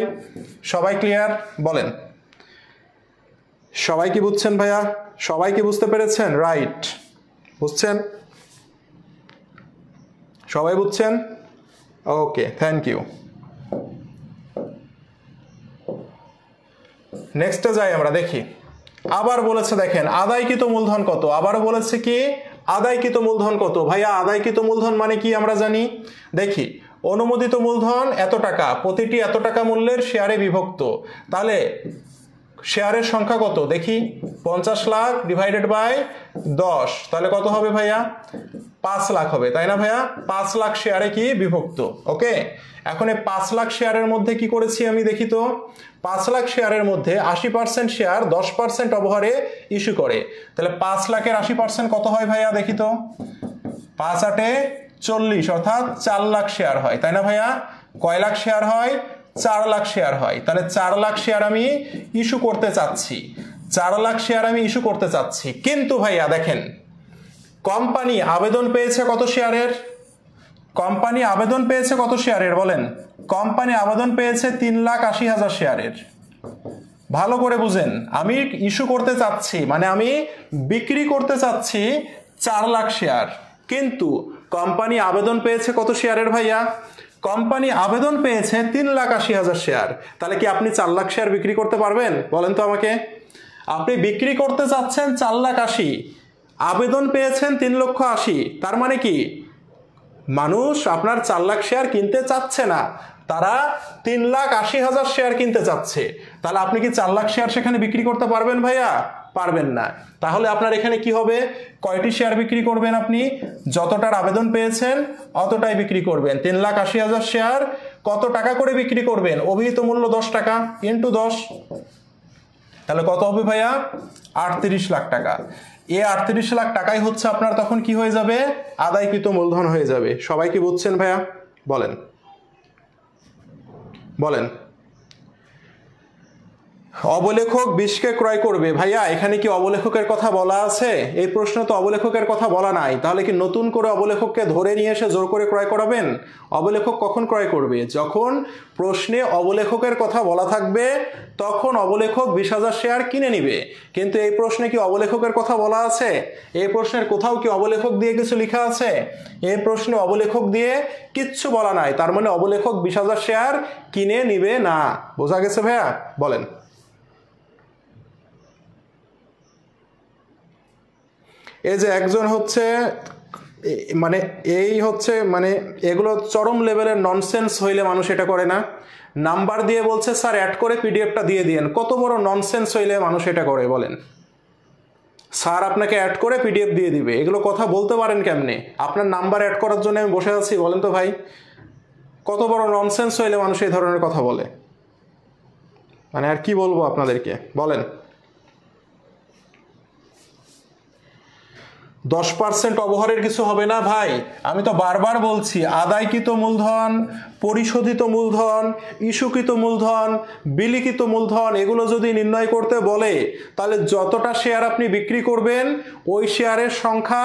সবাই ক্লিয়ার বলেন সবাই কি বুঝছেন ভাইয়া সবাই কি বুঝতে পেরেছেন রাইট বুঝছেন সবাই বুঝছেন ওকে থ্যাংক ইউ নেক্সটে যাই আমরা দেখি আবার বলেছে দেখেন আদায়কৃত মূলধন কত আবার বলেছে কি আদায়কৃত মূলধন কত ভাইয়া আদায়কৃত মূলধন মানে কি আমরা জানি দেখি অনুমোদিত মূলধন এত টাকা প্রতিটি এত টাকা মূল্যের শেয়ারে বিভক্ত তাহলে শেয়ারের সংখ্যা কত দেখি পঞ্চাশ লাখ ডিভাইডেড বাই দশ তাহলে কত হবে ভাইয়া পাঁচ লাখ হবে তাই না ভাইয়া পাঁচ লাখ শেয়ারে কি বিভক্ত ওকে এখন এই পাঁচ লাখ শেয়ারের মধ্যে কি করেছি আমি দেখি তো পাঁচ লাখ শেয়ারের মধ্যে আশি পার্সেন্ট শেয়ার দশ পার্সেন্ট অবহারে ইস্যু করে তাহলে পাঁচ লাখের আশি পার্সেন্ট কত হয় ভাইয়া দেখি তো পাঁচ আটে চল্লিশ অর্থাৎ চার লাখ শেয়ার হয় তাই না ভাইয়া কয় লাখ শেয়ার হয় চার লাখ শেয়ার হয় তাহলে চার লাখ শেয়ার আমি ইস্যু করতে চাচ্ছি চার লাখ শেয়ার আমি ইস্যু করতে চাচ্ছি কিন্তু ভাইয়া দেখেন কোম্পানি আবেদন পেয়েছে কত শেয়ারের কোম্পানি আবেদন পেয়েছে কত শেয়ারের বলেন কোম্পানি আবেদন পেয়েছে তিন লাখ আশি হাজার শেয়ারের ভালো করে বুঝেন আমি ইস্যু করতে চাচ্ছি মানে আমি বিক্রি করতে চাচ্ছি চার লাখ শেয়ার কিন্তু কোম্পানি আবেদন পেয়েছে কত শেয়ারের ভাইয়া কোম্পানি আবেদন পেয়েছে তিন লাখ আশি হাজার শেয়ার তাহলে কি আপনি চার লাখ শেয়ার বিক্রি করতে পারবেন বলেন তো আমাকে আপনি বিক্রি করতে চাচ্ছেন চার লাখ আশি আবেদন পেয়েছেন তিন লক্ষ আশি তার মানে কি মানুষ আপনার চার লাখ শেয়ার কিনতে চাচ্ছে না তারা তিন লাখ আশি হাজার শেয়ার কিনতে চাচ্ছে তাহলে আপনি কি চার লাখ শেয়ার সেখানে বিক্রি করতে পারবেন ভাইয়া পারবেন না তাহলে আপনার এখানে কি হবে কয়টি শেয়ার বিক্রি করবেন আপনি যতটার আবেদন পেয়েছেন অতটাই বিক্রি করবেন তিন লাখ আশি হাজার শেয়ার কত টাকা করে বিক্রি করবেন অভিহিত মূল্য দশ টাকা ইন্টু দশ তাহলে কত হবে ভাইয়া আটত্রিশ লাখ টাকা এ আটত্রিশ লাখ টাকাই হচ্ছে আপনার তখন কি হয়ে যাবে আদায়কৃত মূলধন হয়ে যাবে সবাই কি বুঝছেন ভাইয়া বলেন বলেন অবলেখক বিষকে ক্রয় করবে ভাইয়া এখানে কি অবলেখকের কথা বলা আছে এই প্রশ্ন তো অবলেখকের কথা বলা নাই তাহলে কি নতুন করে অবলেখককে ধরে নিয়ে এসে জোর করে ক্রয় করাবেন অবলেখক কখন ক্রয় করবে যখন প্রশ্নে অবলেখকের কথা বলা থাকবে তখন অবলেখক বিশ হাজার শেয়ার কিনে নিবে কিন্তু এই প্রশ্নে কি অবলেখকের কথা বলা আছে এই প্রশ্নের কোথাও কি অবলেখক দিয়ে কিছু লেখা আছে এই প্রশ্নে অবলেখক দিয়ে কিচ্ছু বলা নাই তার মানে অবলেখক বিশ হাজার শেয়ার কিনে নিবে না বোঝা গেছে ভাইয়া বলেন এই যে একজন হচ্ছে মানে এই হচ্ছে মানে এগুলো চরম লেভেলের ননসেন্স হইলে মানুষ এটা করে না নাম্বার দিয়ে বলছে স্যার অ্যাড করে পিডিএফটা দিয়ে দিয়েন কত বড় ননসেন্স হইলে মানুষ এটা করে বলেন স্যার আপনাকে অ্যাড করে পিডিএফ দিয়ে দিবে এগুলো কথা বলতে পারেন কেমনে আপনার নাম্বার অ্যাড করার জন্য আমি বসে আছি বলেন তো ভাই কত বড় ননসেন্স হইলে মানুষ এই ধরনের কথা বলে মানে আর কি বলবো আপনাদেরকে বলেন দশ পার্সেন্ট অবহারের কিছু হবে না ভাই আমি তো বারবার বলছি আদায়কৃত মূলধন পরিশোধিত মূলধন ইস্যুকৃত মূলধন বিলিকৃত মূলধন এগুলো যদি নির্ণয় করতে বলে তাহলে যতটা শেয়ার আপনি বিক্রি করবেন ওই শেয়ারের সংখ্যা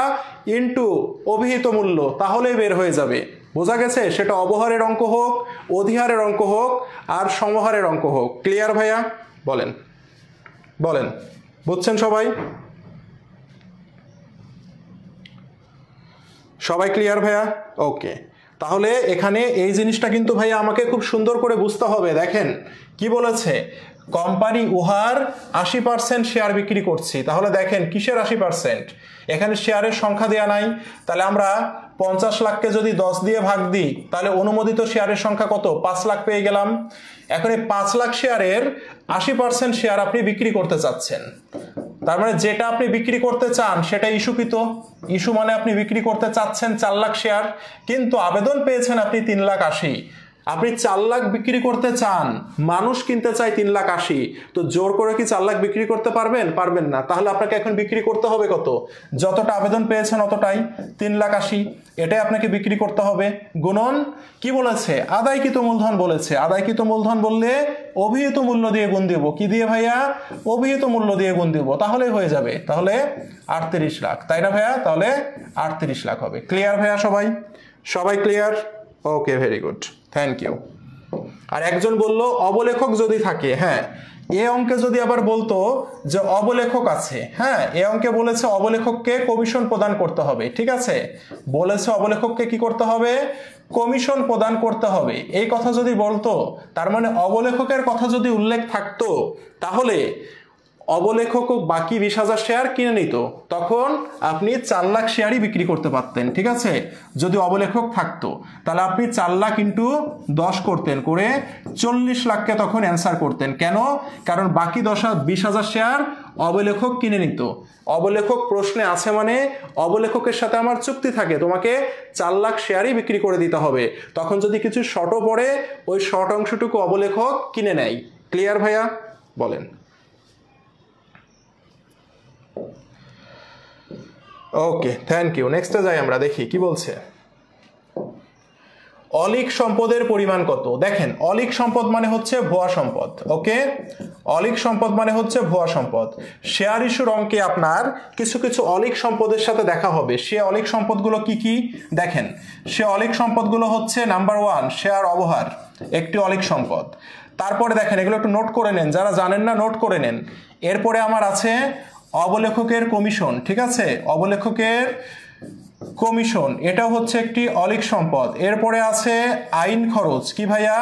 ইন্টু অভিহিত মূল্য তাহলেই বের হয়ে যাবে বোঝা গেছে সেটা অবহারের অঙ্ক হোক অধিহারের অঙ্ক হোক আর সমহারের অঙ্ক হোক ক্লিয়ার ভাইয়া বলেন বলেন বুঝছেন সবাই সবাই ক্লিয়ার ভাইয়া ওকে তাহলে এখানে এই জিনিসটা কিন্তু ভাইয়া আমাকে খুব সুন্দর করে বুঝতে হবে দেখেন কি বলেছে কোম্পানি উহার আশি পার্সেন্ট শেয়ার বিক্রি করছি তাহলে দেখেন কিসের আশি পার্সেন্ট এখানে শেয়ারের সংখ্যা দেয়া নাই তাহলে আমরা পঞ্চাশ লাখকে যদি দশ দিয়ে ভাগ দিই তাহলে অনুমোদিত শেয়ারের সংখ্যা কত পাঁচ লাখ পেয়ে গেলাম এখন এই পাঁচ লাখ শেয়ারের আশি পার্সেন্ট শেয়ার আপনি বিক্রি করতে চাচ্ছেন তার মানে যেটা আপনি বিক্রি করতে চান সেটা ইস্যুকৃত ইস্যু মানে আপনি বিক্রি করতে চাচ্ছেন চার লাখ শেয়ার কিন্তু আবেদন পেয়েছেন আপনি তিন লাখ আশি আপনি চার লাখ বিক্রি করতে চান মানুষ কিনতে চায় তিন লাখ আশি তো জোর করে কি চার লাখ বিক্রি করতে পারবেন পারবেন না তাহলে আপনাকে এখন বিক্রি করতে হবে কত যতটা আবেদন পেয়েছেন অতটাই তিন লাখ আশি এটাই আপনাকে বিক্রি করতে হবে গুণন কি বলেছে আদায়কৃত মূলধন বলেছে আদায়কৃত মূলধন বললে অভিহিত মূল্য দিয়ে গুণ দেব কি দিয়ে ভাইয়া অভিহিত মূল্য দিয়ে গুণ দেব তাহলে হয়ে যাবে তাহলে আটত্রিশ লাখ তাই না ভাইয়া তাহলে আটত্রিশ লাখ হবে ক্লিয়ার ভাইয়া সবাই সবাই clear okay very good thank you আর একজন বলল অবলেখক যদি থাকে হ্যাঁ এ অঙ্কে যদি আবার বলতো যে অবলেখক আছে হ্যাঁ এ অঙ্কে বলেছে অবলেখককে কমিশন প্রদান করতে হবে ঠিক আছে বলেছে অবলেখককে কি করতে হবে কমিশন প্রদান করতে হবে এই কথা যদি বলতো তার মানে অবলেখকের কথা যদি উল্লেখ থাকতো তাহলে অবলেখক বাকি বিশ হাজার শেয়ার কিনে নিত তখন আপনি চার লাখ শেয়ারই বিক্রি করতে পারতেন ঠিক আছে যদি অবলেখক থাকতো তাহলে আপনি চার লাখ ইন্টু দশ করতেন করে চল্লিশ লাখকে তখন অ্যান্সার করতেন কেন কারণ বাকি দশ বিশ হাজার শেয়ার অবলেখক কিনে নিত অবলেখক প্রশ্নে আছে মানে অবলেখকের সাথে আমার চুক্তি থাকে তোমাকে চার লাখ শেয়ারই বিক্রি করে দিতে হবে তখন যদি কিছু শর্টও পড়ে ওই শর্ট অংশটুকু অবলেখক কিনে নেয় ক্লিয়ার ভাইয়া বলেন ওকে থ্যাংক ইউ নেক্সটে যাই আমরা দেখি কি বলছে অলিক সম্পদের পরিমাণ কত দেখেন অলিক সম্পদ মানে হচ্ছে ভুয়া সম্পদ ওকে অলিক সম্পদ মানে হচ্ছে ভুয়া সম্পদ শেয়ার ইস্যুর অঙ্কে আপনার কিছু কিছু অলিক সম্পদের সাথে দেখা হবে সে অলিক সম্পদগুলো কি কি দেখেন সে অলিক সম্পদগুলো হচ্ছে নাম্বার ওয়ান শেয়ার অবহার একটি অলিক সম্পদ তারপরে দেখেন এগুলো একটু নোট করে নেন যারা জানেন না নোট করে নেন এরপরে আমার আছে অবলেখকের কমিশন ঠিক আছে অবলেখকের কমিশন এটা হচ্ছে একটি অলিক সম্পদ এরপরে আছে আইন খরচ কি ভাইয়া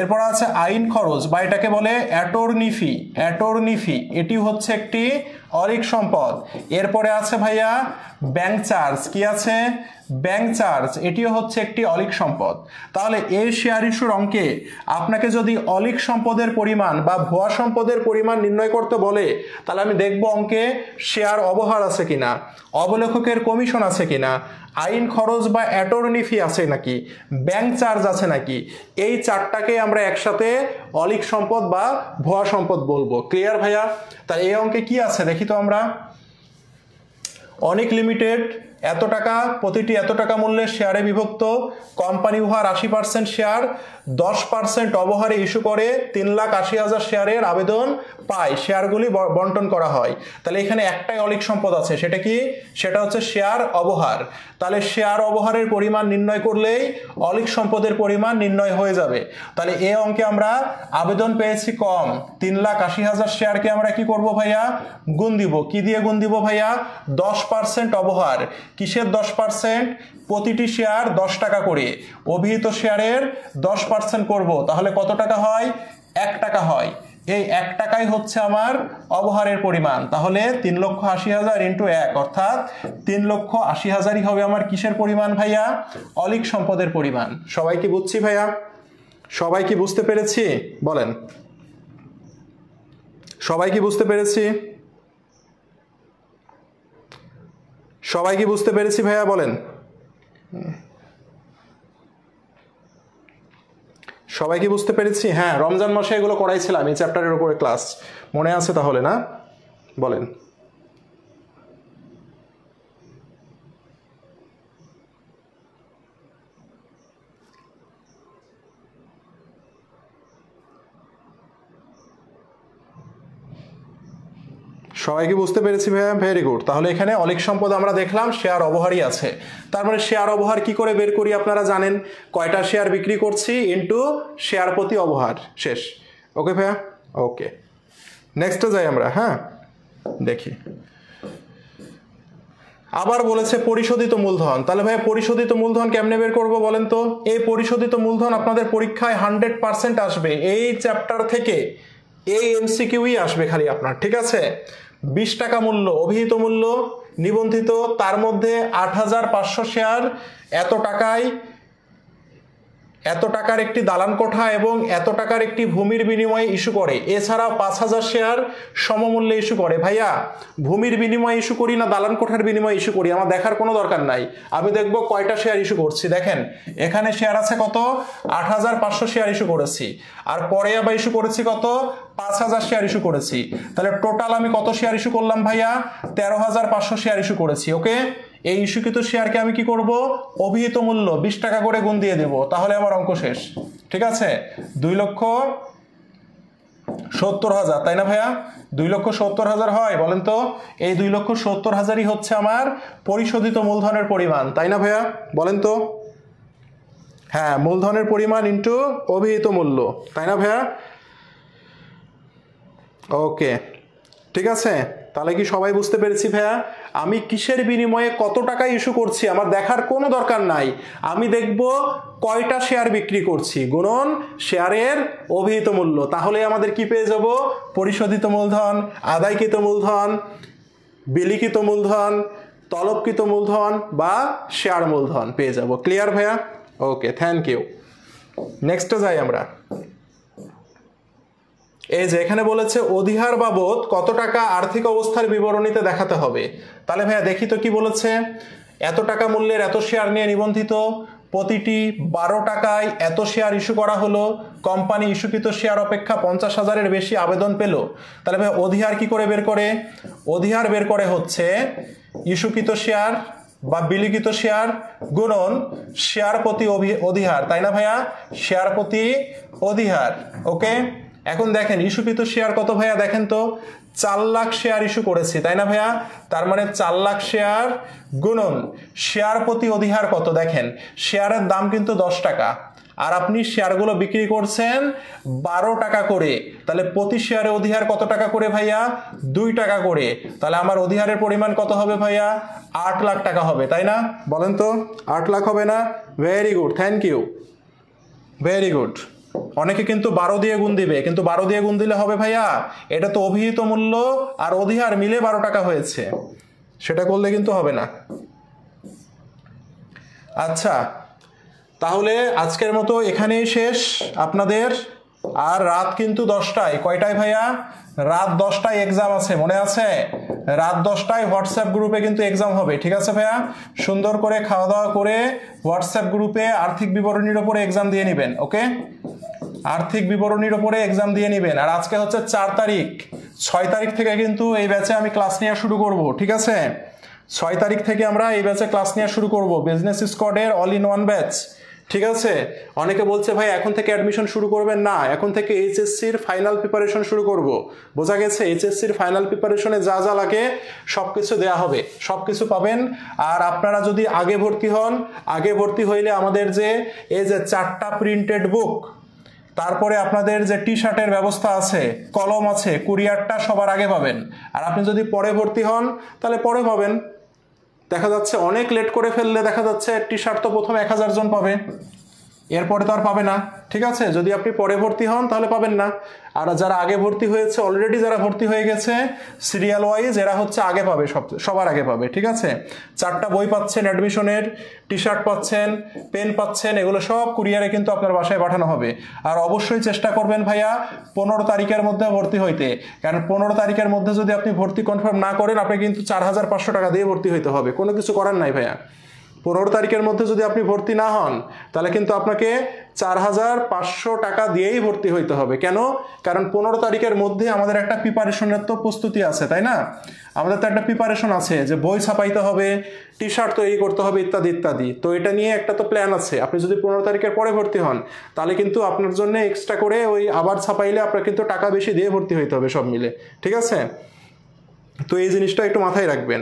এরপরে আছে আইন খরচ বা এটাকে বলে অ্যাটর্নি ফি এটি হচ্ছে একটি অরিক সম্পদ এরপরে আছে ভাইয়া ব্যাংক চার্জ কি আছে ব্যাংক চার্জ এটিও হচ্ছে একটি অলিক সম্পদ তাহলে এই শেয়ার ইস্যুর অঙ্কে আপনাকে যদি অলিক সম্পদের পরিমাণ বা ভুয়া সম্পদের পরিমাণ নির্ণয় করতে বলে তাহলে আমি দেখব অঙ্কে শেয়ার অবহার আছে কিনা অবলেখকের কমিশন আছে কিনা আইন খরচ বা অ্যাটর্নি ফি আছে নাকি ব্যাংক চার্জ আছে নাকি এই চারটাকে আমরা একসাথে অলিক সম্পদ বা ভুয়া সম্পদ বলবো ক্লিয়ার ভাইয়া তা এই অঙ্কে কি আছে দেখি তো আমরা অনেক লিমিটেড এত টাকা প্রতিটি এত টাকা মূল্যের শেয়ারে বিভক্ত কোম্পানি উহার আশি পার্সেন্ট শেয়ার দশ পার্সেন্ট অবহারে ইস্যু করে তিন লাখ আশি হাজার শেয়ারের আবেদন পায় শেয়ারগুলি বন্টন করা হয় তাহলে এখানে একটাই অলিক সম্পদ আছে সেটা কি সেটা হচ্ছে শেয়ার অবহার তাহলে শেয়ার অবহারের পরিমাণ নির্ণয় করলেই অলিক সম্পদের পরিমাণ নির্ণয় হয়ে যাবে তাহলে এ অঙ্কে আমরা আবেদন পেয়েছি কম তিন লাখ আশি হাজার শেয়ারকে আমরা কি করব ভাইয়া গুণ দিব কি দিয়ে গুণ দিব ভাইয়া দশ পার্সেন্ট অবহার কিসের দশ পার্সেন্ট প্রতিটি শেয়ার দশ টাকা করে অভিহিত শেয়ারের দশ পার্সেন্ট করবো তাহলে কত টাকা হয় এক টাকা হয় এই এক টাকাই হচ্ছে আমার অবহারের পরিমাণ তাহলে তিন লক্ষ আশি হাজার ইন্টু এক অর্থাৎ তিন লক্ষ আশি হাজারই হবে আমার কিসের পরিমাণ ভাইয়া অলিক সম্পদের পরিমাণ সবাই কি বুঝছি ভাইয়া সবাই কি বুঝতে পেরেছি বলেন সবাই কি বুঝতে পেরেছি সবাই কি বুঝতে পেরেছি ভাইয়া বলেন সবাই কি বুঝতে পেরেছি হ্যাঁ রমজান মাসে এগুলো করাইছিলাম এই চ্যাপ্টারের উপরে ক্লাস মনে আছে তাহলে না বলেন সবাই কি বুঝতে পেরেছি ভাইয়া ভেরি গুড তাহলে এখানে অনেক সম্পদ আমরা দেখলাম শেয়ার অবহারই আছে তার মানে শেয়ার অবহার কি করে বের করি আপনারা জানেন কয়টা শেয়ার বিক্রি করছি ইন্টু শেয়ার প্রতি অবহার শেষ ওকে ভাইয়া ওকে নেক্সটে যাই আমরা হ্যাঁ দেখি আবার বলেছে পরিশোধিত মূলধন তাহলে ভাই পরিশোধিত মূলধন কেমনে বের করবো বলেন তো এই পরিশোধিত মূলধন আপনাদের পরীক্ষায় হান্ড্রেড পার্সেন্ট আসবে এই চ্যাপ্টার থেকে এই এমসিকিউই আসবে খালি আপনার ঠিক আছে বিশ টাকা মূল্য অভিহিত মূল্য নিবন্ধিত তার মধ্যে আট হাজার পাঁচশো শেয়ার এত টাকায় এত টাকার একটি দালান কোঠা এবং এত টাকার একটি ভূমির বিনিময়ে ইস্যু করে এছাড়া পাঁচ হাজার শেয়ার সমমূল্যে ইস্যু করে ভাইয়া ভূমির বিনিময়ে ইস্যু করি না দালান কোঠার বিনিময়ে ইস্যু করি আমার দেখার কোনো দরকার নাই আমি দেখব কয়টা শেয়ার ইস্যু করছি দেখেন এখানে শেয়ার আছে কত আট হাজার পাঁচশো শেয়ার ইস্যু করেছি আর পরে আবার ইস্যু করেছি কত পাঁচ হাজার শেয়ার ইস্যু করেছি তাহলে টোটাল আমি কত শেয়ার ইস্যু করলাম ভাইয়া তেরো হাজার পাঁচশো শেয়ার ইস্যু করেছি ওকে এই ইস্যুকৃত শেয়ারকে আমি কি করব অভিহিত মূল্য বিশ টাকা করে গুণ দিয়ে দেব তাহলে আমার অঙ্ক শেষ ঠিক আছে দুই লক্ষ সত্তর হাজার তাই না ভাইয়া দুই লক্ষ সত্তর হাজার হয় বলেন তো এই দুই লক্ষ সত্তর হাজারই হচ্ছে আমার পরিশোধিত মূলধনের পরিমাণ তাই না ভাইয়া বলেন তো হ্যাঁ মূলধনের পরিমাণ ইন্টু অভিহিত মূল্য তাই না ভাইয়া ওকে ঠিক আছে তাহলে কি সবাই বুঝতে পেরেছি ভাইয়া আমি কিসের বিনিময়ে কত টাকা ইস্যু করছি আমার দেখার কোনো দরকার নাই আমি দেখব কয়টা শেয়ার বিক্রি করছি গুণন শেয়ারের অভিহিত মূল্য তাহলে আমাদের কি পেয়ে যাব পরিশোধিত মূলধন আদায়কৃত মূলধন বিলিখিত মূলধন তলবকৃত মূলধন বা শেয়ার মূলধন পেয়ে যাব ক্লিয়ার ভাইয়া ওকে থ্যাংক ইউ নেক্সটে যাই আমরা এই যে এখানে বলেছে অধিহার বাবদ কত টাকা আর্থিক অবস্থার বিবরণীতে দেখাতে হবে তাহলে ভাইয়া দেখি তো কি বলেছে এত টাকা মূল্যের এত শেয়ার নিয়ে নিবন্ধিত প্রতিটি বারো টাকায় এত শেয়ার ইস্যু করা হলো কোম্পানি ইস্যুকৃত শেয়ার অপেক্ষা পঞ্চাশ হাজারের বেশি আবেদন পেল তাহলে ভাই অধিহার কি করে বের করে অধিহার বের করে হচ্ছে ইস্যুকৃত শেয়ার বা বিলিখিত শেয়ার গুণন শেয়ার প্রতি অধিহার তাই না ভাইয়া শেয়ার প্রতি অধিহার ওকে এখন দেখেন ইস্যুকৃত শেয়ার কত ভাইয়া দেখেন তো চার লাখ শেয়ার ইস্যু করেছি তাই না ভাইয়া তার মানে চার লাখ শেয়ার গুণন শেয়ার প্রতি অধিহার কত দেখেন শেয়ারের দাম কিন্তু দশ টাকা আর আপনি শেয়ারগুলো বিক্রি করছেন বারো টাকা করে তাহলে প্রতি শেয়ারে অধিহার কত টাকা করে ভাইয়া দুই টাকা করে তাহলে আমার অধিহারের পরিমাণ কত হবে ভাইয়া আট লাখ টাকা হবে তাই না বলেন তো আট লাখ হবে না very good thank you very good অনেকে কিন্তু বারো দিয়ে গুণ দিবে কিন্তু বারো দিয়ে গুণ দিলে হবে ভাইয়া এটা তো অভিহিত মূল্য আর অধিহার মিলে বারো টাকা হয়েছে সেটা করলে কিন্তু হবে না আচ্ছা তাহলে আজকের মতো এখানেই শেষ আপনাদের আর রাত কিন্তু দশটায় কয়টায় ভাইয়া রাত দশটায় এক্সাম আছে মনে আছে রাত দশটায় হোয়াটসঅ্যাপ গ্রুপে কিন্তু এক্সাম হবে ঠিক আছে ভাইয়া সুন্দর করে খাওয়া দাওয়া করে হোয়াটসঅ্যাপ গ্রুপে আর্থিক বিবরণীর ওপরে এক্সাম দিয়ে নেবেন ওকে আর্থিক বিবরণীর ওপরে এক্সাম দিয়ে নেবেন আর আজকে হচ্ছে চার তারিখ ছয় তারিখ থেকে কিন্তু এই ব্যাচে আমি ক্লাস নেওয়া শুরু করব ঠিক আছে ছয় তারিখ থেকে আমরা এই ব্যাচে ক্লাস নেওয়া শুরু করব বিজনেস স্কোয়াডের অল ইন ওয়ান ব্যাচ ঠিক আছে অনেকে বলছে ভাই এখন থেকে অ্যাডমিশন শুরু করবেন না এখন থেকে এইচএসসির ফাইনাল প্রিপারেশন শুরু করব বোঝা গেছে এইচএসসির ফাইনাল প্রিপারেশনে যা যা লাগে সব কিছু দেওয়া হবে সব কিছু পাবেন আর আপনারা যদি আগে ভর্তি হন আগে ভর্তি হইলে আমাদের যে এই যে চারটা প্রিন্টেড বুক তারপরে আপনাদের যে টি শার্টের ব্যবস্থা আছে কলম আছে কুরিয়ারটা সবার আগে পাবেন আর আপনি যদি পরে ভর্তি হন তাহলে পরে পাবেন দেখা যাচ্ছে অনেক লেট করে ফেললে দেখা যাচ্ছে টি শার্ট তো প্রথম এক হাজার জন পাবে এরপরে তো আর পাবে না ঠিক আছে যদি আপনি পরে ভর্তি হন তাহলে পাবেন না আর যারা আগে ভর্তি হয়েছে অলরেডি যারা ভর্তি হয়ে গেছে সিরিয়াল ওয়াইজ এরা হচ্ছে আগে পাবে সব সবার আগে পাবে ঠিক আছে চারটা বই পাচ্ছেন অ্যাডমিশনের টি শার্ট পাচ্ছেন পেন পাচ্ছেন এগুলো সব কুরিয়ারে কিন্তু আপনার বাসায় পাঠানো হবে আর অবশ্যই চেষ্টা করবেন ভাইয়া পনেরো তারিখের মধ্যে ভর্তি হইতে কারণ পনেরো তারিখের মধ্যে যদি আপনি ভর্তি কনফার্ম না করেন আপনি কিন্তু চার হাজার পাঁচশো টাকা দিয়ে ভর্তি হইতে হবে কোনো কিছু করার নাই ভাইয়া পনেরো তারিখের মধ্যে যদি আপনি ভর্তি না হন তাহলে কিন্তু আপনাকে চার হাজার পাঁচশো টাকা দিয়েই ভর্তি হইতে হবে কেন কারণ পনেরো তারিখের মধ্যে আমাদের একটা প্রিপারেশনের তো প্রস্তুতি আছে তাই না আমাদের তো একটা প্রিপারেশন আছে যে বই ছাপাইতে হবে টি শার্ট তৈরি করতে হবে ইত্যাদি ইত্যাদি তো এটা নিয়ে একটা তো প্ল্যান আছে আপনি যদি পনেরো তারিখের পরে ভর্তি হন তাহলে কিন্তু আপনার জন্য এক্সট্রা করে ওই আবার ছাপাইলে আপনার কিন্তু টাকা বেশি দিয়ে ভর্তি হইতে হবে সব মিলে ঠিক আছে তো এই জিনিসটা একটু মাথায় রাখবেন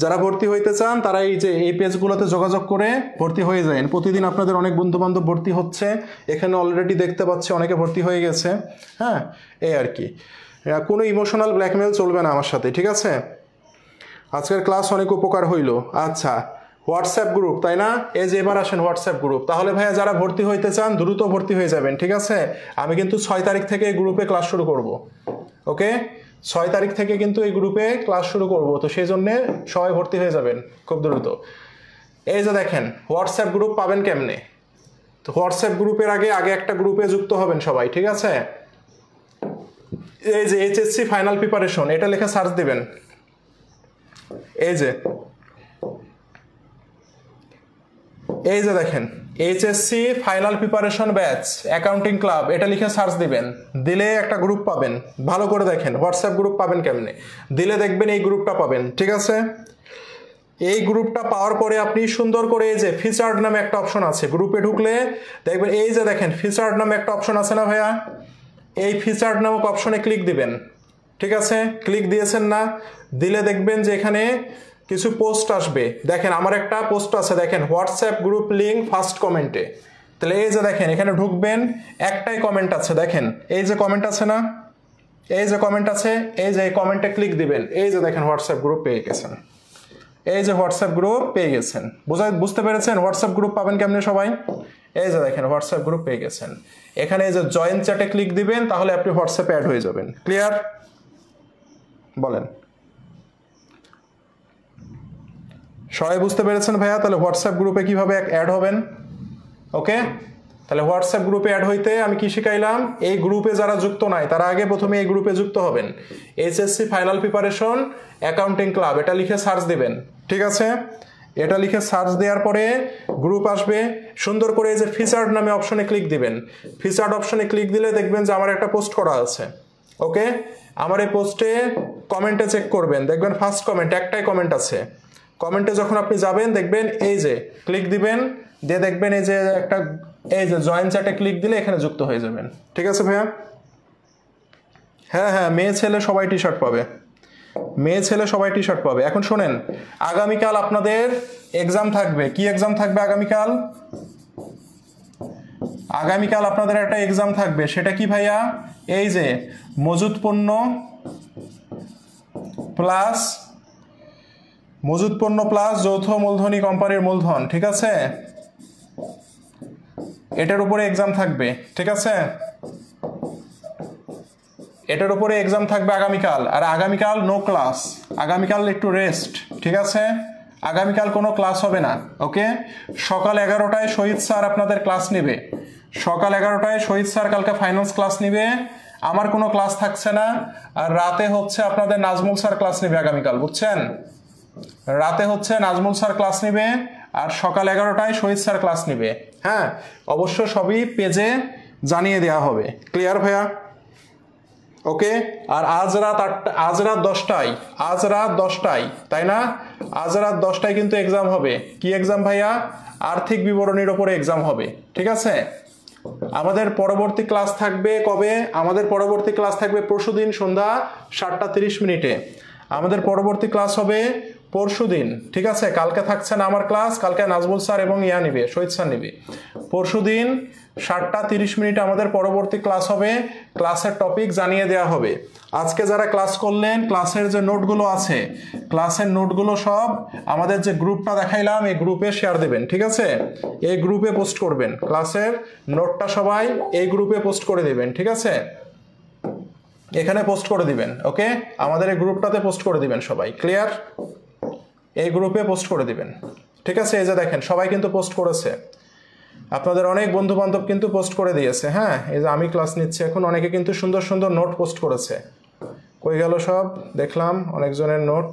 যারা ভর্তি হইতে চান তারা এই যে এই পেজগুলোতে যোগাযোগ করে ভর্তি হয়ে যায় প্রতিদিন আপনাদের অনেক বন্ধুবান্ধব ভর্তি হচ্ছে এখানে অলরেডি দেখতে পাচ্ছি অনেকে ভর্তি হয়ে গেছে হ্যাঁ এই আর কি কোনো ইমোশনাল ব্ল্যাকমেল চলবে না আমার সাথে ঠিক আছে আজকের ক্লাস অনেক উপকার হইল আচ্ছা হোয়াটসঅ্যাপ গ্রুপ তাই না এই যে এবার আসেন হোয়াটসঅ্যাপ গ্রুপ তাহলে ভাইয়া যারা ভর্তি হইতে চান দ্রুত ভর্তি হয়ে যাবেন ঠিক আছে আমি কিন্তু ছয় তারিখ থেকে গ্রুপে ক্লাস শুরু করব ওকে ছয় তারিখ থেকে কিন্তু এই গ্রুপে ক্লাস শুরু করব তো সেই জন্যে সবাই ভর্তি হয়ে যাবেন খুব দ্রুত এই যে দেখেন হোয়াটসঅ্যাপ গ্রুপ পাবেন কেমনে তো হোয়াটসঅ্যাপ গ্রুপের আগে আগে একটা গ্রুপে যুক্ত হবেন সবাই ঠিক আছে এই যে এইচএসসি ফাইনাল প্রিপারেশন এটা লেখা সার্চ দিবেন এই যে এই যে দেখেন HSC final preparation batch accounting club এটা লিখে সার্চ দিবেন দিলে একটা গ্রুপ পাবেন ভালো করে দেখেন হোয়াটসঅ্যাপ গ্রুপ পাবেন কেমনে দিলে দেখবেন এই গ্রুপটা পাবেন ঠিক আছে এই গ্রুপটা পাওয়ার পরে আপনি সুন্দর করে এই যে ফিচার্ড নামে একটা অপশন আছে গ্রুপে ঢুকলে দেখবেন এই যে দেখেন ফিচার্ড নামে একটা অপশন আছে না ভাইয়া এই ফিচার্ড নামক অপশনে ক্লিক দিবেন ঠিক আছে ক্লিক দিয়েছেন না দিলে দেখবেন যে এখানে কিছু পোস্ট আসবে দেখেন আমার একটা পোস্ট আছে দেখেন হোয়াটসঅ্যাপ গ্রুপ লিঙ্ক ফার্স্ট কমেন্টে তাহলে এই যে দেখেন এখানে ঢুকবেন একটাই কমেন্ট আছে দেখেন এই যে কমেন্ট আছে না এই যে কমেন্ট আছে এই যে এই কমেন্টে ক্লিক দিবেন এই যে দেখেন হোয়াটসঅ্যাপ গ্রুপ পেয়ে গেছেন এই যে হোয়াটসঅ্যাপ গ্রুপ পেয়ে গেছেন বোঝা বুঝতে পেরেছেন হোয়াটসঅ্যাপ গ্রুপ পাবেন কেমনি সবাই এই যে দেখেন হোয়াটসঅ্যাপ গ্রুপ পেয়ে গেছেন এখানে এই যে জয়েন চ্যাটে ক্লিক দিবেন তাহলে আপনি হোয়াটসঅ্যাপে অ্যাড হয়ে যাবেন ক্লিয়ার বলেন সবাই বুঝতে পেরেছেন ভাইয়া তাহলে হোয়াটসঅ্যাপ গ্রুপে কীভাবে অ্যাড হবেন ওকে তাহলে হোয়াটসঅ্যাপ গ্রুপে অ্যাড হইতে আমি কি শিখাইলাম এই গ্রুপে যারা যুক্ত নাই তারা আগে প্রথমে এই গ্রুপে যুক্ত হবেন HSC final preparation accounting club এটা লিখে সার্চ দেবেন ঠিক আছে এটা লিখে সার্চ দেওয়ার পরে গ্রুপ আসবে সুন্দর করে এই যে ফিচার্ড নামে অপশনে ক্লিক দিবেন ফিচার্ড অপশনে ক্লিক দিলে দেখবেন যে আমার একটা পোস্ট করা আছে ওকে আমার এই পোস্টে কমেন্টে চেক করবেন দেখবেন ফার্স্ট কমেন্ট একটাই কমেন্ট আছে কমেন্টে যখন আপনি যাবেন দেখবেন এই যে ক্লিক দিবেন দিয়ে দেখবেন এই যে একটা এই যে জয়েন চ্যাটে ক্লিক দিলে এখানে যুক্ত হয়ে যাবেন ঠিক আছে ভাইয়া হ্যাঁ হ্যাঁ মেয়ে ছেলে সবাই টি শার্ট পাবে মেয়ে ছেলে সবাই টি শার্ট পাবে এখন শোনেন আগামীকাল আপনাদের এক্সাম থাকবে কি এক্সাম থাকবে আগামীকাল আগামীকাল আপনাদের একটা এক্সাম থাকবে সেটা কি ভাইয়া এই যে মজুত পণ্য প্লাস মজুদ পণ্য প্লাস যৌথ মূলধনী কোম্পানির মূলধন ঠিক আছে এটার উপরে এক্সাম থাকবে ঠিক আছে এটার উপরে এক্সাম থাকবে আগামীকাল আর আগামীকাল নো ক্লাস আগামীকাল একটু রেস্ট ঠিক আছে আগামীকাল কোনো ক্লাস হবে না ওকে সকাল এগারোটায় শহীদ স্যার আপনাদের ক্লাস নেবে সকাল এগারোটায় শহীদ স্যার কালকে ফাইন্যান্স ক্লাস নেবে আমার কোনো ক্লাস থাকছে না আর রাতে হচ্ছে আপনাদের নাজমুল স্যার ক্লাস নেবে আগামীকাল বুঝছেন রাতে হচ্ছে নাজমুল স্যার ক্লাস নেবে আর সকাল এগারোটায় শহীদ স্যার ক্লাস নেবে হ্যাঁ অবশ্য সবই পেজে জানিয়ে দেওয়া হবে ক্লিয়ার ভাইয়া ওকে আর আজ রাত আটটা আজ রাত দশটায় আজ রাত দশটায় তাই না আজ রাত দশটায় কিন্তু এক্সাম হবে কি এক্সাম ভাইয়া আর্থিক বিবরণীর ওপরে এক্সাম হবে ঠিক আছে আমাদের পরবর্তী ক্লাস থাকবে কবে আমাদের পরবর্তী ক্লাস থাকবে পরশুদিন সন্ধ্যা সাতটা তিরিশ মিনিটে আমাদের পরবর্তী ক্লাস হবে পরশু দিন ঠিক আছে কালকে থাকছে না আমার ক্লাস কালকে নাজবুল স্যার এবং ইয়া নিবে শহীদ স্যার নিবে পরশু দিন সাতটা তিরিশ মিনিট আমাদের পরবর্তী ক্লাস হবে ক্লাসের টপিক জানিয়ে দেওয়া হবে আজকে যারা ক্লাস করলেন ক্লাসের যে নোটগুলো আছে ক্লাসের নোটগুলো সব আমাদের যে গ্রুপটা দেখাইলাম এই গ্রুপে শেয়ার দেবেন ঠিক আছে এই গ্রুপে পোস্ট করবেন ক্লাসের নোটটা সবাই এই গ্রুপে পোস্ট করে দেবেন ঠিক আছে এখানে পোস্ট করে দিবেন ওকে আমাদের এই গ্রুপটাতে পোস্ট করে দিবেন সবাই ক্লিয়ার এই গ্রুপে পোস্ট করে দিবেন ঠিক আছে এই যে দেখেন সবাই কিন্তু পোস্ট করেছে আপনাদের অনেক বন্ধু বান্ধব কিন্তু পোস্ট করে দিয়েছে হ্যাঁ এই যে আমি ক্লাস নিচ্ছি এখন অনেকে কিন্তু সুন্দর সুন্দর নোট পোস্ট করেছে কই গেল সব দেখলাম অনেকজনের নোট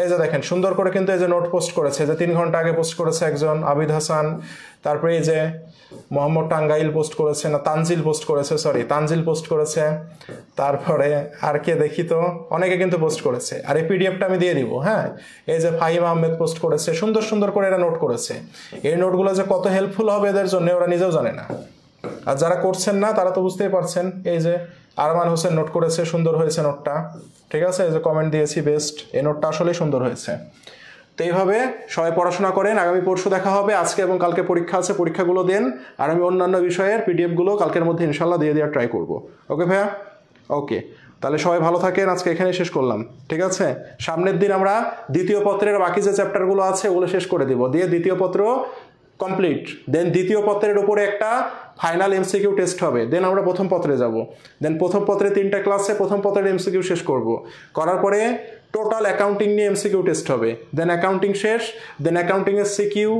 এই যে দেখেন সুন্দর করে কিন্তু এই যে নোট পোস্ট করেছে যে তিন ঘন্টা আগে পোস্ট করেছে একজন আবিদ হাসান তারপরে এই যে মোহাম্মদ টাঙ্গাইল পোস্ট করেছে না তানজিল পোস্ট করেছে সরি তানজিল পোস্ট করেছে তারপরে আর কে দেখি তো অনেকে কিন্তু পোস্ট করেছে আর এই পিডিএফটা আমি দিয়ে দিব হ্যাঁ এই যে ফাহিম আহমেদ পোস্ট করেছে সুন্দর সুন্দর করে এরা নোট করেছে এই নোটগুলো যে কত হেল্পফুল হবে এদের জন্য ওরা নিজেও জানে না আর যারা করছেন না তারা তো বুঝতেই পারছেন এই যে আরমান হোসেন নোট করেছে সুন্দর হয়েছে নোটটা ঠিক আছে যে কমেন্ট দিয়েছি বেস্ট এই নোটটা আসলেই সুন্দর হয়েছে তো এইভাবে সবাই পড়াশোনা করেন আগামী পরশু দেখা হবে আজকে এবং কালকে পরীক্ষা আছে পরীক্ষাগুলো দেন আর আমি অন্যান্য বিষয়ের পিডিএফগুলো কালকের মধ্যে ইনশাল্লাহ দিয়ে দেওয়ার ট্রাই করব ওকে ভাইয়া ওকে তাহলে সবাই ভালো থাকেন আজকে এখানে শেষ করলাম ঠিক আছে সামনের দিন আমরা দ্বিতীয় পত্রের বাকি যে চ্যাপ্টারগুলো আছে ওগুলো শেষ করে দিব দিয়ে দ্বিতীয় পত্র কমপ্লিট দেন দ্বিতীয় পত্রের উপরে একটা ফাইনাল এমসিকিউ টেস্ট হবে দেন আমরা প্রথম পত্রে যাব দেন প্রথম পত্রে তিনটা ক্লাসে প্রথম পত্রের এমসিকিউ শেষ করব করার পরে টোটাল অ্যাকাউন্টিং নিয়ে এমসিকিউ টেস্ট হবে দেন অ্যাকাউন্টিং শেষ দেন অ্যাকাউন্টিংয়ের সিকিউ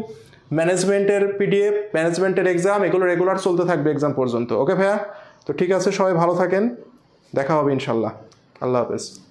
ম্যানেজমেন্টের পিডিএফ ম্যানেজমেন্টের এক্সাম এগুলো রেগুলার চলতে থাকবে এক্সাম পর্যন্ত ওকে ভাইয়া তো ঠিক আছে সবাই ভালো থাকেন দেখা হবে ইনশাল্লাহ আল্লাহ হাফেজ